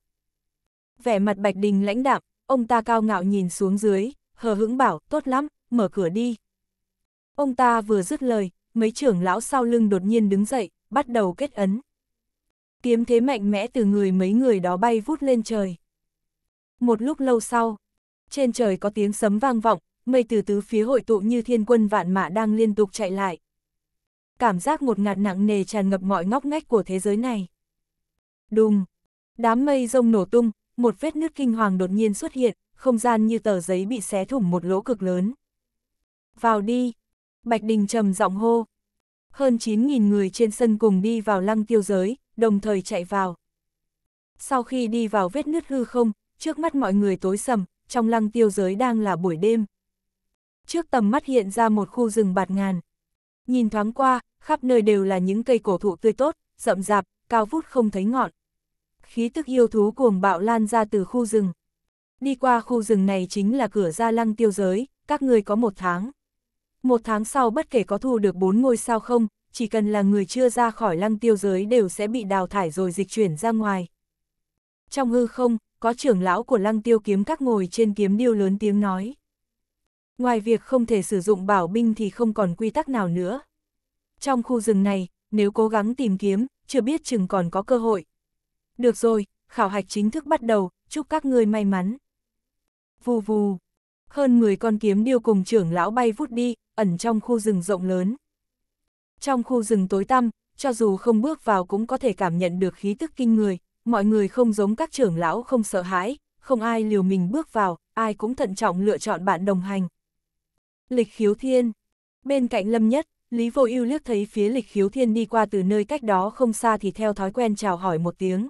Vẻ mặt Bạch Đình lãnh đạm, ông ta cao ngạo nhìn xuống dưới, hờ hững bảo, tốt lắm, mở cửa đi. Ông ta vừa dứt lời, mấy trưởng lão sau lưng đột nhiên đứng dậy, bắt đầu kết ấn. Kiếm thế mạnh mẽ từ người mấy người đó bay vút lên trời. Một lúc lâu sau, trên trời có tiếng sấm vang vọng, mây từ tứ phía hội tụ như thiên quân vạn mã đang liên tục chạy lại. Cảm giác một ngạt nặng nề tràn ngập mọi ngóc ngách của thế giới này. Đùng! Đám mây rông nổ tung, một vết nước kinh hoàng đột nhiên xuất hiện, không gian như tờ giấy bị xé thủng một lỗ cực lớn. Vào đi! Bạch Đình trầm giọng hô. Hơn 9.000 người trên sân cùng đi vào lăng tiêu giới, đồng thời chạy vào. Sau khi đi vào vết nứt hư không, trước mắt mọi người tối sầm, trong lăng tiêu giới đang là buổi đêm. Trước tầm mắt hiện ra một khu rừng bạt ngàn. Nhìn thoáng qua, khắp nơi đều là những cây cổ thụ tươi tốt, rậm rạp, cao vút không thấy ngọn. Khí tức yêu thú cuồng bạo lan ra từ khu rừng. Đi qua khu rừng này chính là cửa ra lăng tiêu giới, các người có một tháng. Một tháng sau bất kể có thu được bốn ngôi sao không, chỉ cần là người chưa ra khỏi lăng tiêu giới đều sẽ bị đào thải rồi dịch chuyển ra ngoài. Trong hư không, có trưởng lão của lăng tiêu kiếm các ngồi trên kiếm điêu lớn tiếng nói. Ngoài việc không thể sử dụng bảo binh thì không còn quy tắc nào nữa. Trong khu rừng này, nếu cố gắng tìm kiếm, chưa biết chừng còn có cơ hội. Được rồi, khảo hạch chính thức bắt đầu, chúc các ngươi may mắn. Vù vù, hơn 10 con kiếm điêu cùng trưởng lão bay vút đi, ẩn trong khu rừng rộng lớn. Trong khu rừng tối tăm, cho dù không bước vào cũng có thể cảm nhận được khí tức kinh người, mọi người không giống các trưởng lão không sợ hãi, không ai liều mình bước vào, ai cũng thận trọng lựa chọn bạn đồng hành. Lịch khiếu thiên Bên cạnh lâm nhất, Lý Vô ưu liếc thấy phía lịch khiếu thiên đi qua từ nơi cách đó không xa thì theo thói quen chào hỏi một tiếng.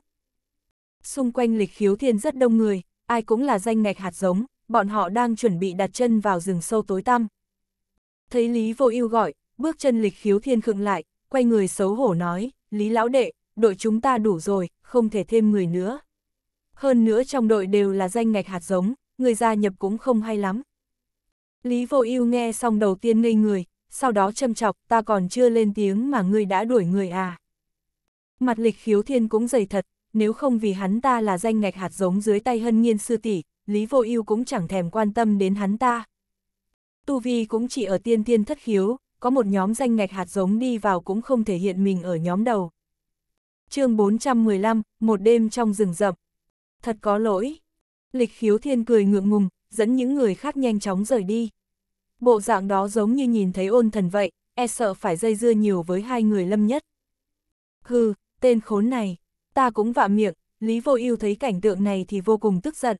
Xung quanh lịch khiếu thiên rất đông người, ai cũng là danh ngạch hạt giống, bọn họ đang chuẩn bị đặt chân vào rừng sâu tối tăm, Thấy Lý Vô Ưu gọi, bước chân Lịch Khiếu Thiên khựng lại, quay người xấu hổ nói, "Lý lão đệ, đội chúng ta đủ rồi, không thể thêm người nữa. Hơn nữa trong đội đều là danh ngạch hạt giống, người gia nhập cũng không hay lắm." Lý Vô Ưu nghe xong đầu tiên ngây người, sau đó châm chọc, "Ta còn chưa lên tiếng mà ngươi đã đuổi người à?" Mặt Lịch Khiếu Thiên cũng dày thật, nếu không vì hắn ta là danh ngạch hạt giống dưới tay Hân Nghiên sư tỷ, Lý Vô Ưu cũng chẳng thèm quan tâm đến hắn ta. Tu Vi cũng chỉ ở tiên tiên thất khiếu, có một nhóm danh ngạch hạt giống đi vào cũng không thể hiện mình ở nhóm đầu. chương 415, một đêm trong rừng rậm. Thật có lỗi. Lịch khiếu thiên cười ngượng ngùng, dẫn những người khác nhanh chóng rời đi. Bộ dạng đó giống như nhìn thấy ôn thần vậy, e sợ phải dây dưa nhiều với hai người lâm nhất. Hừ, tên khốn này, ta cũng vạ miệng, Lý Vô Ưu thấy cảnh tượng này thì vô cùng tức giận,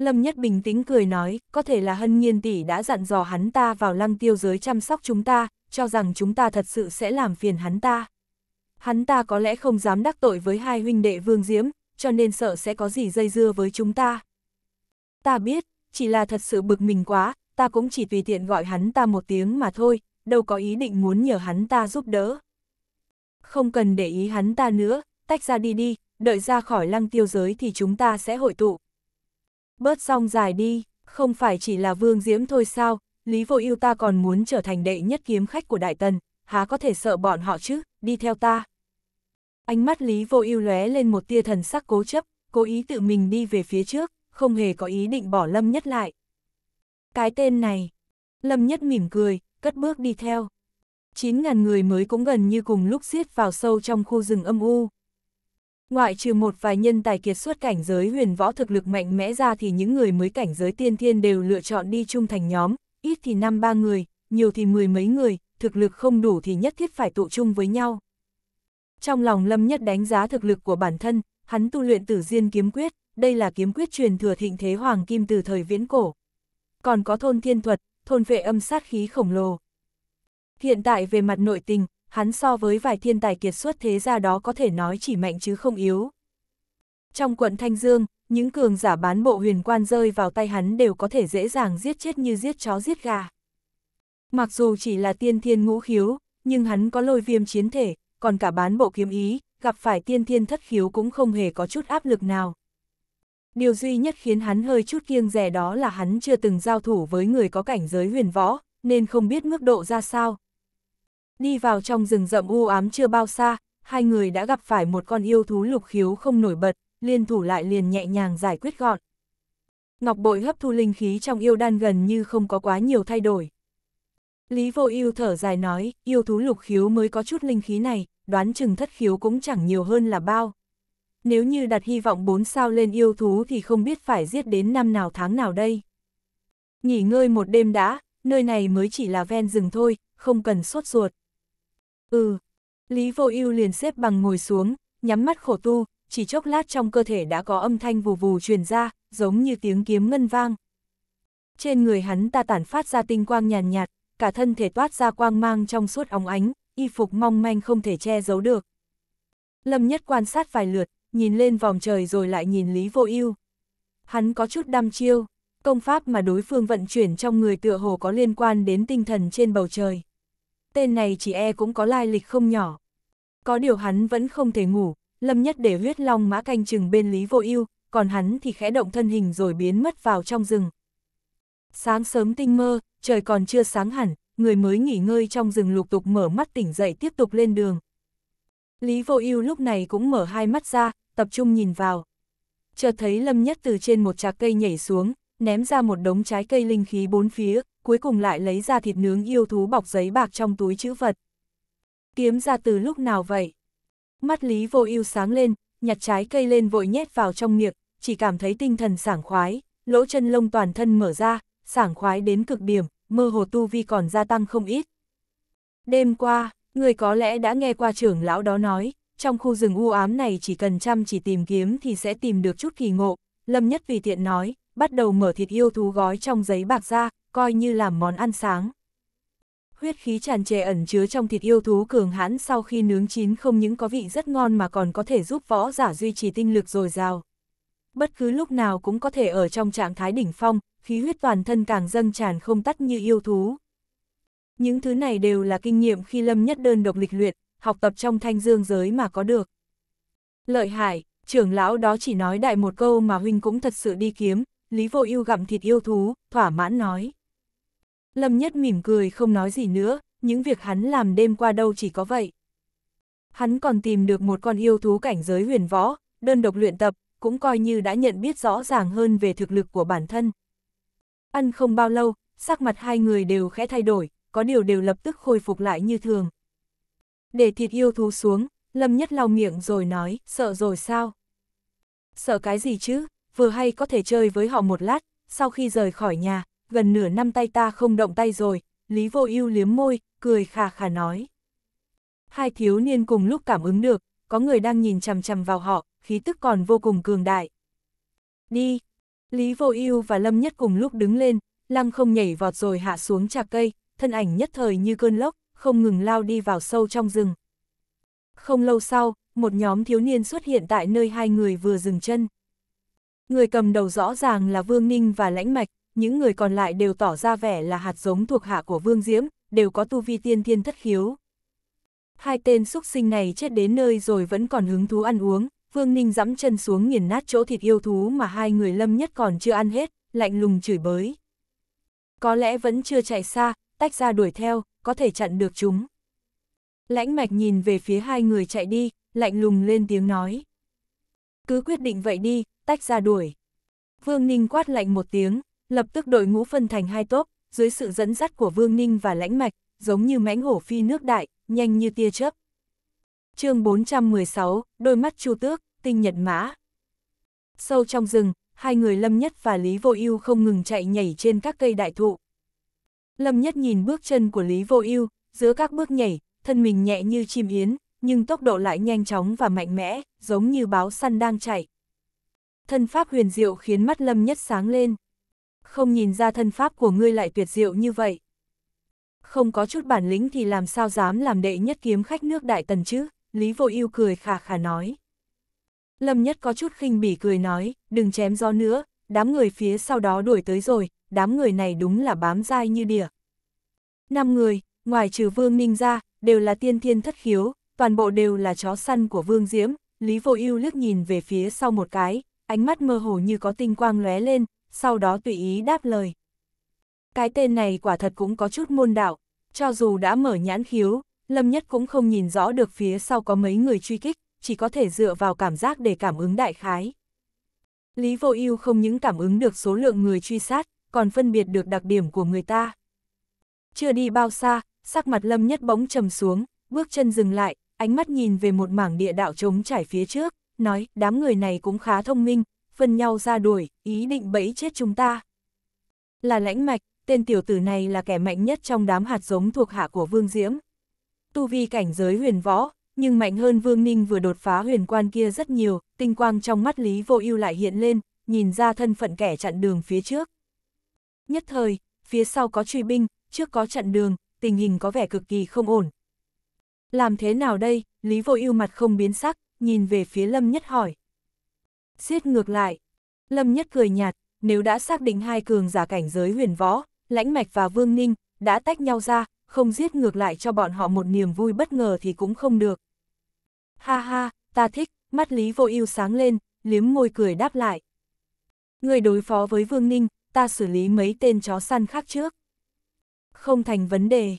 Lâm Nhất bình tĩnh cười nói, có thể là hân nhiên tỷ đã dặn dò hắn ta vào lăng tiêu giới chăm sóc chúng ta, cho rằng chúng ta thật sự sẽ làm phiền hắn ta. Hắn ta có lẽ không dám đắc tội với hai huynh đệ Vương Diễm, cho nên sợ sẽ có gì dây dưa với chúng ta. Ta biết, chỉ là thật sự bực mình quá, ta cũng chỉ tùy tiện gọi hắn ta một tiếng mà thôi, đâu có ý định muốn nhờ hắn ta giúp đỡ. Không cần để ý hắn ta nữa, tách ra đi đi, đợi ra khỏi lăng tiêu giới thì chúng ta sẽ hội tụ, bớt song dài đi, không phải chỉ là Vương Diễm thôi sao, Lý Vô Ưu ta còn muốn trở thành đệ nhất kiếm khách của Đại Tần, há có thể sợ bọn họ chứ, đi theo ta. Ánh mắt Lý Vô Ưu lóe lên một tia thần sắc cố chấp, cố ý tự mình đi về phía trước, không hề có ý định bỏ Lâm Nhất lại. Cái tên này, Lâm Nhất mỉm cười, cất bước đi theo. 9.000 người mới cũng gần như cùng lúc xiết vào sâu trong khu rừng âm u. Ngoại trừ một vài nhân tài kiệt xuất cảnh giới huyền võ thực lực mạnh mẽ ra thì những người mới cảnh giới tiên thiên đều lựa chọn đi chung thành nhóm, ít thì năm ba người, nhiều thì mười mấy người, thực lực không đủ thì nhất thiết phải tụ chung với nhau. Trong lòng Lâm Nhất đánh giá thực lực của bản thân, hắn tu luyện tử diên kiếm quyết, đây là kiếm quyết truyền thừa thịnh thế hoàng kim từ thời viễn cổ. Còn có thôn thiên thuật, thôn vệ âm sát khí khổng lồ. Hiện tại về mặt nội tình, hắn so với vài thiên tài kiệt xuất thế gia đó có thể nói chỉ mạnh chứ không yếu. Trong quận Thanh Dương, những cường giả bán bộ huyền quan rơi vào tay hắn đều có thể dễ dàng giết chết như giết chó giết gà. Mặc dù chỉ là tiên thiên ngũ khiếu, nhưng hắn có lôi viêm chiến thể, còn cả bán bộ kiếm ý, gặp phải tiên thiên thất khiếu cũng không hề có chút áp lực nào. Điều duy nhất khiến hắn hơi chút kiêng rẻ đó là hắn chưa từng giao thủ với người có cảnh giới huyền võ, nên không biết mức độ ra sao, Đi vào trong rừng rậm u ám chưa bao xa, hai người đã gặp phải một con yêu thú lục khiếu không nổi bật, liên thủ lại liền nhẹ nhàng giải quyết gọn. Ngọc bội hấp thu linh khí trong yêu đan gần như không có quá nhiều thay đổi. Lý vô yêu thở dài nói, yêu thú lục khiếu mới có chút linh khí này, đoán chừng thất khiếu cũng chẳng nhiều hơn là bao. Nếu như đặt hy vọng bốn sao lên yêu thú thì không biết phải giết đến năm nào tháng nào đây. Nghỉ ngơi một đêm đã, nơi này mới chỉ là ven rừng thôi, không cần sốt ruột. Ừ, Lý Vô Ưu liền xếp bằng ngồi xuống, nhắm mắt khổ tu, chỉ chốc lát trong cơ thể đã có âm thanh vù vù truyền ra, giống như tiếng kiếm ngân vang. Trên người hắn ta tản phát ra tinh quang nhàn nhạt, nhạt, cả thân thể toát ra quang mang trong suốt óng ánh, y phục mong manh không thể che giấu được. Lâm Nhất quan sát vài lượt, nhìn lên vòng trời rồi lại nhìn Lý Vô Ưu. Hắn có chút đăm chiêu, công pháp mà đối phương vận chuyển trong người tựa hồ có liên quan đến tinh thần trên bầu trời tên này chỉ e cũng có lai lịch không nhỏ. Có điều hắn vẫn không thể ngủ, Lâm Nhất để huyết long mã canh chừng bên Lý Vô Ưu, còn hắn thì khẽ động thân hình rồi biến mất vào trong rừng. Sáng sớm tinh mơ, trời còn chưa sáng hẳn, người mới nghỉ ngơi trong rừng lục tục mở mắt tỉnh dậy tiếp tục lên đường. Lý Vô Ưu lúc này cũng mở hai mắt ra, tập trung nhìn vào. Chợt thấy Lâm Nhất từ trên một trạc cây nhảy xuống, ném ra một đống trái cây linh khí bốn phía, cuối cùng lại lấy ra thịt nướng yêu thú bọc giấy bạc trong túi chữ vật. Kiếm ra từ lúc nào vậy? Mắt Lý Vô Ưu sáng lên, nhặt trái cây lên vội nhét vào trong miệng, chỉ cảm thấy tinh thần sảng khoái, lỗ chân lông toàn thân mở ra, sảng khoái đến cực điểm, mơ hồ tu vi còn gia tăng không ít. Đêm qua, người có lẽ đã nghe qua trưởng lão đó nói, trong khu rừng u ám này chỉ cần chăm chỉ tìm kiếm thì sẽ tìm được chút kỳ ngộ, Lâm Nhất vì tiện nói, bắt đầu mở thịt yêu thú gói trong giấy bạc ra, coi như làm món ăn sáng. Huyết khí tràn trề ẩn chứa trong thịt yêu thú cường hãn sau khi nướng chín không những có vị rất ngon mà còn có thể giúp võ giả duy trì tinh lực dồi dào. Bất cứ lúc nào cũng có thể ở trong trạng thái đỉnh phong, khí huyết toàn thân càng dâng tràn không tắt như yêu thú. Những thứ này đều là kinh nghiệm khi Lâm Nhất Đơn độc lịch luyện, học tập trong thanh dương giới mà có được. Lợi hại, trưởng lão đó chỉ nói đại một câu mà huynh cũng thật sự đi kiếm, Lý Vô Ưu gặm thịt yêu thú, thỏa mãn nói. Lâm Nhất mỉm cười không nói gì nữa, những việc hắn làm đêm qua đâu chỉ có vậy. Hắn còn tìm được một con yêu thú cảnh giới huyền võ, đơn độc luyện tập, cũng coi như đã nhận biết rõ ràng hơn về thực lực của bản thân. Ăn không bao lâu, sắc mặt hai người đều khẽ thay đổi, có điều đều lập tức khôi phục lại như thường. Để thịt yêu thú xuống, Lâm Nhất lau miệng rồi nói, sợ rồi sao? Sợ cái gì chứ, vừa hay có thể chơi với họ một lát, sau khi rời khỏi nhà, gần nửa năm tay ta không động tay rồi, Lý Vô Ưu liếm môi, cười khà khà nói. Hai thiếu niên cùng lúc cảm ứng được, có người đang nhìn chằm chằm vào họ, khí tức còn vô cùng cường đại. Đi! Lý Vô Ưu và Lâm Nhất cùng lúc đứng lên, lăng không nhảy vọt rồi hạ xuống trà cây, thân ảnh nhất thời như cơn lốc, không ngừng lao đi vào sâu trong rừng. Không lâu sau, một nhóm thiếu niên xuất hiện tại nơi hai người vừa dừng chân. Người cầm đầu rõ ràng là Vương Ninh và Lãnh Mạch, những người còn lại đều tỏ ra vẻ là hạt giống thuộc hạ của Vương Diễm, đều có tu vi tiên thiên thất khiếu. Hai tên xúc sinh này chết đến nơi rồi vẫn còn hứng thú ăn uống, Vương Ninh dẫm chân xuống nghiền nát chỗ thịt yêu thú mà hai người lâm nhất còn chưa ăn hết, lạnh lùng chửi bới. Có lẽ vẫn chưa chạy xa, tách ra đuổi theo, có thể chặn được chúng. Lãnh mạch nhìn về phía hai người chạy đi, lạnh lùng lên tiếng nói. Cứ quyết định vậy đi, tách ra đuổi. Vương Ninh quát lạnh một tiếng, Lập tức đội ngũ phân thành hai tốp, dưới sự dẫn dắt của Vương Ninh và Lãnh Mạch, giống như mãnh hổ phi nước đại, nhanh như tia chớp. chương 416, đôi mắt chu tước, tinh nhật mã. Sâu trong rừng, hai người Lâm Nhất và Lý Vô Ưu không ngừng chạy nhảy trên các cây đại thụ. Lâm Nhất nhìn bước chân của Lý Vô Ưu, giữa các bước nhảy, thân mình nhẹ như chim yến, nhưng tốc độ lại nhanh chóng và mạnh mẽ, giống như báo săn đang chạy. Thân pháp huyền diệu khiến mắt Lâm Nhất sáng lên không nhìn ra thân pháp của ngươi lại tuyệt diệu như vậy. Không có chút bản lĩnh thì làm sao dám làm đệ nhất kiếm khách nước đại tần chứ, Lý Vô Yêu cười khà khà nói. Lâm Nhất có chút khinh bỉ cười nói, đừng chém gió nữa, đám người phía sau đó đuổi tới rồi, đám người này đúng là bám dai như đỉa. Năm người, ngoài trừ Vương Ninh ra, đều là tiên thiên thất khiếu, toàn bộ đều là chó săn của Vương Diễm, Lý Vô Ưu liếc nhìn về phía sau một cái, ánh mắt mơ hồ như có tinh quang lóe lên, sau đó tùy ý đáp lời. Cái tên này quả thật cũng có chút môn đạo, cho dù đã mở nhãn khiếu, Lâm Nhất cũng không nhìn rõ được phía sau có mấy người truy kích, chỉ có thể dựa vào cảm giác để cảm ứng đại khái. Lý Vô Ưu không những cảm ứng được số lượng người truy sát, còn phân biệt được đặc điểm của người ta. Chưa đi bao xa, sắc mặt Lâm Nhất bóng trầm xuống, bước chân dừng lại, ánh mắt nhìn về một mảng địa đạo trống trải phía trước, nói, đám người này cũng khá thông minh, phân nhau ra đuổi, ý định bẫy chết chúng ta. Là lãnh mạch, tên tiểu tử này là kẻ mạnh nhất trong đám hạt giống thuộc hạ của Vương Diễm. Tu vi cảnh giới huyền võ, nhưng mạnh hơn Vương Ninh vừa đột phá huyền quan kia rất nhiều, tinh quang trong mắt Lý Vô Ưu lại hiện lên, nhìn ra thân phận kẻ chặn đường phía trước. Nhất thời, phía sau có truy binh, trước có chặn đường, tình hình có vẻ cực kỳ không ổn. Làm thế nào đây? Lý Vô Ưu mặt không biến sắc, nhìn về phía Lâm Nhất hỏi. Xiết ngược lại. Lâm Nhất cười nhạt, nếu đã xác định hai cường giả cảnh giới huyền võ, Lãnh Mạch và Vương Ninh, đã tách nhau ra, không giết ngược lại cho bọn họ một niềm vui bất ngờ thì cũng không được. Ha ha, ta thích, mắt Lý Vô Ưu sáng lên, liếm môi cười đáp lại. Người đối phó với Vương Ninh, ta xử lý mấy tên chó săn khác trước. Không thành vấn đề.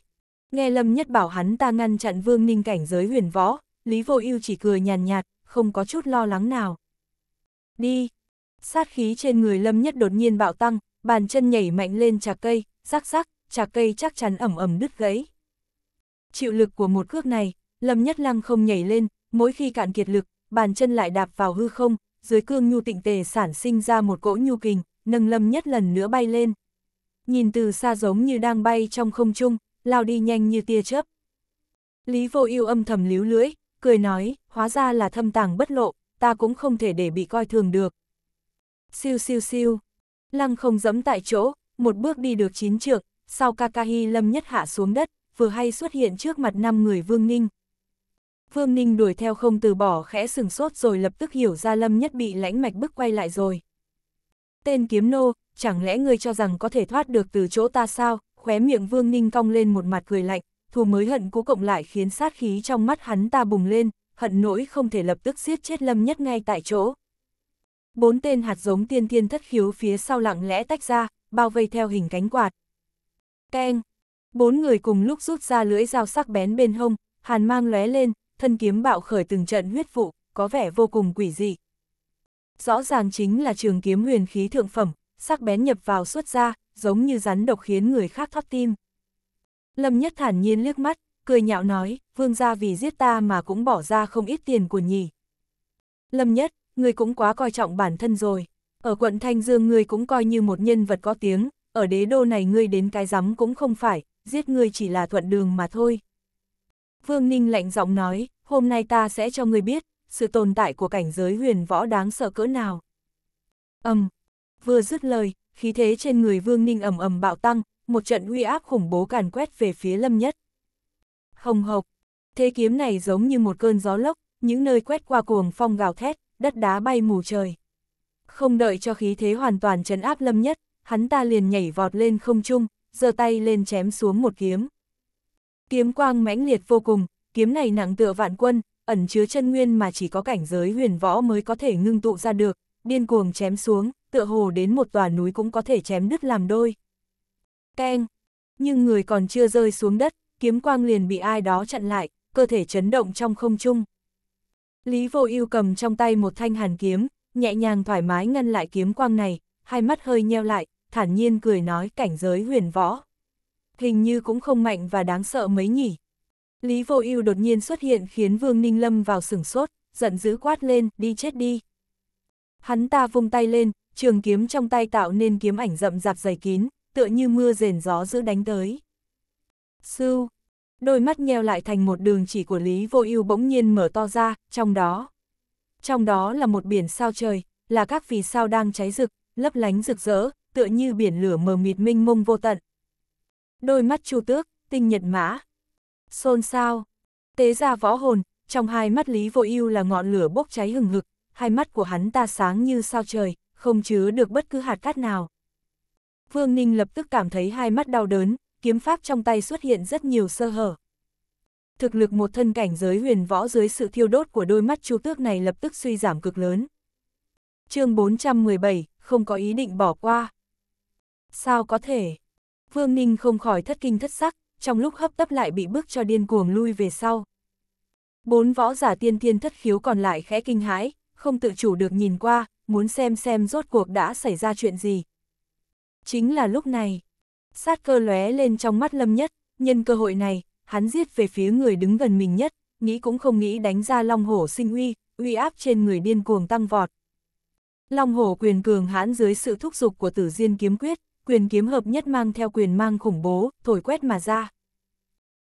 Nghe Lâm Nhất bảo hắn ta ngăn chặn Vương Ninh cảnh giới huyền võ, Lý Vô Ưu chỉ cười nhàn nhạt, nhạt, không có chút lo lắng nào đi. Sát khí trên người Lâm Nhất đột nhiên bạo tăng, bàn chân nhảy mạnh lên trà cây, rắc rắc, trà cây chắc chắn ẩm ẩm đứt gãy. Chịu lực của một cước này, Lâm Nhất lăng không nhảy lên, mỗi khi cạn kiệt lực, bàn chân lại đạp vào hư không, dưới cương nhu tịnh tề sản sinh ra một cỗ nhu kình, nâng Lâm Nhất lần nữa bay lên. Nhìn từ xa giống như đang bay trong không trung, lao đi nhanh như tia chớp. Lý Vô Ưu âm thầm líu lưỡi, cười nói, hóa ra là thâm tàng bất lộ, ta cũng không thể để bị coi thường được. Siêu siêu siêu, lăng không dẫm tại chỗ, một bước đi được chín trượng, sau Kakahi lâm nhất hạ xuống đất, vừa hay xuất hiện trước mặt năm người Vương Ninh. Vương Ninh đuổi theo không từ bỏ khẽ sừng sốt rồi lập tức hiểu ra lâm nhất bị lãnh mạch bước quay lại rồi. Tên kiếm nô, chẳng lẽ ngươi cho rằng có thể thoát được từ chỗ ta sao, khóe miệng Vương Ninh cong lên một mặt cười lạnh, thù mới hận cũ cộng lại khiến sát khí trong mắt hắn ta bùng lên, hận nỗi không thể lập tức giết chết Lâm Nhất ngay tại chỗ. Bốn tên hạt giống tiên thiên thất khiếu phía sau lặng lẽ tách ra, bao vây theo hình cánh quạt. Keng! Bốn người cùng lúc rút ra lưỡi dao sắc bén bên hông, hàn mang lóe lên, thân kiếm bạo khởi từng trận huyết vụ, có vẻ vô cùng quỷ dị. Rõ ràng chính là trường kiếm huyền khí thượng phẩm, sắc bén nhập vào xuất ra, giống như rắn độc khiến người khác thót tim. Lâm Nhất thản nhiên liếc mắt, cười nhạo nói, vương gia vì giết ta mà cũng bỏ ra không ít tiền của nhỉ. Lâm Nhất, người cũng quá coi trọng bản thân rồi. Ở quận Thanh Dương người cũng coi như một nhân vật có tiếng, ở đế đô này ngươi đến cái rắm cũng không phải, giết ngươi chỉ là thuận đường mà thôi. Vương Ninh lạnh giọng nói, hôm nay ta sẽ cho ngươi biết, sự tồn tại của cảnh giới huyền võ đáng sợ cỡ nào. Âm, vừa dứt lời, khí thế trên người Vương Ninh ầm ầm bạo tăng, một trận uy áp khủng bố càn quét về phía Lâm Nhất hồng hộc. Thế kiếm này giống như một cơn gió lốc, những nơi quét qua cuồng phong gào thét, đất đá bay mù trời. Không đợi cho khí thế hoàn toàn trấn áp lâm nhất, hắn ta liền nhảy vọt lên không trung, giơ tay lên chém xuống một kiếm. Kiếm quang mãnh liệt vô cùng, kiếm này nặng tựa vạn quân, ẩn chứa chân nguyên mà chỉ có cảnh giới huyền võ mới có thể ngưng tụ ra được, điên cuồng chém xuống, tựa hồ đến một tòa núi cũng có thể chém đứt làm đôi. Keng! Nhưng người còn chưa rơi xuống đất, kiếm quang liền bị ai đó chặn lại, cơ thể chấn động trong không trung. Lý vô ưu cầm trong tay một thanh hàn kiếm, nhẹ nhàng thoải mái ngăn lại kiếm quang này, hai mắt hơi nheo lại, thản nhiên cười nói cảnh giới huyền võ. Hình như cũng không mạnh và đáng sợ mấy nhỉ. Lý vô ưu đột nhiên xuất hiện khiến Vương Ninh Lâm vào sửng sốt, giận dữ quát lên, đi chết đi. Hắn ta vung tay lên, trường kiếm trong tay tạo nên kiếm ảnh rậm rạp dày kín, tựa như mưa rền gió giữ đánh tới sư đôi mắt nheo lại thành một đường chỉ của Lý Vô Ưu bỗng nhiên mở to ra, trong đó. Trong đó là một biển sao trời, là các vì sao đang cháy rực, lấp lánh rực rỡ, tựa như biển lửa mờ mịt minh mông vô tận. Đôi mắt Chu Tước, tinh nhật mã. Xôn sao, tế ra võ hồn, trong hai mắt Lý Vô Ưu là ngọn lửa bốc cháy hừng hực, hai mắt của hắn ta sáng như sao trời, không chứa được bất cứ hạt cát nào. Vương Ninh lập tức cảm thấy hai mắt đau đớn, kiếm pháp trong tay xuất hiện rất nhiều sơ hở. Thực lực một thân cảnh giới huyền võ dưới sự thiêu đốt của đôi mắt chu tước này lập tức suy giảm cực lớn. chương 417, không có ý định bỏ qua. Sao có thể? Vương Ninh không khỏi thất kinh thất sắc, trong lúc hấp tấp lại bị bước cho điên cuồng lui về sau. Bốn võ giả tiên thiên thất khiếu còn lại khẽ kinh hãi, không tự chủ được nhìn qua, muốn xem xem rốt cuộc đã xảy ra chuyện gì. Chính là lúc này, Sát cơ lóe lên trong mắt Lâm Nhất, nhân cơ hội này, hắn giết về phía người đứng gần mình nhất, nghĩ cũng không nghĩ đánh ra long hổ sinh uy, uy áp trên người điên cuồng tăng vọt. Long hổ quyền cường hãn dưới sự thúc giục của tử diên kiếm quyết, quyền kiếm hợp nhất mang theo quyền mang khủng bố, thổi quét mà ra.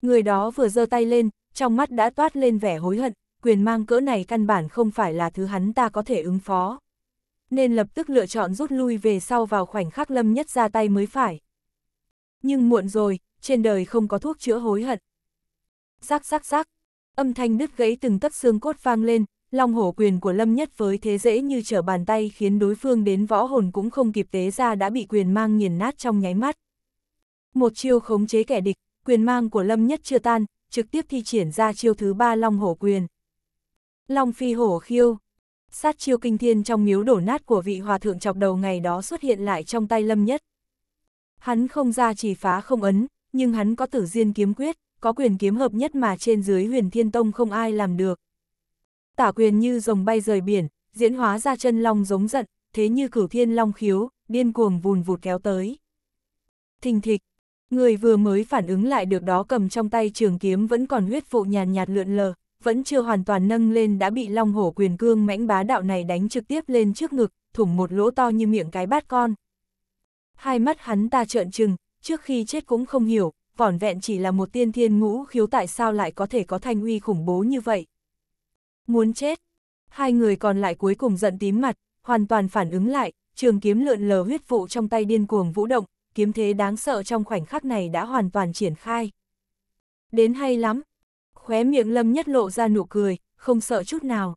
Người đó vừa giơ tay lên, trong mắt đã toát lên vẻ hối hận, quyền mang cỡ này căn bản không phải là thứ hắn ta có thể ứng phó. Nên lập tức lựa chọn rút lui về sau vào khoảnh khắc lâm nhất ra tay mới phải. Nhưng muộn rồi, trên đời không có thuốc chữa hối hận. sắc sắc sắc âm thanh đứt gãy từng tấc xương cốt vang lên, long hổ quyền của Lâm Nhất với thế dễ như trở bàn tay khiến đối phương đến võ hồn cũng không kịp tế ra đã bị quyền mang nghiền nát trong nháy mắt. Một chiêu khống chế kẻ địch, quyền mang của Lâm Nhất chưa tan, trực tiếp thi triển ra chiêu thứ ba long hổ quyền. Long phi hổ khiêu, sát chiêu kinh thiên trong miếu đổ nát của vị hòa thượng chọc đầu ngày đó xuất hiện lại trong tay Lâm Nhất. Hắn không ra chỉ phá không ấn, nhưng hắn có tử diên kiếm quyết, có quyền kiếm hợp nhất mà trên dưới huyền thiên tông không ai làm được. Tả quyền như rồng bay rời biển, diễn hóa ra chân long giống giận, thế như cửu thiên long khiếu, điên cuồng vùn vụt kéo tới. Thình thịch, người vừa mới phản ứng lại được đó cầm trong tay trường kiếm vẫn còn huyết vụ nhàn nhạt, nhạt lượn lờ, vẫn chưa hoàn toàn nâng lên đã bị long hổ quyền cương mãnh bá đạo này đánh trực tiếp lên trước ngực, thủng một lỗ to như miệng cái bát con. Hai mắt hắn ta trợn trừng, trước khi chết cũng không hiểu, vỏn vẹn chỉ là một tiên thiên ngũ khiếu tại sao lại có thể có thanh uy khủng bố như vậy. Muốn chết, hai người còn lại cuối cùng giận tím mặt, hoàn toàn phản ứng lại, trường kiếm lượn lờ huyết vụ trong tay điên cuồng vũ động, kiếm thế đáng sợ trong khoảnh khắc này đã hoàn toàn triển khai. Đến hay lắm, khóe miệng lâm nhất lộ ra nụ cười, không sợ chút nào.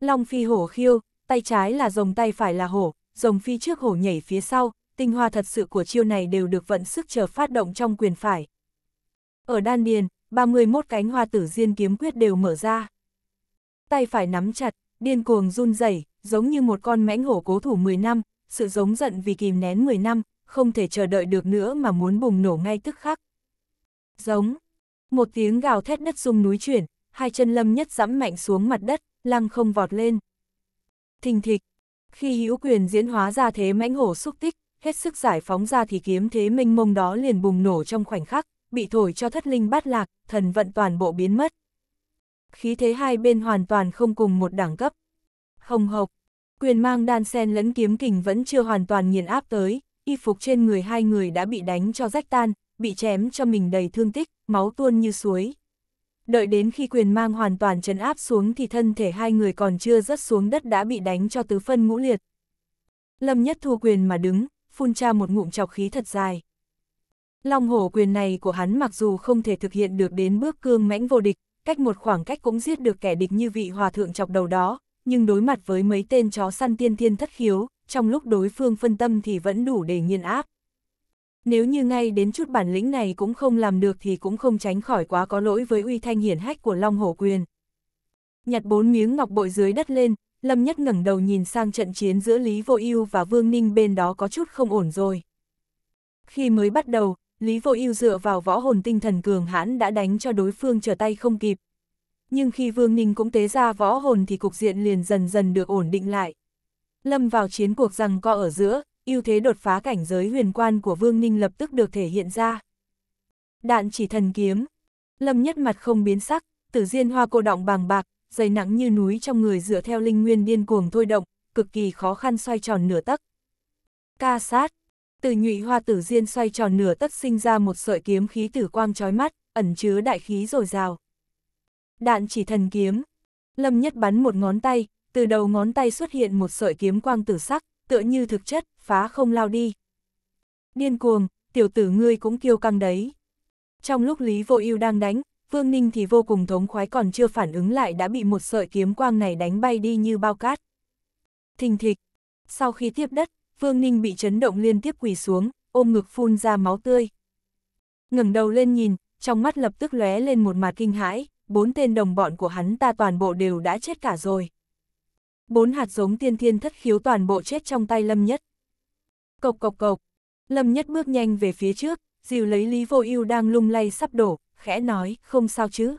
Long phi hổ khiêu, tay trái là rồng tay phải là hổ, rồng phi trước hổ nhảy phía sau, tinh hoa thật sự của chiêu này đều được vận sức chờ phát động trong quyền phải. Ở đan điền, 31 cánh hoa tử diên kiếm quyết đều mở ra. Tay phải nắm chặt, điên cuồng run rẩy, giống như một con mãnh hổ cố thủ 10 năm, sự giống giận vì kìm nén 10 năm, không thể chờ đợi được nữa mà muốn bùng nổ ngay tức khắc. Giống, một tiếng gào thét đất rung núi chuyển, hai chân lâm nhất dẫm mạnh xuống mặt đất, lăng không vọt lên. Thình thịch, khi hữu quyền diễn hóa ra thế mãnh hổ xúc tích, hết sức giải phóng ra thì kiếm thế minh mông đó liền bùng nổ trong khoảnh khắc, bị thổi cho thất linh bát lạc, thần vận toàn bộ biến mất. Khí thế hai bên hoàn toàn không cùng một đẳng cấp. Hồng hộc, quyền mang đan sen lẫn kiếm kình vẫn chưa hoàn toàn nghiền áp tới, y phục trên người hai người đã bị đánh cho rách tan, bị chém cho mình đầy thương tích, máu tuôn như suối. Đợi đến khi quyền mang hoàn toàn trấn áp xuống thì thân thể hai người còn chưa rớt xuống đất đã bị đánh cho tứ phân ngũ liệt. Lâm Nhất Thu quyền mà đứng, phun ra một ngụm chọc khí thật dài. Long hổ quyền này của hắn mặc dù không thể thực hiện được đến bước cương mãnh vô địch, cách một khoảng cách cũng giết được kẻ địch như vị hòa thượng chọc đầu đó, nhưng đối mặt với mấy tên chó săn tiên thiên thất khiếu, trong lúc đối phương phân tâm thì vẫn đủ để nghiên áp. Nếu như ngay đến chút bản lĩnh này cũng không làm được thì cũng không tránh khỏi quá có lỗi với uy thanh hiển hách của Long Hổ Quyền. Nhặt bốn miếng ngọc bội dưới đất lên, Lâm Nhất ngẩng đầu nhìn sang trận chiến giữa Lý Vô Ưu và Vương Ninh bên đó có chút không ổn rồi. Khi mới bắt đầu, Lý Vô Ưu dựa vào võ hồn tinh thần cường hãn đã đánh cho đối phương trở tay không kịp. Nhưng khi Vương Ninh cũng tế ra võ hồn thì cục diện liền dần dần được ổn định lại. Lâm vào chiến cuộc rằng co ở giữa, ưu thế đột phá cảnh giới huyền quan của Vương Ninh lập tức được thể hiện ra. Đạn chỉ thần kiếm. Lâm nhất mặt không biến sắc, tử diên hoa cô động bàng bạc, dày nặng như núi trong người dựa theo linh nguyên điên cuồng thôi động, cực kỳ khó khăn xoay tròn nửa tấc. Ca sát, từ nhụy hoa tử diên xoay tròn nửa tấc sinh ra một sợi kiếm khí tử quang chói mắt, ẩn chứa đại khí dồi dào. Đạn chỉ thần kiếm, lâm nhất bắn một ngón tay, từ đầu ngón tay xuất hiện một sợi kiếm quang tử sắc, tựa như thực chất, phá không lao đi. Điên cuồng, tiểu tử ngươi cũng kiêu căng đấy. Trong lúc Lý Vô Ưu đang đánh, Phương Ninh thì vô cùng thống khoái còn chưa phản ứng lại đã bị một sợi kiếm quang này đánh bay đi như bao cát. Thình thịch. Sau khi tiếp đất, Phương Ninh bị chấn động liên tiếp quỳ xuống, ôm ngực phun ra máu tươi. ngẩng đầu lên nhìn, trong mắt lập tức lóe lên một mặt kinh hãi, bốn tên đồng bọn của hắn ta toàn bộ đều đã chết cả rồi. Bốn hạt giống tiên thiên thất khiếu toàn bộ chết trong tay Lâm Nhất. Cộc cộc cộc, Lâm Nhất bước nhanh về phía trước, dìu lấy Lý Vô Ưu đang lung lay sắp đổ, khẽ nói, không sao chứ.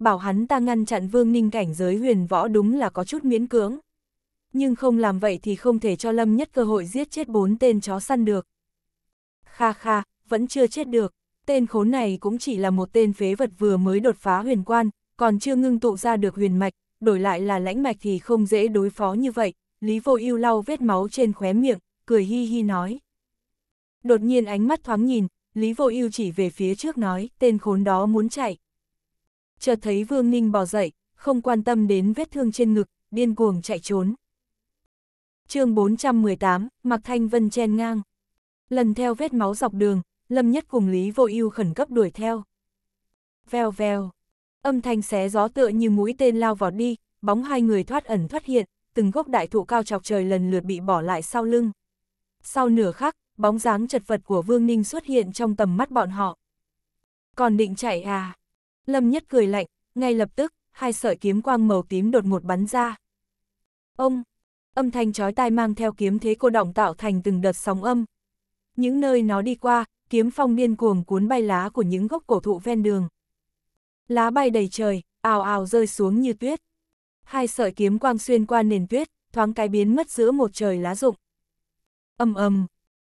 Bảo hắn ta ngăn chặn vương ninh cảnh giới huyền võ đúng là có chút miễn cưỡng. Nhưng không làm vậy thì không thể cho Lâm Nhất cơ hội giết chết bốn tên chó săn được. Kha kha, vẫn chưa chết được, tên khốn này cũng chỉ là một tên phế vật vừa mới đột phá huyền quan, còn chưa ngưng tụ ra được huyền mạch, đổi lại là lãnh mạch thì không dễ đối phó như vậy. Lý vô ưu lau vết máu trên khóe miệng, cười hi hi nói. Đột nhiên ánh mắt thoáng nhìn, Lý Vô Ưu chỉ về phía trước nói, tên khốn đó muốn chạy. Chợt thấy Vương Ninh bò dậy, không quan tâm đến vết thương trên ngực, điên cuồng chạy trốn. chương 418, Mạc Thanh Vân chen ngang. Lần theo vết máu dọc đường, Lâm Nhất cùng Lý Vô Ưu khẩn cấp đuổi theo. Vèo vèo, âm thanh xé gió tựa như mũi tên lao vọt đi, bóng hai người thoát ẩn thoát hiện, từng gốc đại thụ cao chọc trời lần lượt bị bỏ lại sau lưng. Sau nửa khắc, bóng dáng chật vật của Vương Ninh xuất hiện trong tầm mắt bọn họ. Còn định chạy à? Lâm Nhất cười lạnh, ngay lập tức, hai sợi kiếm quang màu tím đột ngột bắn ra. Ông! Âm thanh chói tai mang theo kiếm thế cô động tạo thành từng đợt sóng âm. Những nơi nó đi qua, kiếm phong điên cuồng cuốn bay lá của những gốc cổ thụ ven đường. Lá bay đầy trời, ào ào rơi xuống như tuyết. Hai sợi kiếm quang xuyên qua nền tuyết, thoáng cái biến mất giữa một trời lá rụng. Âm ầm,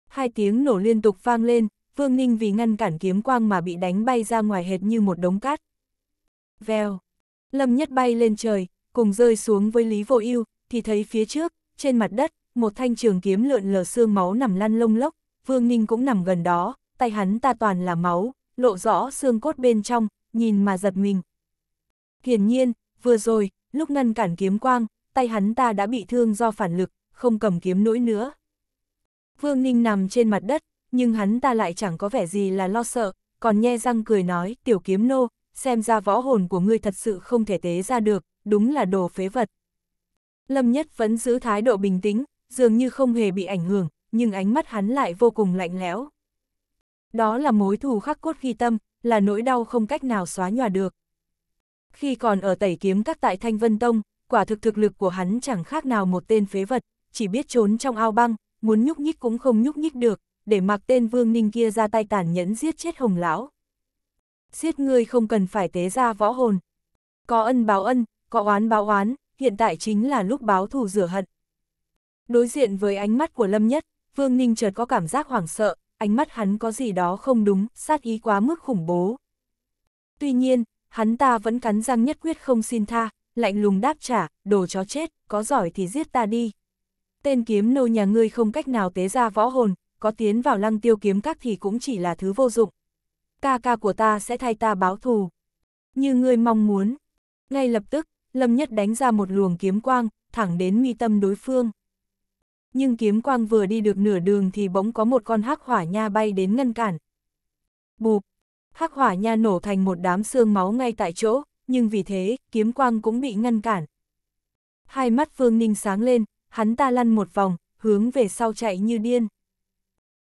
hai tiếng nổ liên tục vang lên, Vương Ninh vì ngăn cản kiếm quang mà bị đánh bay ra ngoài hệt như một đống cát. Vèo, Lâm Nhất bay lên trời, cùng rơi xuống với Lý Vô Ưu, thì thấy phía trước, trên mặt đất, một thanh trường kiếm lượn lờ xương máu nằm lăn lông lốc, Vương Ninh cũng nằm gần đó, tay hắn ta toàn là máu, lộ rõ xương cốt bên trong, nhìn mà giật mình. Hiển nhiên, vừa rồi, lúc ngăn cản kiếm quang, tay hắn ta đã bị thương do phản lực, không cầm kiếm nỗi nữa. Vương Ninh nằm trên mặt đất, nhưng hắn ta lại chẳng có vẻ gì là lo sợ, còn nhe răng cười nói, tiểu kiếm nô, xem ra võ hồn của ngươi thật sự không thể tế ra được, đúng là đồ phế vật. Lâm Nhất vẫn giữ thái độ bình tĩnh, dường như không hề bị ảnh hưởng, nhưng ánh mắt hắn lại vô cùng lạnh lẽo. Đó là mối thù khắc cốt ghi tâm, là nỗi đau không cách nào xóa nhòa được. Khi còn ở tẩy kiếm các tại Thanh Vân Tông, quả thực thực lực của hắn chẳng khác nào một tên phế vật, chỉ biết trốn trong ao băng, muốn nhúc nhích cũng không nhúc nhích được, để mặc tên Vương Ninh kia ra tay tàn nhẫn giết chết Hồng Lão. Giết ngươi không cần phải tế ra võ hồn. Có ân báo ân, có oán báo oán, hiện tại chính là lúc báo thù rửa hận. Đối diện với ánh mắt của Lâm Nhất, Vương Ninh chợt có cảm giác hoảng sợ, ánh mắt hắn có gì đó không đúng, sát ý quá mức khủng bố. Tuy nhiên, hắn ta vẫn cắn răng nhất quyết không xin tha, lạnh lùng đáp trả, đồ chó chết, có giỏi thì giết ta đi tên kiếm nô nhà ngươi không cách nào tế ra võ hồn, có tiến vào lăng tiêu kiếm các thì cũng chỉ là thứ vô dụng. Ca ca của ta sẽ thay ta báo thù. Như ngươi mong muốn. Ngay lập tức, Lâm Nhất đánh ra một luồng kiếm quang, thẳng đến mi tâm đối phương. Nhưng kiếm quang vừa đi được nửa đường thì bỗng có một con hắc hỏa nha bay đến ngăn cản. Bụp! Hắc hỏa nha nổ thành một đám xương máu ngay tại chỗ, nhưng vì thế, kiếm quang cũng bị ngăn cản. Hai mắt phương Ninh sáng lên, hắn ta lăn một vòng, hướng về sau chạy như điên.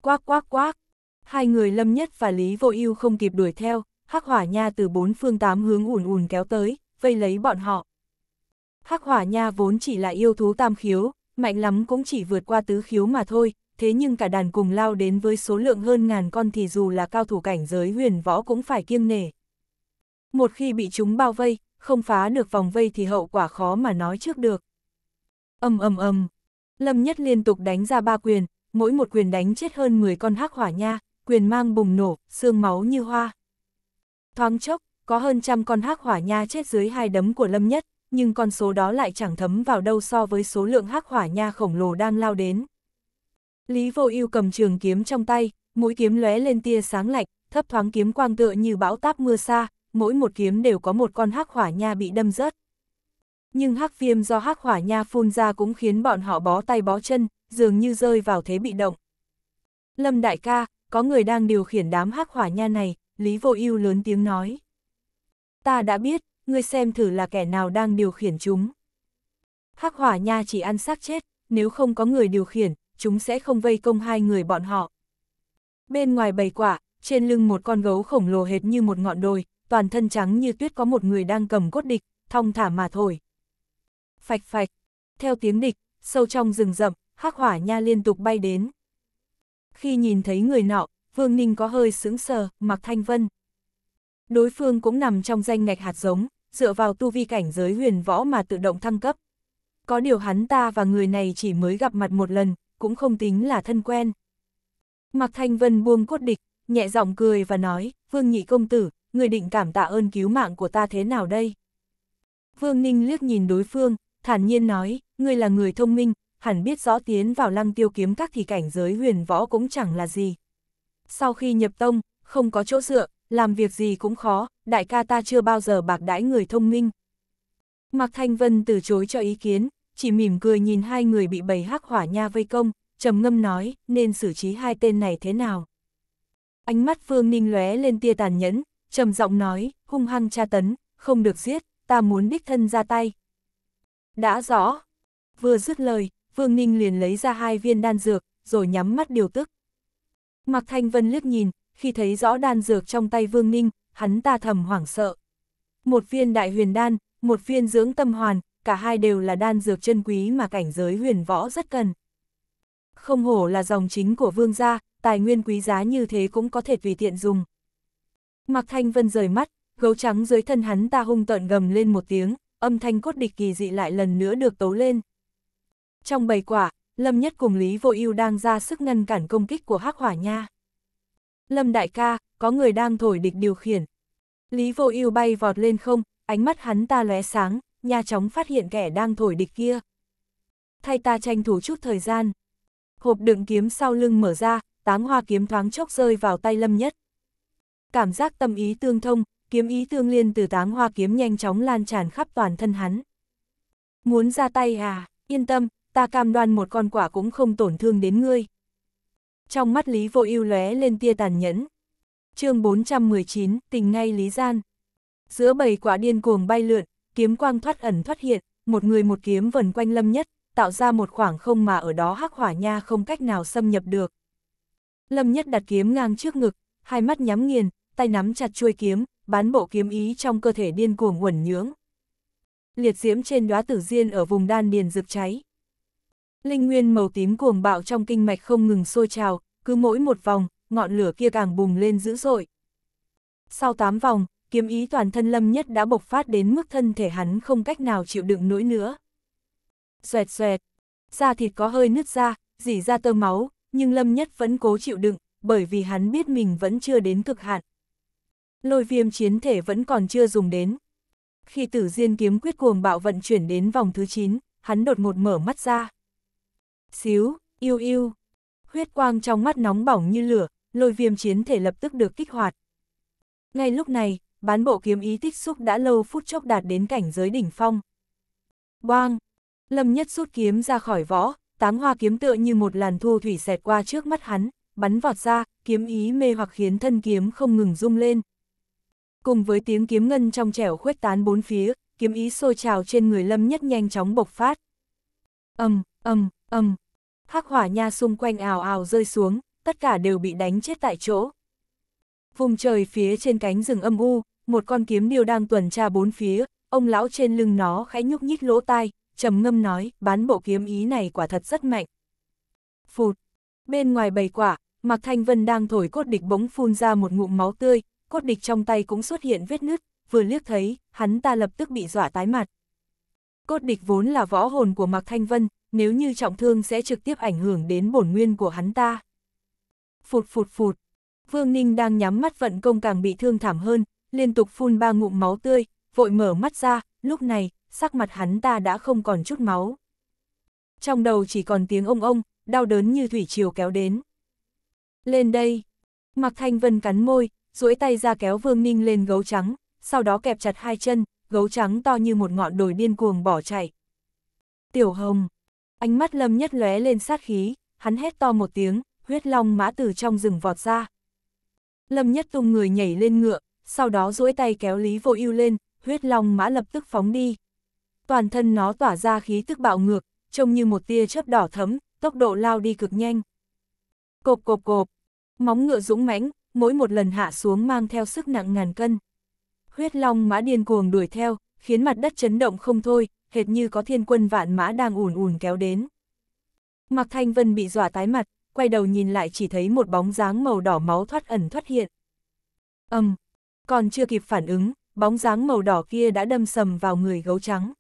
Quác quác quác, hai người Lâm Nhất và Lý Vô Ưu không kịp đuổi theo, Hắc Hỏa Nha từ bốn phương tám hướng ùn ùn kéo tới, vây lấy bọn họ. Hắc Hỏa Nha vốn chỉ là yêu thú tam khiếu, mạnh lắm cũng chỉ vượt qua tứ khiếu mà thôi, thế nhưng cả đàn cùng lao đến với số lượng hơn ngàn con thì dù là cao thủ cảnh giới huyền võ cũng phải kiêng nể. Một khi bị chúng bao vây, không phá được vòng vây thì hậu quả khó mà nói trước được ầm ầm ầm, Lâm Nhất liên tục đánh ra ba quyền, mỗi một quyền đánh chết hơn 10 con hắc hỏa nha, quyền mang bùng nổ, xương máu như hoa. Thoáng chốc, có hơn trăm con hắc hỏa nha chết dưới hai đấm của Lâm Nhất, nhưng con số đó lại chẳng thấm vào đâu so với số lượng hắc hỏa nha khổng lồ đang lao đến. Lý Vô Ưu cầm trường kiếm trong tay, mũi kiếm lóe lên tia sáng lạnh, thấp thoáng kiếm quang tựa như bão táp mưa xa, mỗi một kiếm đều có một con hắc hỏa nha bị đâm rớt. Nhưng hắc viêm do hắc hỏa nha phun ra cũng khiến bọn họ bó tay bó chân, dường như rơi vào thế bị động. Lâm đại ca, có người đang điều khiển đám hắc hỏa nha này, Lý Vô Ưu lớn tiếng nói. Ta đã biết, ngươi xem thử là kẻ nào đang điều khiển chúng. Hắc hỏa nha chỉ ăn xác chết, nếu không có người điều khiển, chúng sẽ không vây công hai người bọn họ. Bên ngoài bầy quả, trên lưng một con gấu khổng lồ hệt như một ngọn đồi, toàn thân trắng như tuyết có một người đang cầm cốt địch, thong thả mà thổi phạch phạch, theo tiếng địch, sâu trong rừng rậm, hắc hỏa nha liên tục bay đến. Khi nhìn thấy người nọ, Vương Ninh có hơi sững sờ, mặc thanh vân. Đối phương cũng nằm trong danh ngạch hạt giống, dựa vào tu vi cảnh giới huyền võ mà tự động thăng cấp. Có điều hắn ta và người này chỉ mới gặp mặt một lần, cũng không tính là thân quen. mặc Thanh Vân buông cốt địch, nhẹ giọng cười và nói, Vương Nhị Công Tử, người định cảm tạ ơn cứu mạng của ta thế nào đây? Vương Ninh liếc nhìn đối phương, thản nhiên nói, ngươi là người thông minh, hẳn biết rõ tiến vào lăng tiêu kiếm các thì cảnh giới huyền võ cũng chẳng là gì. Sau khi nhập tông, không có chỗ dựa, làm việc gì cũng khó, đại ca ta chưa bao giờ bạc đãi người thông minh. Mạc Thanh Vân từ chối cho ý kiến, chỉ mỉm cười nhìn hai người bị bầy hắc hỏa nha vây công, trầm ngâm nói, nên xử trí hai tên này thế nào. Ánh mắt Phương Ninh lóe lên tia tàn nhẫn, trầm giọng nói, hung hăng tra tấn, không được giết, ta muốn đích thân ra tay, đã rõ. Vừa dứt lời, Vương Ninh liền lấy ra hai viên đan dược, rồi nhắm mắt điều tức. Mặc Thanh Vân liếc nhìn, khi thấy rõ đan dược trong tay Vương Ninh, hắn ta thầm hoảng sợ. Một viên đại huyền đan, một viên dưỡng tâm hoàn, cả hai đều là đan dược chân quý mà cảnh giới huyền võ rất cần. Không hổ là dòng chính của vương gia, tài nguyên quý giá như thế cũng có thể vì tiện dùng. Mặc Thanh Vân rời mắt, gấu trắng dưới thân hắn ta hung tợn gầm lên một tiếng, âm thanh cốt địch kỳ dị lại lần nữa được tấu lên. Trong bầy quả, Lâm Nhất cùng Lý Vô Ưu đang ra sức ngăn cản công kích của Hắc Hỏa Nha. Lâm đại ca, có người đang thổi địch điều khiển. Lý Vô Ưu bay vọt lên không, ánh mắt hắn ta lóe sáng, nha chóng phát hiện kẻ đang thổi địch kia. Thay ta tranh thủ chút thời gian. Hộp đựng kiếm sau lưng mở ra, táng hoa kiếm thoáng chốc rơi vào tay Lâm Nhất. Cảm giác tâm ý tương thông, kiếm ý tương liên từ táng hoa kiếm nhanh chóng lan tràn khắp toàn thân hắn. Muốn ra tay à, yên tâm, ta cam đoan một con quả cũng không tổn thương đến ngươi. Trong mắt Lý Vô Ưu lóe lên tia tàn nhẫn. Chương 419, tình ngay lý gian. Giữa bầy quả điên cuồng bay lượn, kiếm quang thoát ẩn thoát hiện, một người một kiếm vần quanh Lâm Nhất, tạo ra một khoảng không mà ở đó Hắc Hỏa Nha không cách nào xâm nhập được. Lâm Nhất đặt kiếm ngang trước ngực, hai mắt nhắm nghiền, tay nắm chặt chuôi kiếm, bán bộ kiếm ý trong cơ thể điên cuồng uẩn nhướng. Liệt diễm trên đóa tử diên ở vùng đan điền rực cháy. Linh nguyên màu tím cuồng bạo trong kinh mạch không ngừng sôi trào, cứ mỗi một vòng, ngọn lửa kia càng bùng lên dữ dội. Sau tám vòng, kiếm ý toàn thân lâm nhất đã bộc phát đến mức thân thể hắn không cách nào chịu đựng nỗi nữa. Xoẹt xoẹt, da thịt có hơi nứt ra, dỉ ra tơ máu, nhưng lâm nhất vẫn cố chịu đựng, bởi vì hắn biết mình vẫn chưa đến cực hạn lôi viêm chiến thể vẫn còn chưa dùng đến. Khi tử diên kiếm quyết cuồng bạo vận chuyển đến vòng thứ 9, hắn đột ngột mở mắt ra. Xíu, yêu yêu. Huyết quang trong mắt nóng bỏng như lửa, lôi viêm chiến thể lập tức được kích hoạt. Ngay lúc này, bán bộ kiếm ý tích xúc đã lâu phút chốc đạt đến cảnh giới đỉnh phong. quang Lâm nhất rút kiếm ra khỏi võ, táng hoa kiếm tựa như một làn thu thủy xẹt qua trước mắt hắn, bắn vọt ra, kiếm ý mê hoặc khiến thân kiếm không ngừng rung lên, Cùng với tiếng kiếm ngân trong trẻo khuếch tán bốn phía, kiếm ý sôi trào trên người Lâm Nhất nhanh chóng bộc phát. Âm, âm, âm. Hắc hỏa nha xung quanh ào ào rơi xuống, tất cả đều bị đánh chết tại chỗ. Vùng trời phía trên cánh rừng âm u, một con kiếm điêu đang tuần tra bốn phía, ông lão trên lưng nó khẽ nhúc nhích lỗ tai, trầm ngâm nói, bán bộ kiếm ý này quả thật rất mạnh. Phụt. Bên ngoài bầy quả, Mạc Thanh Vân đang thổi cốt địch bỗng phun ra một ngụm máu tươi, cốt địch trong tay cũng xuất hiện vết nứt, vừa liếc thấy, hắn ta lập tức bị dọa tái mặt. Cốt địch vốn là võ hồn của Mạc Thanh Vân, nếu như trọng thương sẽ trực tiếp ảnh hưởng đến bổn nguyên của hắn ta. Phụt phụt phụt, Vương Ninh đang nhắm mắt vận công càng bị thương thảm hơn, liên tục phun ba ngụm máu tươi, vội mở mắt ra, lúc này, sắc mặt hắn ta đã không còn chút máu. Trong đầu chỉ còn tiếng ông ông, đau đớn như thủy triều kéo đến. Lên đây, Mạc Thanh Vân cắn môi, duỗi tay ra kéo Vương Ninh lên gấu trắng, sau đó kẹp chặt hai chân, gấu trắng to như một ngọn đồi điên cuồng bỏ chạy. Tiểu Hồng, ánh mắt Lâm Nhất lóe lên sát khí, hắn hét to một tiếng, huyết long mã từ trong rừng vọt ra. Lâm Nhất tung người nhảy lên ngựa, sau đó duỗi tay kéo Lý Vô Ưu lên, huyết long mã lập tức phóng đi. Toàn thân nó tỏa ra khí tức bạo ngược, trông như một tia chớp đỏ thấm, tốc độ lao đi cực nhanh. Cộp cộp cộp, móng ngựa dũng mãnh, mỗi một lần hạ xuống mang theo sức nặng ngàn cân. Huyết long mã điên cuồng đuổi theo, khiến mặt đất chấn động không thôi, hệt như có thiên quân vạn mã đang ùn ùn kéo đến. Mạc Thanh Vân bị dọa tái mặt, quay đầu nhìn lại chỉ thấy một bóng dáng màu đỏ máu thoát ẩn thoát hiện. Âm, um, còn chưa kịp phản ứng, bóng dáng màu đỏ kia đã đâm sầm vào người gấu trắng.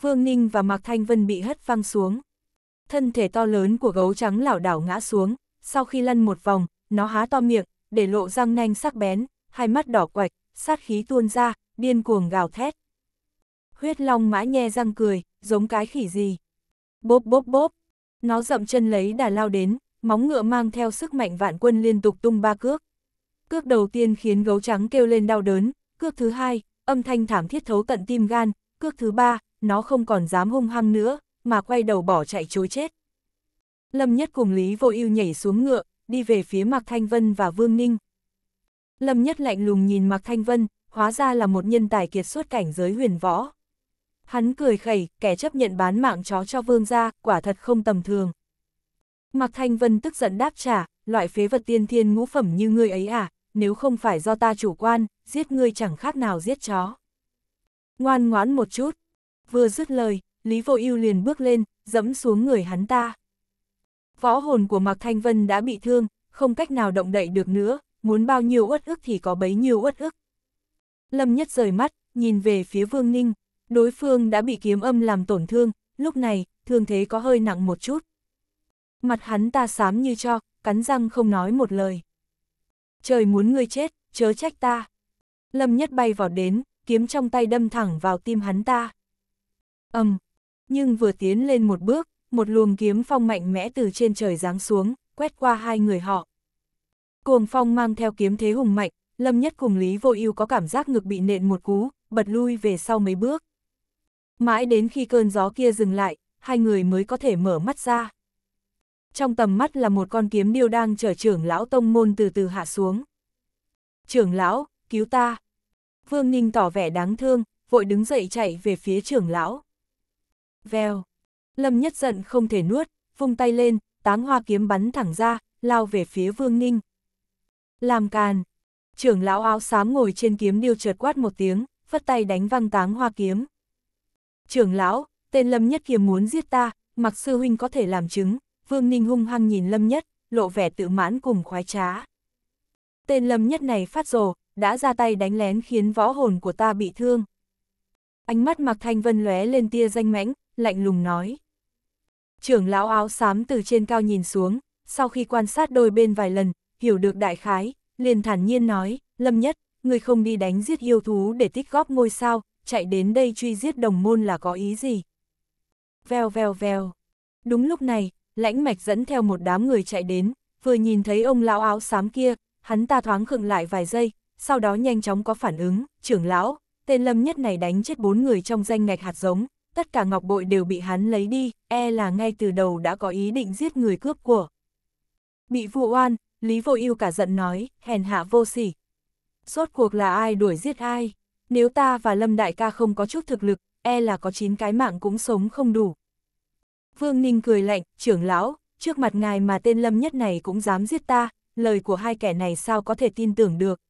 Vương Ninh và Mạc Thanh Vân bị hất văng xuống. Thân thể to lớn của gấu trắng lảo đảo ngã xuống, sau khi lăn một vòng, nó há to miệng, để lộ răng nanh sắc bén, hai mắt đỏ quạch, sát khí tuôn ra, điên cuồng gào thét. Huyết long mã nhe răng cười, giống cái khỉ gì. Bốp bốp bốp, nó dậm chân lấy đà lao đến, móng ngựa mang theo sức mạnh vạn quân liên tục tung ba cước. Cước đầu tiên khiến gấu trắng kêu lên đau đớn, cước thứ hai, âm thanh thảm thiết thấu tận tim gan, cước thứ ba, nó không còn dám hung hăng nữa, mà quay đầu bỏ chạy chối chết. Lâm Nhất cùng Lý Vô Ưu nhảy xuống ngựa, đi về phía Mạc Thanh Vân và Vương Ninh. Lâm Nhất lạnh lùng nhìn Mạc Thanh Vân, hóa ra là một nhân tài kiệt xuất cảnh giới huyền võ. Hắn cười khẩy, kẻ chấp nhận bán mạng chó cho vương gia, quả thật không tầm thường. Mạc Thanh Vân tức giận đáp trả, loại phế vật tiên thiên ngũ phẩm như ngươi ấy à, nếu không phải do ta chủ quan, giết ngươi chẳng khác nào giết chó. Ngoan ngoãn một chút. Vừa dứt lời, Lý Vô Ưu liền bước lên, dẫm xuống người hắn ta. Võ hồn của Mạc Thanh Vân đã bị thương, không cách nào động đậy được nữa, muốn bao nhiêu uất ức thì có bấy nhiêu uất ức. Lâm Nhất rời mắt, nhìn về phía Vương Ninh, đối phương đã bị kiếm âm làm tổn thương, lúc này, thương thế có hơi nặng một chút. Mặt hắn ta xám như cho, cắn răng không nói một lời. Trời muốn ngươi chết, chớ trách ta. Lâm Nhất bay vào đến, kiếm trong tay đâm thẳng vào tim hắn ta. ầm, nhưng vừa tiến lên một bước, một luồng kiếm phong mạnh mẽ từ trên trời giáng xuống, quét qua hai người họ. Cuồng phong mang theo kiếm thế hùng mạnh, Lâm Nhất cùng Lý Vô Ưu có cảm giác ngực bị nện một cú, bật lui về sau mấy bước. Mãi đến khi cơn gió kia dừng lại, hai người mới có thể mở mắt ra. Trong tầm mắt là một con kiếm điêu đang chờ trưởng lão tông môn từ từ hạ xuống. Trưởng lão, cứu ta. Vương Ninh tỏ vẻ đáng thương, vội đứng dậy chạy về phía trưởng lão. Vèo. Lâm Nhất giận không thể nuốt, vung tay lên, táng hoa kiếm bắn thẳng ra, lao về phía Vương Ninh. Làm càn. Trưởng lão áo xám ngồi trên kiếm điêu chợt quát một tiếng, vất tay đánh văng táng hoa kiếm. Trưởng lão, tên Lâm Nhất Kiếm muốn giết ta, mặc sư huynh có thể làm chứng, Vương Ninh hung hăng nhìn Lâm Nhất, lộ vẻ tự mãn cùng khoái trá. Tên Lâm Nhất này phát rồ, đã ra tay đánh lén khiến võ hồn của ta bị thương. Ánh mắt Mạc Thanh Vân lóe lên tia danh mãnh, lạnh lùng nói. Trưởng lão áo xám từ trên cao nhìn xuống, sau khi quan sát đôi bên vài lần, hiểu được đại khái, liền thản nhiên nói, Lâm Nhất, người không đi đánh giết yêu thú để tích góp ngôi sao, chạy đến đây truy giết đồng môn là có ý gì? Vèo vèo vèo. Đúng lúc này, lãnh mạch dẫn theo một đám người chạy đến, vừa nhìn thấy ông lão áo xám kia, hắn ta thoáng khựng lại vài giây, sau đó nhanh chóng có phản ứng, trưởng lão, tên lâm nhất này đánh chết bốn người trong danh ngạch hạt giống, tất cả ngọc bội đều bị hắn lấy đi, e là ngay từ đầu đã có ý định giết người cướp của. Bị vụ oan, Lý Vô Ưu cả giận nói, hèn hạ vô sỉ. Rốt cuộc là ai đuổi giết ai? Nếu ta và Lâm Đại ca không có chút thực lực, e là có chín cái mạng cũng sống không đủ. Vương Ninh cười lạnh, trưởng lão, trước mặt ngài mà tên Lâm nhất này cũng dám giết ta, lời của hai kẻ này sao có thể tin tưởng được.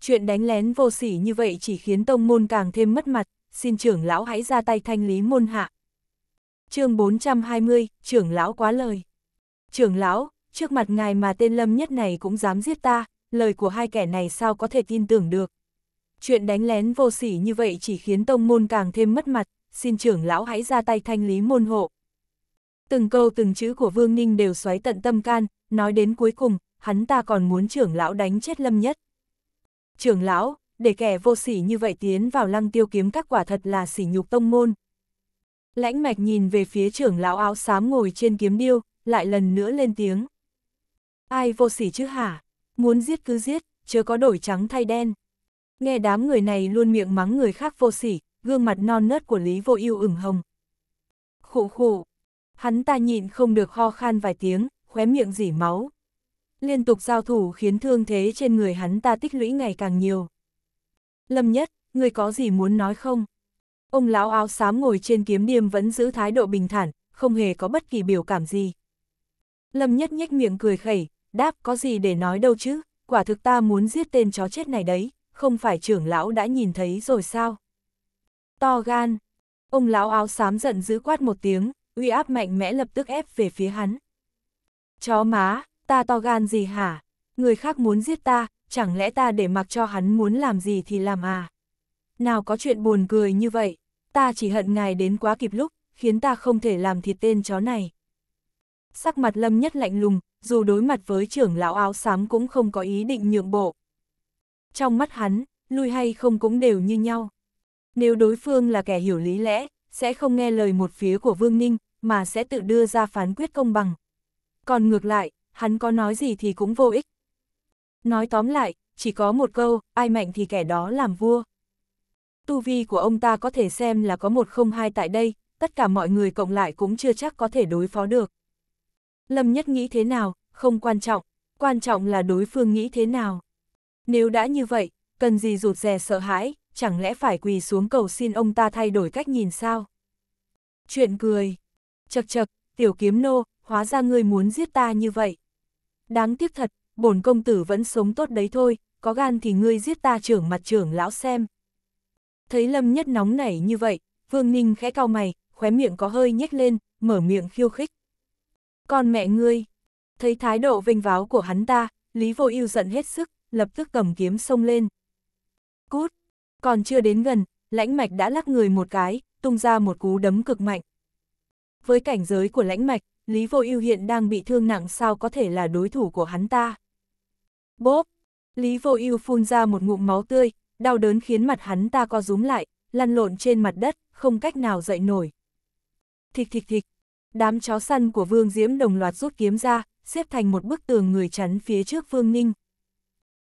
Chuyện đánh lén vô sỉ như vậy chỉ khiến tông môn càng thêm mất mặt, xin trưởng lão hãy ra tay thanh lý môn hạ. chương 420, trưởng lão quá lời. Trưởng lão, trước mặt ngài mà tên lâm nhất này cũng dám giết ta, lời của hai kẻ này sao có thể tin tưởng được. Chuyện đánh lén vô sỉ như vậy chỉ khiến tông môn càng thêm mất mặt, xin trưởng lão hãy ra tay thanh lý môn hộ. Từng câu từng chữ của Vương Ninh đều xoáy tận tâm can, nói đến cuối cùng, hắn ta còn muốn trưởng lão đánh chết lâm nhất. Trưởng lão, để kẻ vô sỉ như vậy tiến vào lăng tiêu kiếm các quả thật là sỉ nhục tông môn. Lãnh mạch nhìn về phía trưởng lão áo xám ngồi trên kiếm điêu, lại lần nữa lên tiếng. Ai vô sỉ chứ hả? Muốn giết cứ giết, chưa có đổi trắng thay đen. Nghe đám người này luôn miệng mắng người khác vô sỉ, gương mặt non nớt của Lý Vô Ưu ửng hồng. Khụ khụ. Hắn ta nhịn không được ho khan vài tiếng, khóe miệng dỉ máu. Liên tục giao thủ khiến thương thế trên người hắn ta tích lũy ngày càng nhiều. Lâm Nhất, người có gì muốn nói không? Ông lão áo xám ngồi trên kiếm điềm vẫn giữ thái độ bình thản, không hề có bất kỳ biểu cảm gì. Lâm Nhất nhếch miệng cười khẩy, đáp có gì để nói đâu chứ, quả thực ta muốn giết tên chó chết này đấy, không phải trưởng lão đã nhìn thấy rồi sao? To gan! Ông lão áo xám giận dữ quát một tiếng, uy áp mạnh mẽ lập tức ép về phía hắn. Chó má, ta to gan gì hả? Người khác muốn giết ta, chẳng lẽ ta để mặc cho hắn muốn làm gì thì làm à? Nào có chuyện buồn cười như vậy, ta chỉ hận ngài đến quá kịp lúc, khiến ta không thể làm thịt tên chó này. Sắc mặt lâm nhất lạnh lùng, dù đối mặt với trưởng lão áo xám cũng không có ý định nhượng bộ. Trong mắt hắn, lui hay không cũng đều như nhau. Nếu đối phương là kẻ hiểu lý lẽ, sẽ không nghe lời một phía của Vương Ninh, mà sẽ tự đưa ra phán quyết công bằng. Còn ngược lại, hắn có nói gì thì cũng vô ích, Nói tóm lại, chỉ có một câu, ai mạnh thì kẻ đó làm vua. Tu vi của ông ta có thể xem là có một không hai tại đây, tất cả mọi người cộng lại cũng chưa chắc có thể đối phó được. Lâm Nhất nghĩ thế nào, không quan trọng, quan trọng là đối phương nghĩ thế nào. Nếu đã như vậy, cần gì rụt rè sợ hãi, chẳng lẽ phải quỳ xuống cầu xin ông ta thay đổi cách nhìn sao? Chuyện cười. Chật chật, tiểu kiếm nô, hóa ra ngươi muốn giết ta như vậy. Đáng tiếc thật, bổn công tử vẫn sống tốt đấy thôi, có gan thì ngươi giết ta trưởng mặt trưởng lão xem. Thấy Lâm Nhất nóng nảy như vậy, Vương Ninh khẽ cau mày, khóe miệng có hơi nhếch lên, mở miệng khiêu khích. Con mẹ ngươi, thấy thái độ vinh váo của hắn ta, Lý Vô Ưu giận hết sức, lập tức cầm kiếm xông lên. Cút, còn chưa đến gần, lãnh mạch đã lắc người một cái, tung ra một cú đấm cực mạnh. Với cảnh giới của lãnh mạch, Lý Vô Ưu hiện đang bị thương nặng sao có thể là đối thủ của hắn ta. Bốp! Lý vô ưu phun ra một ngụm máu tươi, đau đớn khiến mặt hắn ta co rúm lại, lăn lộn trên mặt đất, không cách nào dậy nổi. Thịch thịch thịch! Đám chó săn của Vương Diễm đồng loạt rút kiếm ra, xếp thành một bức tường người chắn phía trước Vương Ninh.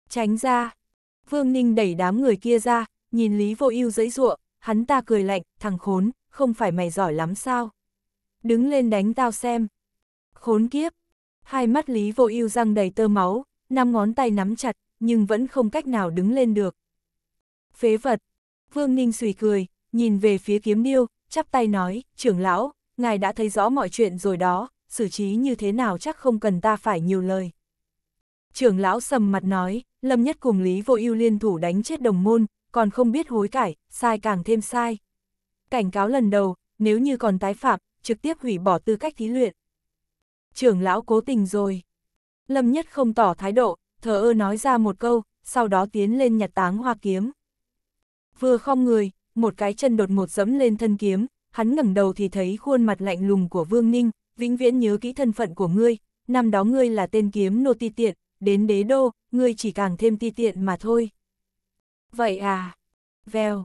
Tránh ra! Vương Ninh đẩy đám người kia ra, nhìn Lý vô ưu giấy ruộng, hắn ta cười lạnh, thằng khốn, không phải mày giỏi lắm sao? Đứng lên đánh tao xem! Khốn kiếp! Hai mắt Lý vô ưu răng đầy tơ máu, năm ngón tay nắm chặt, nhưng vẫn không cách nào đứng lên được. Phế vật! Vương Ninh sùi cười, nhìn về phía kiếm điêu, chắp tay nói, trưởng lão, ngài đã thấy rõ mọi chuyện rồi đó, xử trí như thế nào chắc không cần ta phải nhiều lời. Trưởng lão sầm mặt nói, Lâm Nhất cùng Lý Vô ưu liên thủ đánh chết đồng môn, còn không biết hối cải, sai càng thêm sai. Cảnh cáo lần đầu, nếu như còn tái phạm, trực tiếp hủy bỏ tư cách thí luyện. Trưởng lão cố tình rồi. Lâm Nhất không tỏ thái độ, thờ ơ nói ra một câu, sau đó tiến lên nhặt táng hoa kiếm. Vừa không người, một cái chân đột một dẫm lên thân kiếm, hắn ngẩng đầu thì thấy khuôn mặt lạnh lùng của Vương Ninh, vĩnh viễn nhớ kỹ thân phận của ngươi, năm đó ngươi là tên kiếm nô ti tiện, đến đế đô, ngươi chỉ càng thêm ti tiện mà thôi. Vậy à, vèo,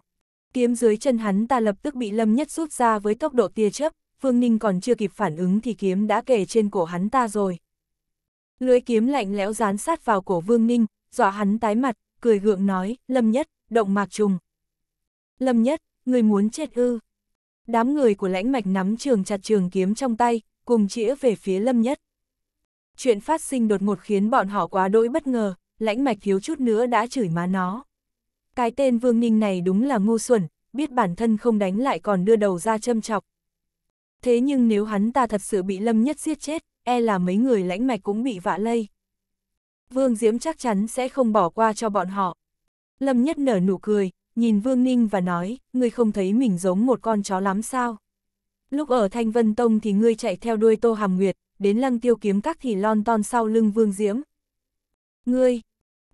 kiếm dưới chân hắn ta lập tức bị Lâm Nhất rút ra với tốc độ tia chớp, Vương Ninh còn chưa kịp phản ứng thì kiếm đã kề trên cổ hắn ta rồi. Lưỡi kiếm lạnh lẽo dán sát vào cổ Vương Ninh, dọa hắn tái mặt, cười gượng nói, Lâm Nhất, động mạc trùng. Lâm Nhất, người muốn chết ư. Đám người của lãnh mạch nắm trường chặt trường kiếm trong tay, cùng chĩa về phía Lâm Nhất. Chuyện phát sinh đột ngột khiến bọn họ quá đỗi bất ngờ, lãnh mạch thiếu chút nữa đã chửi má nó. Cái tên Vương Ninh này đúng là ngu xuẩn, biết bản thân không đánh lại còn đưa đầu ra châm chọc. Thế nhưng nếu hắn ta thật sự bị Lâm Nhất giết chết, e là mấy người lãnh mạch cũng bị vạ lây. Vương Diễm chắc chắn sẽ không bỏ qua cho bọn họ. Lâm Nhất nở nụ cười, nhìn Vương Ninh và nói, ngươi không thấy mình giống một con chó lắm sao? Lúc ở Thanh Vân Tông thì ngươi chạy theo đuôi Tô Hàm Nguyệt, đến lăng tiêu kiếm các thì lon ton sau lưng Vương Diễm. Ngươi,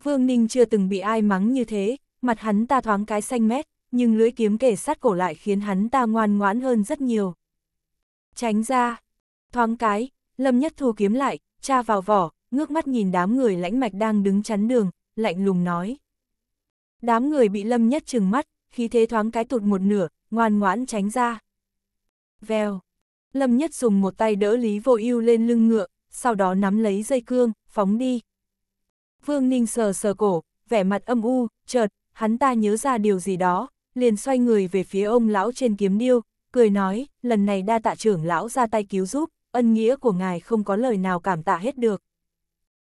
Vương Ninh chưa từng bị ai mắng như thế, mặt hắn ta thoáng cái xanh mét, nhưng lưỡi kiếm kể sát cổ lại khiến hắn ta ngoan ngoãn hơn rất nhiều. Tránh ra, thoáng cái, Lâm Nhất Thu kiếm lại, cha vào vỏ, ngước mắt nhìn đám người lãnh mạch đang đứng chắn đường, lạnh lùng nói. Đám người bị Lâm Nhất trừng mắt, khí thế thoáng cái tụt một nửa, ngoan ngoãn tránh ra. Vèo. Lâm Nhất dùng một tay đỡ Lý Vô Ưu lên lưng ngựa, sau đó nắm lấy dây cương, phóng đi. Vương Ninh sờ sờ cổ, vẻ mặt âm u, chợt, hắn ta nhớ ra điều gì đó, liền xoay người về phía ông lão trên kiếm điêu, cười nói, lần này đa tạ trưởng lão ra tay cứu giúp ân nghĩa của ngài không có lời nào cảm tạ hết được.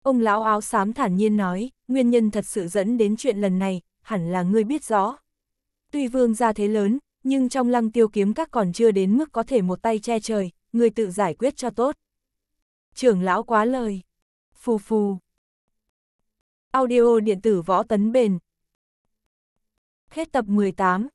Ông lão áo xám thản nhiên nói, nguyên nhân thật sự dẫn đến chuyện lần này, hẳn là ngươi biết rõ. Tuy vương ra thế lớn, nhưng trong lăng tiêu kiếm các còn chưa đến mức có thể một tay che trời, ngươi tự giải quyết cho tốt. Trưởng lão quá lời. Phù phù. Audio điện tử võ tấn bền. Hết tập 18